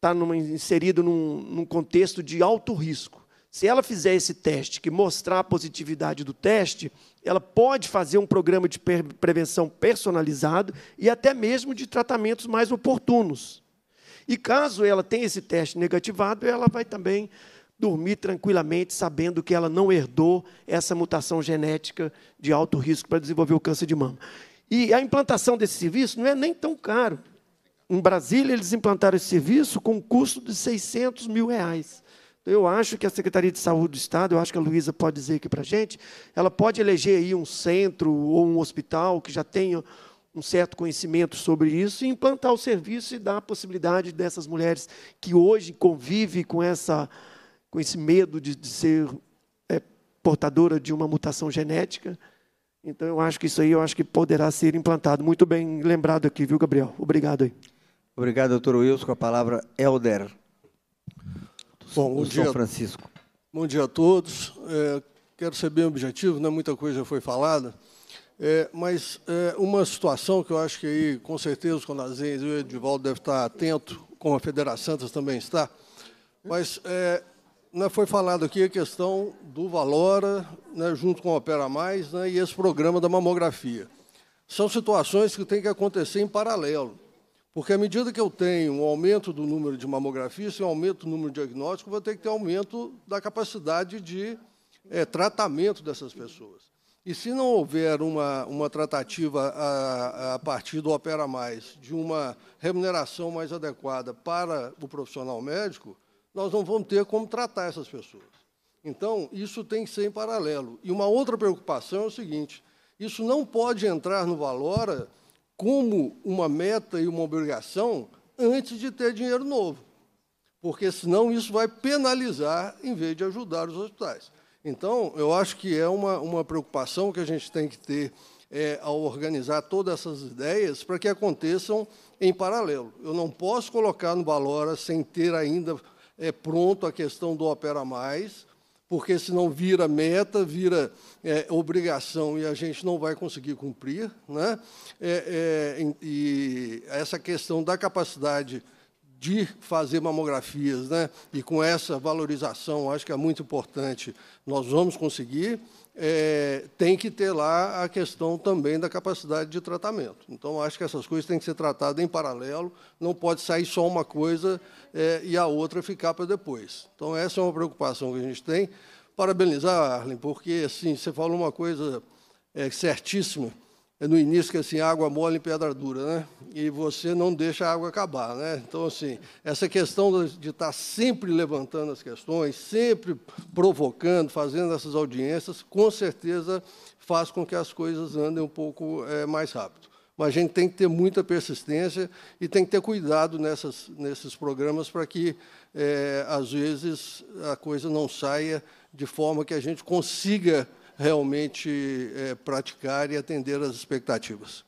tá inserida num, num contexto de alto risco. Se ela fizer esse teste, que mostrar a positividade do teste, ela pode fazer um programa de prevenção personalizado e até mesmo de tratamentos mais oportunos. E caso ela tenha esse teste negativado, ela vai também dormir tranquilamente, sabendo que ela não herdou essa mutação genética de alto risco para desenvolver o câncer de mama. E a implantação desse serviço não é nem tão caro. Em Brasília, eles implantaram esse serviço com um custo de 600 mil reais eu acho que a Secretaria de Saúde do Estado, eu acho que a Luísa pode dizer aqui para a gente, ela pode eleger aí um centro ou um hospital que já tenha um certo conhecimento sobre isso e implantar o serviço e dar a possibilidade dessas mulheres que hoje convivem com, essa, com esse medo de, de ser é, portadora de uma mutação genética. Então, eu acho que isso aí eu acho que poderá ser implantado. Muito bem lembrado aqui, viu, Gabriel? Obrigado aí. Obrigado, doutor Wilson. Com a palavra, Helder. Bom, bom dia, São Francisco. Bom dia a todos. É, quero ser bem objetivo, né? muita coisa foi falada, é, mas é, uma situação que eu acho que aí, com certeza, o Conazens e o Edivaldo devem estar atento, como a Federação Santos também está, mas é, né, foi falado aqui a questão do Valora, né, junto com a Opera Mais, né, e esse programa da mamografia. São situações que têm que acontecer em paralelo. Porque à medida que eu tenho um aumento do número de mamografias, e um aumento do número de diagnósticos, vou ter que ter aumento da capacidade de é, tratamento dessas pessoas. E se não houver uma, uma tratativa a, a partir do Opera Mais, de uma remuneração mais adequada para o profissional médico, nós não vamos ter como tratar essas pessoas. Então, isso tem que ser em paralelo. E uma outra preocupação é o seguinte: isso não pode entrar no Valora como uma meta e uma obrigação antes de ter dinheiro novo, porque senão isso vai penalizar em vez de ajudar os hospitais. Então, eu acho que é uma, uma preocupação que a gente tem que ter é, ao organizar todas essas ideias para que aconteçam em paralelo. Eu não posso colocar no Balora sem ter ainda é, pronto a questão do Opera Mais, porque senão vira meta, vira é, obrigação e a gente não vai conseguir cumprir. Né? É, é, e essa questão da capacidade de fazer mamografias, né? e com essa valorização, acho que é muito importante, nós vamos conseguir, é, tem que ter lá a questão também da capacidade de tratamento. Então, acho que essas coisas têm que ser tratadas em paralelo, não pode sair só uma coisa é, e a outra ficar para depois. Então, essa é uma preocupação que a gente tem. Parabenizar, Arlen, porque assim, você falou uma coisa é, certíssima é no início que assim água mole em pedra dura, né? E você não deixa a água acabar, né? Então assim, essa questão de estar sempre levantando as questões, sempre provocando, fazendo essas audiências, com certeza faz com que as coisas andem um pouco é, mais rápido mas a gente tem que ter muita persistência e tem que ter cuidado nessas, nesses programas para que, é, às vezes, a coisa não saia de forma que a gente consiga realmente é, praticar e atender as expectativas.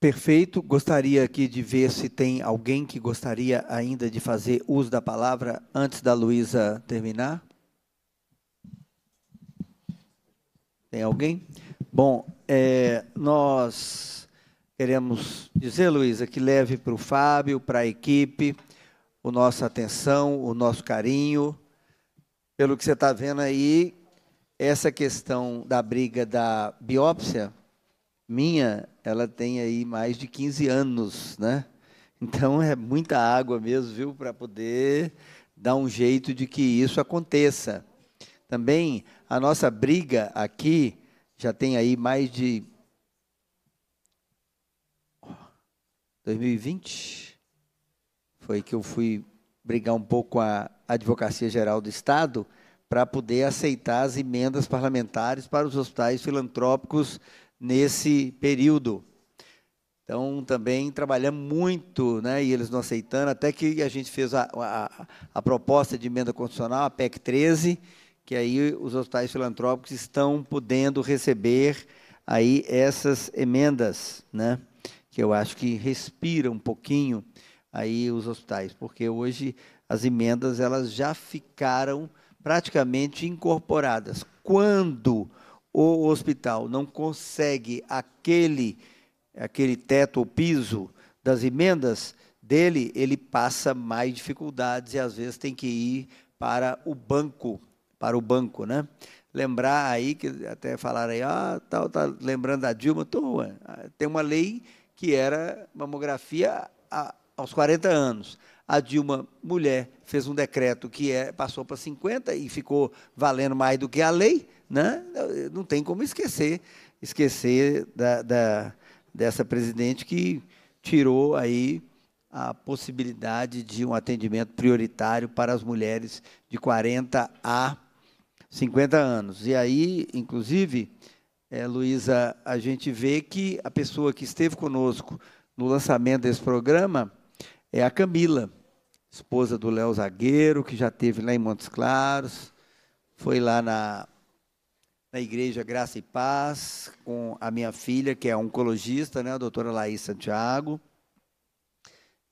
Perfeito. Gostaria aqui de ver se tem alguém que gostaria ainda de fazer uso da palavra antes da Luísa terminar. Tem alguém? Tem alguém? Bom, é, nós queremos dizer, Luísa, que leve para o Fábio, para a equipe, a nossa atenção, o nosso carinho. Pelo que você está vendo aí, essa questão da briga da biópsia minha, ela tem aí mais de 15 anos, né? Então é muita água mesmo, viu, para poder dar um jeito de que isso aconteça. Também a nossa briga aqui já tem aí mais de 2020 foi que eu fui brigar um pouco com a Advocacia Geral do Estado para poder aceitar as emendas parlamentares para os hospitais filantrópicos nesse período. Então, também trabalhamos muito, né, e eles não aceitando, até que a gente fez a, a, a proposta de emenda constitucional, a PEC 13, que aí os hospitais filantrópicos estão podendo receber aí essas emendas, né? Que eu acho que respira um pouquinho aí os hospitais, porque hoje as emendas elas já ficaram praticamente incorporadas. Quando o hospital não consegue aquele aquele teto ou piso das emendas dele, ele passa mais dificuldades e às vezes tem que ir para o banco para o banco, né? Lembrar aí que até falaram aí, ah, tal, tá, tá lembrando da Dilma, tô, ah, tem uma lei que era mamografia a, aos 40 anos. A Dilma, mulher, fez um decreto que é, passou para 50 e ficou valendo mais do que a lei, né? Não tem como esquecer, esquecer da, da dessa presidente que tirou aí a possibilidade de um atendimento prioritário para as mulheres de 40 a 50 anos. E aí, inclusive, é, Luísa, a gente vê que a pessoa que esteve conosco no lançamento desse programa é a Camila, esposa do Léo Zagueiro, que já esteve lá em Montes Claros, foi lá na, na Igreja Graça e Paz com a minha filha, que é oncologista, né, a doutora Laís Santiago.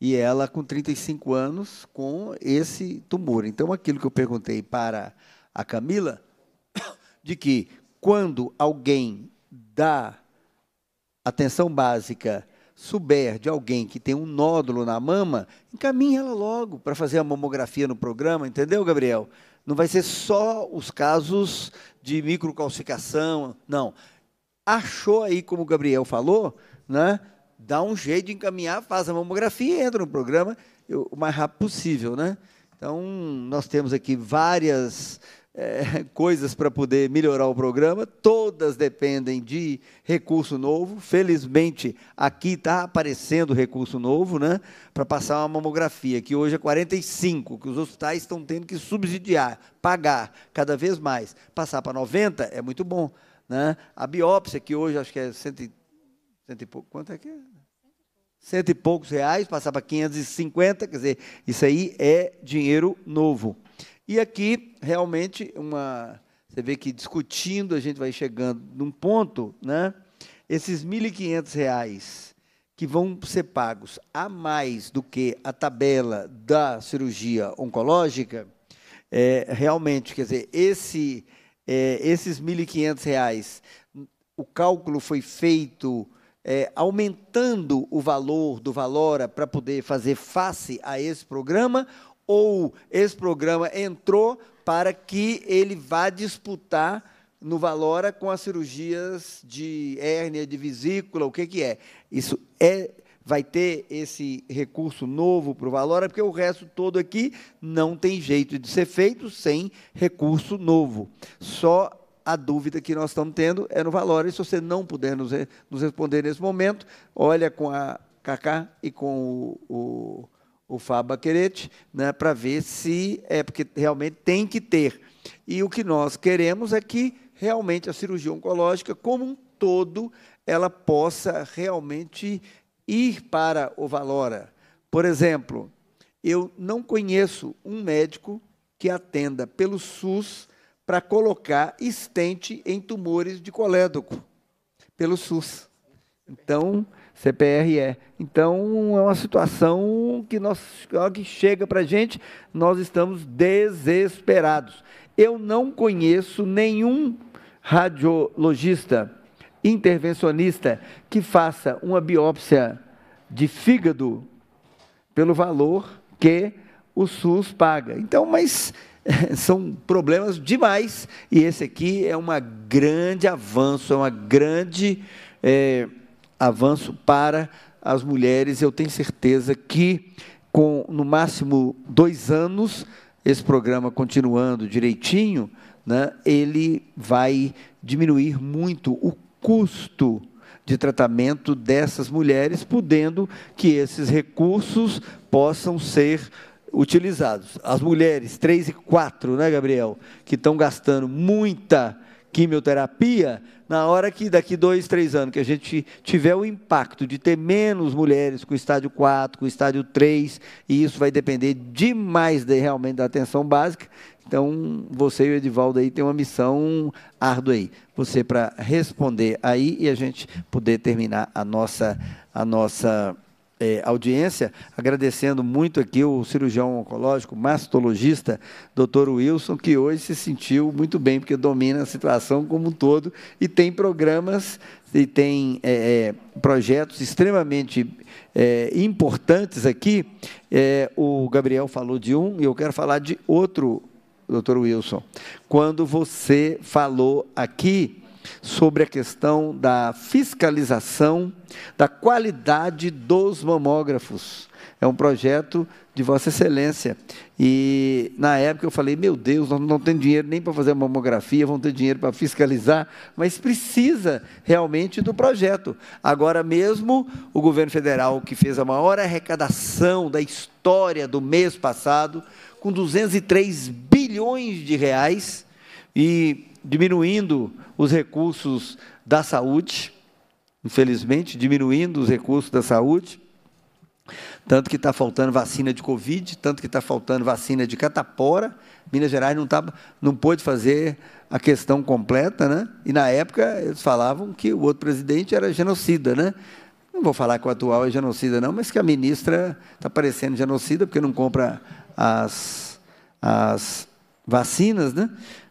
E ela com 35 anos com esse tumor. Então, aquilo que eu perguntei para a Camila, de que quando alguém dá atenção básica souber de alguém que tem um nódulo na mama, encaminhe ela logo para fazer a mamografia no programa, entendeu, Gabriel? Não vai ser só os casos de microcalcificação, não. Achou aí, como o Gabriel falou, né? dá um jeito de encaminhar, faz a mamografia e entra no programa o mais rápido possível. Né? Então, nós temos aqui várias é, coisas para poder melhorar o programa, todas dependem de recurso novo. Felizmente, aqui está aparecendo recurso novo, né? Para passar uma mamografia, que hoje é 45, que os hospitais estão tendo que subsidiar, pagar cada vez mais. Passar para 90 é muito bom. Né? A biópsia, que hoje acho que é cento e, cento e pouco. Quanto é que é? Cento e poucos reais, passar para 550, quer dizer, isso aí é dinheiro novo. E aqui, realmente, uma, você vê que discutindo a gente vai chegando num ponto, né? Esses R$ 1.500 que vão ser pagos a mais do que a tabela da cirurgia oncológica, é, realmente, quer dizer, esse, é, esses R$ 1.500, o cálculo foi feito é, aumentando o valor do Valora para poder fazer face a esse programa, ou esse programa entrou para que ele vá disputar no Valora com as cirurgias de hérnia, de vesícula, o que, que é? Isso é vai ter esse recurso novo para o Valora, porque o resto todo aqui não tem jeito de ser feito sem recurso novo. Só a dúvida que nós estamos tendo é no Valora, e se você não puder nos, nos responder nesse momento, olha com a Cacá e com o, o o Fábio Baquerete, né, para ver se é porque realmente tem que ter. E o que nós queremos é que realmente a cirurgia oncológica, como um todo, ela possa realmente ir para o Valora. Por exemplo, eu não conheço um médico que atenda pelo SUS para colocar estente em tumores de colédoco, pelo SUS. Então, CPRE. Então, é uma situação que, nós, que chega para a gente, nós estamos desesperados. Eu não conheço nenhum radiologista intervencionista que faça uma biópsia de fígado pelo valor que o SUS paga. Então, mas são problemas demais e esse aqui é um grande avanço, é uma grande é, avanço para as mulheres. Eu tenho certeza que, com no máximo dois anos, esse programa continuando direitinho, né, ele vai diminuir muito o custo de tratamento dessas mulheres, podendo que esses recursos possam ser utilizados. As mulheres três e quatro, né, Gabriel, que estão gastando muita quimioterapia, na hora que daqui dois, três anos que a gente tiver o impacto de ter menos mulheres com estádio 4, com estádio 3, e isso vai depender demais de, realmente da atenção básica. Então, você e o Edivaldo aí tem uma missão árdua aí. Você para responder aí e a gente poder terminar a nossa a nossa é, audiência, agradecendo muito aqui o cirurgião oncológico, mastologista, doutor Wilson, que hoje se sentiu muito bem, porque domina a situação como um todo e tem programas e tem é, é projetos extremamente é, importantes aqui. É, o Gabriel falou de um e eu quero falar de outro, doutor Wilson. Quando você falou aqui sobre a questão da fiscalização da qualidade dos mamógrafos. É um projeto de Vossa Excelência. E na época eu falei: meu Deus, nós não temos dinheiro nem para fazer mamografia, vão ter dinheiro para fiscalizar, mas precisa realmente do projeto. Agora mesmo, o governo federal, que fez a maior arrecadação da história do mês passado, com 203 bilhões de reais, e diminuindo os recursos da saúde, infelizmente, diminuindo os recursos da saúde. Tanto que está faltando vacina de Covid, tanto que está faltando vacina de catapora. Minas Gerais não, tá, não pôde fazer a questão completa, né? E na época eles falavam que o outro presidente era genocida, né? Não vou falar que o atual é genocida, não, mas que a ministra está parecendo genocida porque não compra as, as vacinas, né?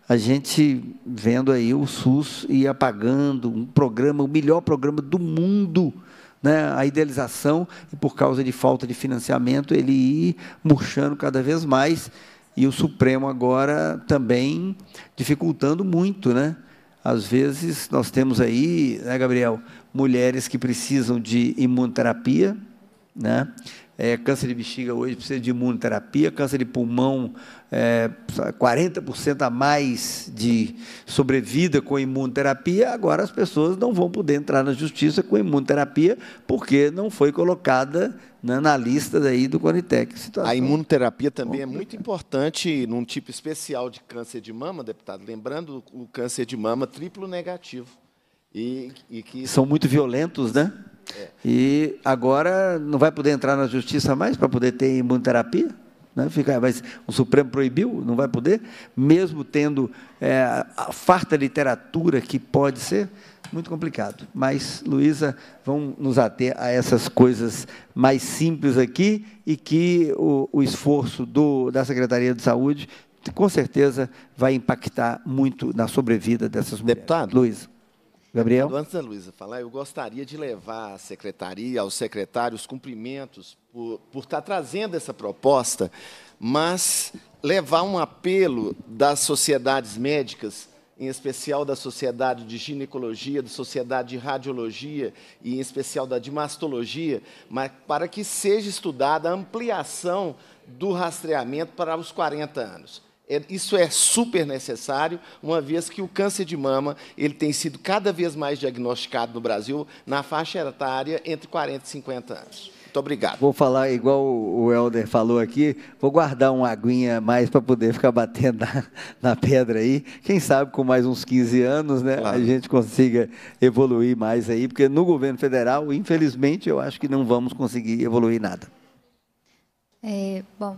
a gente vendo aí o SUS e apagando um programa, o melhor programa do mundo, né, a idealização, e por causa de falta de financiamento, ele ir murchando cada vez mais, e o Supremo agora também dificultando muito, né? Às vezes nós temos aí, né, Gabriel, mulheres que precisam de imunoterapia, né? É, câncer de bexiga hoje precisa de imunoterapia, câncer de pulmão, é, 40% a mais de sobrevida com imunoterapia. Agora as pessoas não vão poder entrar na justiça com imunoterapia porque não foi colocada na, né, na lista daí do Conitec. Situação. A imunoterapia também é muito importante num tipo especial de câncer de mama, deputado. Lembrando o câncer de mama triplo negativo. E, e que... São muito violentos, né? E agora não vai poder entrar na justiça mais para poder ter imunoterapia? Né? Fica, mas o Supremo proibiu, não vai poder, mesmo tendo é, a farta literatura que pode ser, muito complicado. Mas, Luísa, vamos nos ater a essas coisas mais simples aqui e que o, o esforço do, da Secretaria de Saúde, com certeza, vai impactar muito na sobrevida dessas mulheres. Deputado? Luísa. Gabriel? Antes da Luísa falar, eu gostaria de levar à secretaria, aos secretários, cumprimentos por, por estar tá trazendo essa proposta, mas levar um apelo das sociedades médicas, em especial da Sociedade de Ginecologia, da Sociedade de Radiologia e em especial da de Mastologia, mas para que seja estudada a ampliação do rastreamento para os 40 anos. É, isso é super necessário, uma vez que o câncer de mama ele tem sido cada vez mais diagnosticado no Brasil na faixa etária entre 40 e 50 anos. Muito obrigado. Vou falar igual o Helder falou aqui, vou guardar uma aguinha mais para poder ficar batendo na, na, pedra aí. Quem sabe com mais uns 15 anos, né, claro. a gente consiga evoluir mais aí, porque no governo federal, infelizmente, eu acho que não vamos conseguir evoluir nada. É, bom,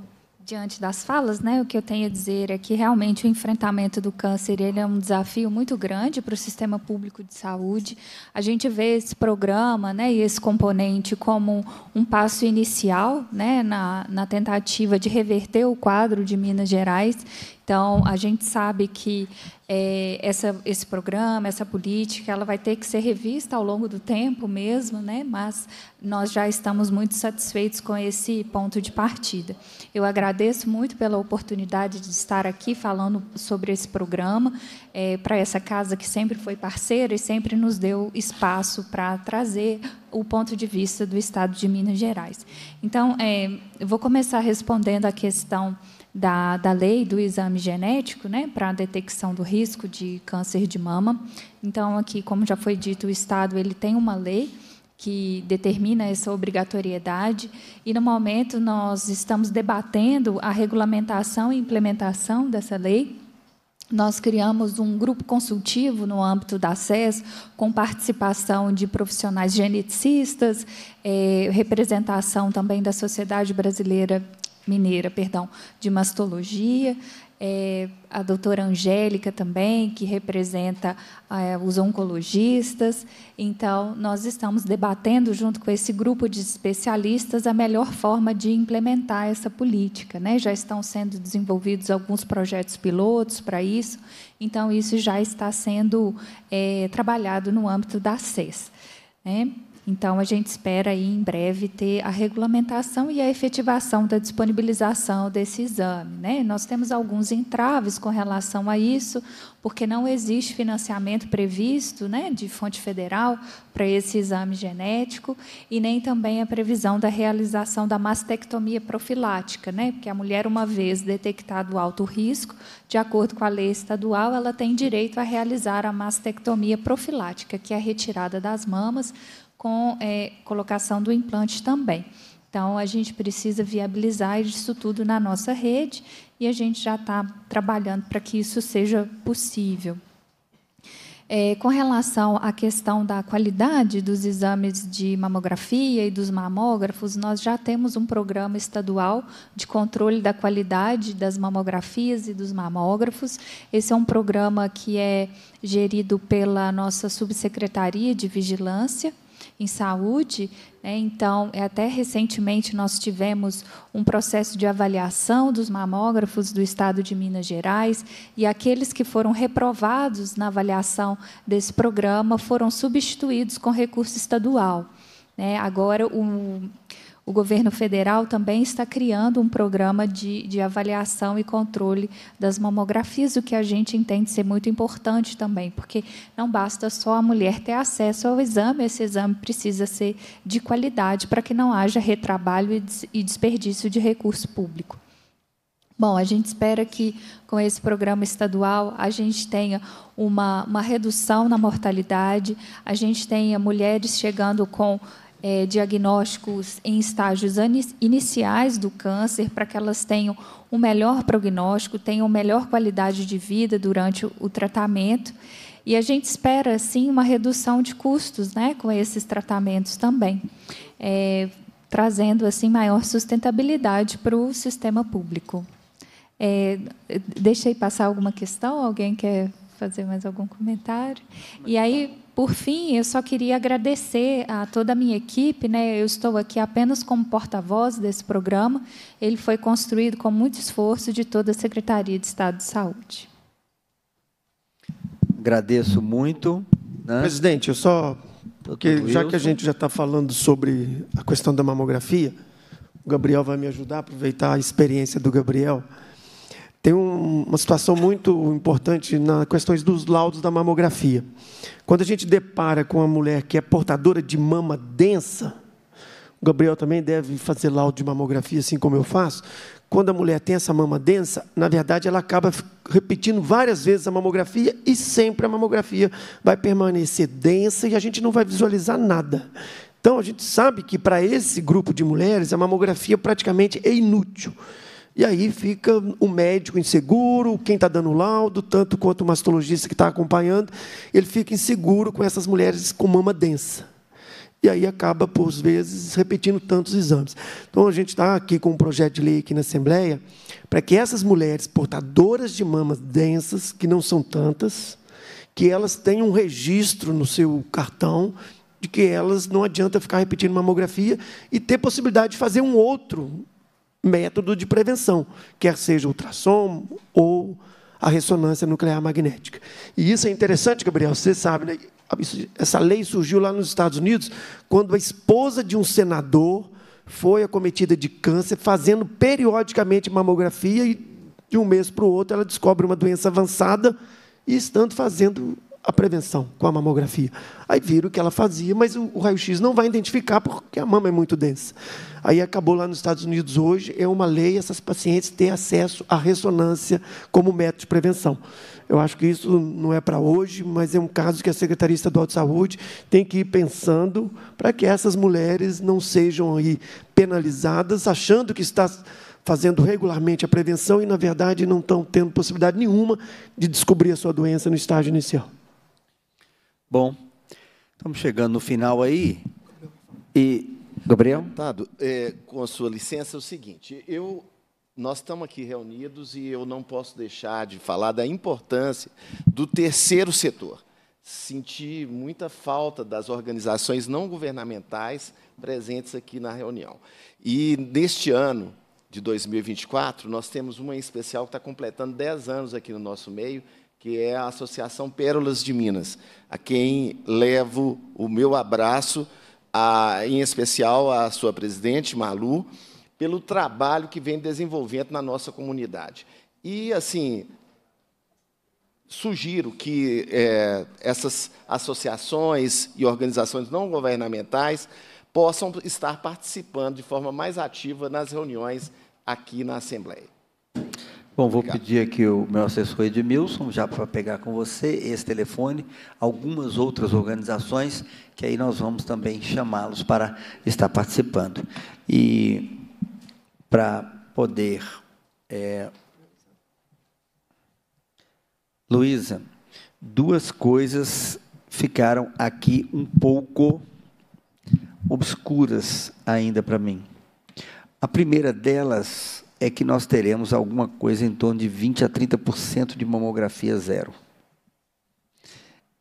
diante das falas, né, o que eu tenho a dizer é que realmente o enfrentamento do câncer ele é um desafio muito grande para o sistema público de saúde. A gente vê esse programa né, e esse componente como um passo inicial né, na, na tentativa de reverter o quadro de Minas Gerais então, a gente sabe que é, essa, esse programa, essa política, ela vai ter que ser revista ao longo do tempo mesmo, né? mas nós já estamos muito satisfeitos com esse ponto de partida. Eu agradeço muito pela oportunidade de estar aqui falando sobre esse programa, é, para essa casa que sempre foi parceira e sempre nos deu espaço para trazer o ponto de vista do Estado de Minas Gerais. Então, é, eu vou começar respondendo a questão da, da lei do exame genético né, para a detecção do risco de câncer de mama. Então, aqui, como já foi dito, o Estado ele tem uma lei que determina essa obrigatoriedade e no momento nós estamos debatendo a regulamentação e implementação dessa lei. Nós criamos um grupo consultivo no âmbito da SES, com participação de profissionais geneticistas, eh, representação também da Sociedade Brasileira mineira, perdão, de mastologia. É, a doutora Angélica também, que representa é, os oncologistas. Então, nós estamos debatendo, junto com esse grupo de especialistas, a melhor forma de implementar essa política. Né? Já estão sendo desenvolvidos alguns projetos pilotos para isso, então, isso já está sendo é, trabalhado no âmbito da SES. Né? Então, a gente espera aí, em breve ter a regulamentação e a efetivação da disponibilização desse exame. Né? Nós temos alguns entraves com relação a isso, porque não existe financiamento previsto né, de fonte federal para esse exame genético e nem também a previsão da realização da mastectomia profilática, né? porque a mulher, uma vez detectado alto risco, de acordo com a lei estadual, ela tem direito a realizar a mastectomia profilática, que é a retirada das mamas com é, colocação do implante também. Então, a gente precisa viabilizar isso tudo na nossa rede e a gente já está trabalhando para que isso seja possível. É, com relação à questão da qualidade dos exames de mamografia e dos mamógrafos, nós já temos um programa estadual de controle da qualidade das mamografias e dos mamógrafos. Esse é um programa que é gerido pela nossa subsecretaria de vigilância em saúde. Né? Então, é até recentemente nós tivemos um processo de avaliação dos mamógrafos do Estado de Minas Gerais e aqueles que foram reprovados na avaliação desse programa foram substituídos com recurso estadual. Né? Agora, o o governo federal também está criando um programa de, de avaliação e controle das mamografias, o que a gente entende ser muito importante também, porque não basta só a mulher ter acesso ao exame, esse exame precisa ser de qualidade para que não haja retrabalho e, desperdício de recurso público. Bom, a gente espera que com esse programa estadual a gente tenha uma, uma redução na mortalidade, a gente tenha mulheres chegando com é, diagnósticos em estágios iniciais do câncer, para que elas tenham um melhor prognóstico, tenham melhor qualidade de vida durante o, tratamento. E a gente espera, sim, uma redução de custos né, com esses tratamentos também, é, trazendo, assim, maior sustentabilidade para o sistema público. É, deixei passar alguma questão? Alguém quer fazer mais algum comentário? E aí por fim, eu só queria agradecer a toda a minha equipe. Né? Eu estou aqui apenas como porta-voz desse programa. Ele foi construído com muito esforço de toda a Secretaria de Estado de Saúde. Agradeço muito. Né? Presidente, eu só. Porque já que a gente já está falando sobre a questão da mamografia, o Gabriel vai me ajudar a aproveitar a experiência do Gabriel tem um, uma situação muito importante nas questões dos laudos da mamografia. Quando a gente depara com uma mulher que é portadora de mama densa, o Gabriel também deve fazer laudo de mamografia, assim como eu faço. Quando a mulher tem essa mama densa, na verdade ela acaba repetindo várias vezes a mamografia e sempre a mamografia vai permanecer densa e a gente não vai visualizar nada. Então a gente sabe que para esse grupo de mulheres a mamografia praticamente é inútil. E aí fica o médico inseguro, quem está dando o laudo, tanto quanto o mastologista que está acompanhando, ele fica inseguro com essas mulheres com mama densa. E aí acaba, por vezes, repetindo tantos exames. Então, a gente está aqui com um projeto de lei aqui na Assembleia para que essas mulheres portadoras de mamas densas, que não são tantas, que elas tenham um registro no seu cartão de que elas não adianta ficar repetindo mamografia e ter possibilidade de fazer um outro método de prevenção, quer seja ultrassom ou a ressonância nuclear magnética. E isso é interessante, Gabriel, você sabe, né? essa lei surgiu lá nos Estados Unidos quando a esposa de um senador foi acometida de câncer, fazendo periodicamente mamografia e de um mês para o outro ela descobre uma doença avançada e estando fazendo a prevenção com a mamografia. Aí viram que ela fazia, mas o, o raio-x não vai identificar porque a mama é muito densa. Aí acabou lá nos Estados Unidos hoje, é uma lei essas pacientes têm acesso à ressonância como método de prevenção. Eu acho que isso não é para hoje, mas é um caso que a Secretaria Estadual de Saúde tem que ir pensando para que essas mulheres não sejam aí penalizadas, achando que está fazendo regularmente a prevenção e, na verdade, não estão tendo possibilidade nenhuma de descobrir a sua doença no estágio inicial. Bom, estamos chegando no final aí. E, Gabriel? Deputado, é, com a sua licença, é o seguinte: eu, nós estamos aqui reunidos e eu não posso deixar de falar da importância do terceiro setor. Senti muita falta das organizações não governamentais presentes aqui na reunião. E, neste ano de 2024, nós temos uma em especial que está completando 10 anos aqui no nosso meio, que é a Associação Pérolas de Minas, a quem levo o meu abraço, a, em especial à sua presidente, Malu, pelo trabalho que vem desenvolvendo na nossa comunidade. E, assim, sugiro que é, essas associações e organizações não governamentais possam estar participando de forma mais ativa nas reuniões aqui na Assembleia. Bom, vou Obrigado. pedir aqui o meu assessor Edmilson, já para pegar com você esse telefone, algumas outras organizações, que aí nós vamos também chamá-los para estar participando. E para poder. É, Luísa, duas coisas ficaram aqui um pouco obscuras ainda para mim. A primeira delas é que nós teremos alguma coisa em torno de 20 a 30% de mamografia zero.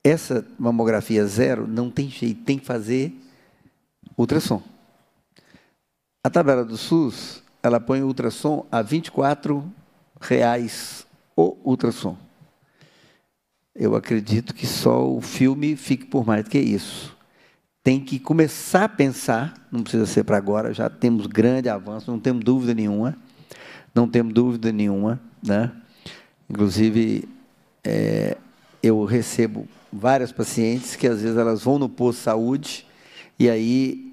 Essa mamografia zero não tem jeito, tem que fazer ultrassom. A tabela do SUS, ela põe o ultrassom a 24 reais o ultrassom. Eu acredito que só o filme fique por mais do que isso. Tem que começar a pensar, não precisa ser para agora, já temos grande avanço, não temos dúvida nenhuma não temos dúvida nenhuma. Né? Inclusive, é, eu recebo várias pacientes que às vezes elas vão no posto de saúde e aí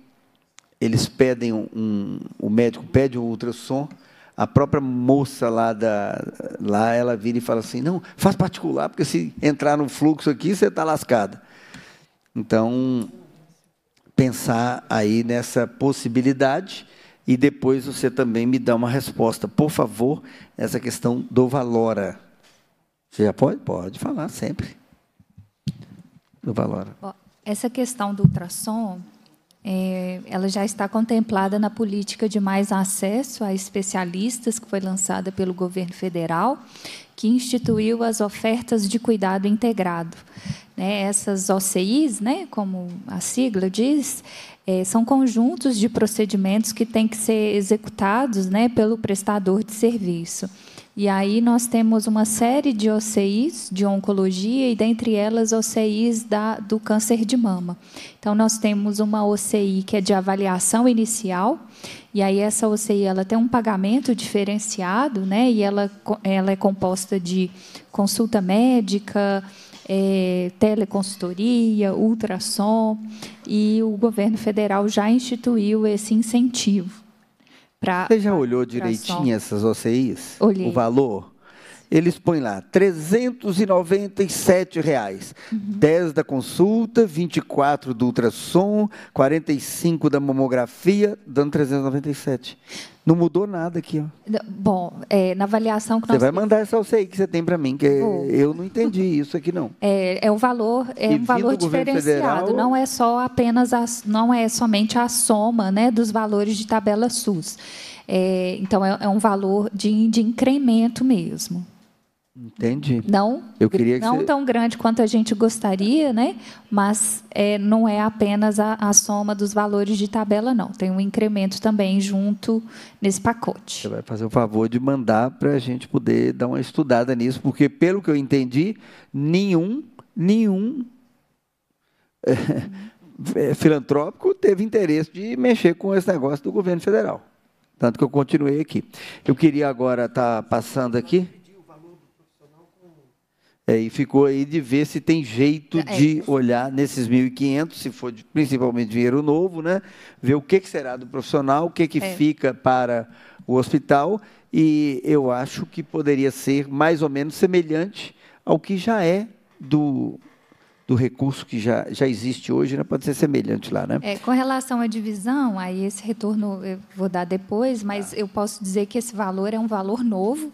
eles pedem um, um, o médico pede um ultrassom, a própria moça lá da lá ela vira e fala assim: "Não, faz particular, porque se entrar no fluxo aqui, você está lascada". Então, pensar aí nessa possibilidade e depois você também me dá uma resposta, por favor, essa questão do Valora. Você já pode? Pode falar sempre. Do Valora. Essa questão do ultrassom, é, ela já está contemplada na política de mais acesso a especialistas, que foi lançada pelo governo federal, que instituiu as ofertas de cuidado integrado. Né? Essas OCIs, né? como a sigla diz, é, são conjuntos de procedimentos que têm que ser executados né? pelo prestador de serviço. E aí nós temos uma série de OCIs de oncologia e dentre elas OCIs da, do câncer de mama. Então nós temos uma OCI que é de avaliação inicial e aí essa OCI ela tem um pagamento diferenciado, né? E ela ela é composta de consulta médica, é, teleconsultoria, ultrassom, e o governo federal já instituiu esse incentivo. Pra, Você já olhou direitinho essas OCIs? Olhei. O valor? eles põem lá 397 reais. Uhum. 10 da consulta, 24 do ultrassom, 45 da mamografia, dando 397. Não mudou nada aqui. Ó. Bom, é, na avaliação que você nós... Você vai mandar essa aí que você tem para mim, que eu não entendi isso aqui, não. É, é o valor, é e um valor diferenciado, federal, não é só apenas, as, não é somente a soma né, dos valores de tabela SUS. É, então, é, é um valor de, de incremento mesmo. Entendi. Não, não você... tão grande quanto a gente gostaria, né? mas é, não é apenas a, a, soma dos valores de tabela, não. Tem um incremento também junto nesse pacote. Você vai fazer o favor de mandar para a gente poder dar uma estudada nisso, porque, pelo que eu entendi, nenhum, nenhum é, é, filantrópico teve interesse de mexer com esse negócio do governo federal. Tanto que eu continuei aqui. Eu queria agora estar tá passando aqui. É, e ficou aí de ver se tem jeito é. de é olhar nesses 1.500, se for de, principalmente dinheiro novo, né? ver o que, que será do profissional, o que, que é. fica para o hospital. E eu acho que poderia ser mais ou menos semelhante ao que já é do, do recurso que já, já existe hoje, né? pode ser semelhante lá. Né? É, com relação à divisão, aí esse retorno eu vou dar depois, mas ah. eu posso dizer que esse valor é um valor novo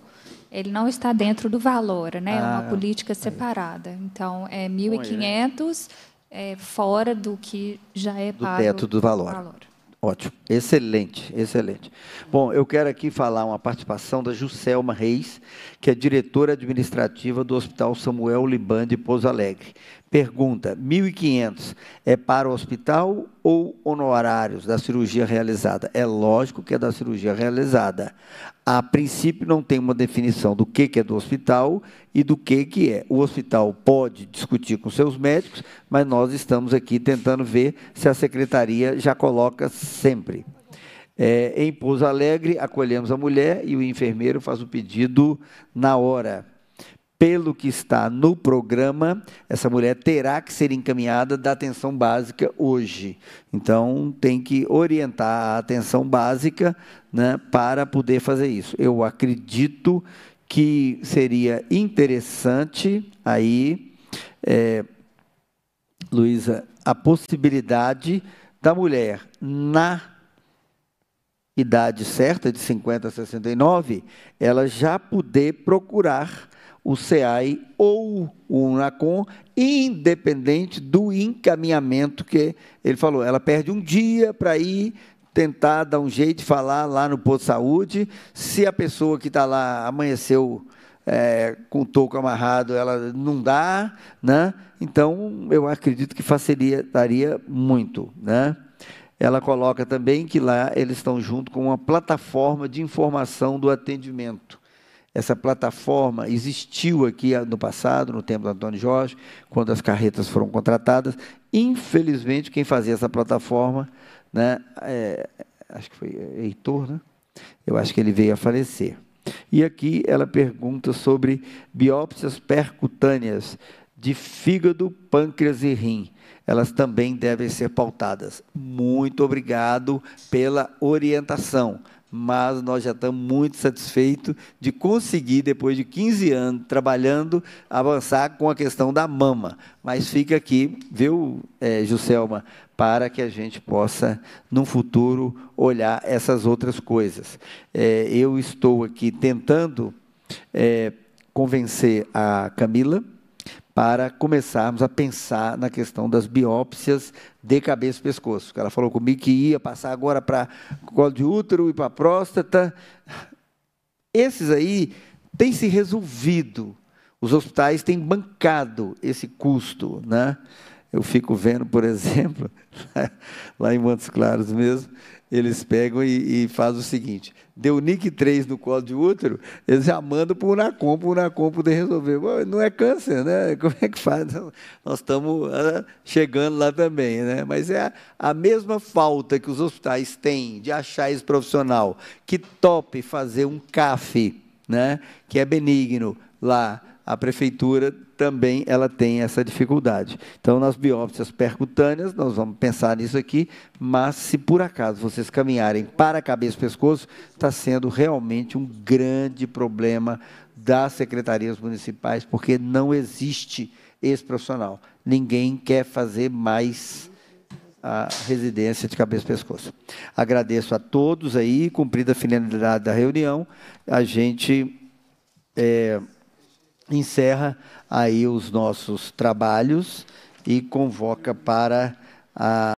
ele não está dentro do valor, né? é uma ah, política é. separada. Então, é 1.500 é, fora do que já é do pago. Do teto do valor. valor. Ótimo. Excelente, excelente. Bom, eu quero aqui falar uma participação da Juscelma Reis, que é diretora administrativa do Hospital Samuel Liban de Pouso Alegre. Pergunta: 1.500 é para o hospital ou honorários da cirurgia realizada? É lógico que é da cirurgia realizada. A princípio, não tem uma definição do que, que é do hospital e do que, que é. O hospital pode discutir com seus médicos, mas nós estamos aqui tentando ver se a secretaria já coloca sempre. É, em Pouso Alegre, acolhemos a mulher e o enfermeiro faz o pedido na hora pelo que está no programa, essa mulher terá que ser encaminhada da atenção básica hoje. Então, tem que orientar a atenção básica né, para poder fazer isso. Eu acredito que seria interessante aí, é, Luísa, a possibilidade da mulher na idade certa, de 50 a 69, ela já poder procurar o SEAI ou o UNACOM, independente do encaminhamento que ele falou. Ela perde um dia para ir tentar dar um jeito de falar lá no posto de saúde. Se a pessoa que está lá amanheceu é, com o toco amarrado, ela não dá, né? Então, eu acredito que facilitaria muito, né? Ela coloca também que lá eles estão junto com uma plataforma de informação do atendimento essa plataforma existiu aqui ah, no passado, no tempo do Antônio Jorge, quando as carretas foram contratadas. Infelizmente, quem fazia essa plataforma, né, é, acho que foi é, Heitor, né? eu acho que ele veio a falecer. E aqui ela pergunta sobre biópsias percutâneas de fígado, pâncreas e rim. Elas também devem ser pautadas. Muito obrigado pela orientação mas nós já estamos muito satisfeitos de conseguir, depois de 15 anos trabalhando, avançar com a questão da mama. Mas fica aqui, viu, é, Juscelma, para que a gente possa, no futuro, olhar essas outras coisas. É, eu estou aqui tentando é, convencer a Camila para começarmos a pensar na questão das biópsias de cabeça e pescoço. Ela falou comigo que ia passar agora para colo de útero e para próstata. Esses aí têm se resolvido. Os hospitais têm bancado esse custo, né? Eu fico vendo, por exemplo, lá em Montes Claros mesmo, eles pegam e, e fazem o seguinte: deu NIC 3 no colo de útero, eles já mandam para o Unacom, para o Unacom poder resolver. não é câncer, né? Como é que faz? Nós estamos ah, chegando lá também, né? Mas é a, a mesma falta que os hospitais têm de achar esse profissional que tope fazer um CAF, né? Que é benigno lá a prefeitura também ela tem essa dificuldade. Então, nas biópsias percutâneas, nós vamos pensar nisso aqui, mas se por acaso vocês caminharem para cabeça e pescoço, está sendo realmente um grande problema das secretarias municipais, porque não existe esse profissional. Ninguém quer fazer mais a residência de cabeça e pescoço. Agradeço a todos aí, cumprida a finalidade da reunião, a gente é, encerra aí os nossos trabalhos e convoca para a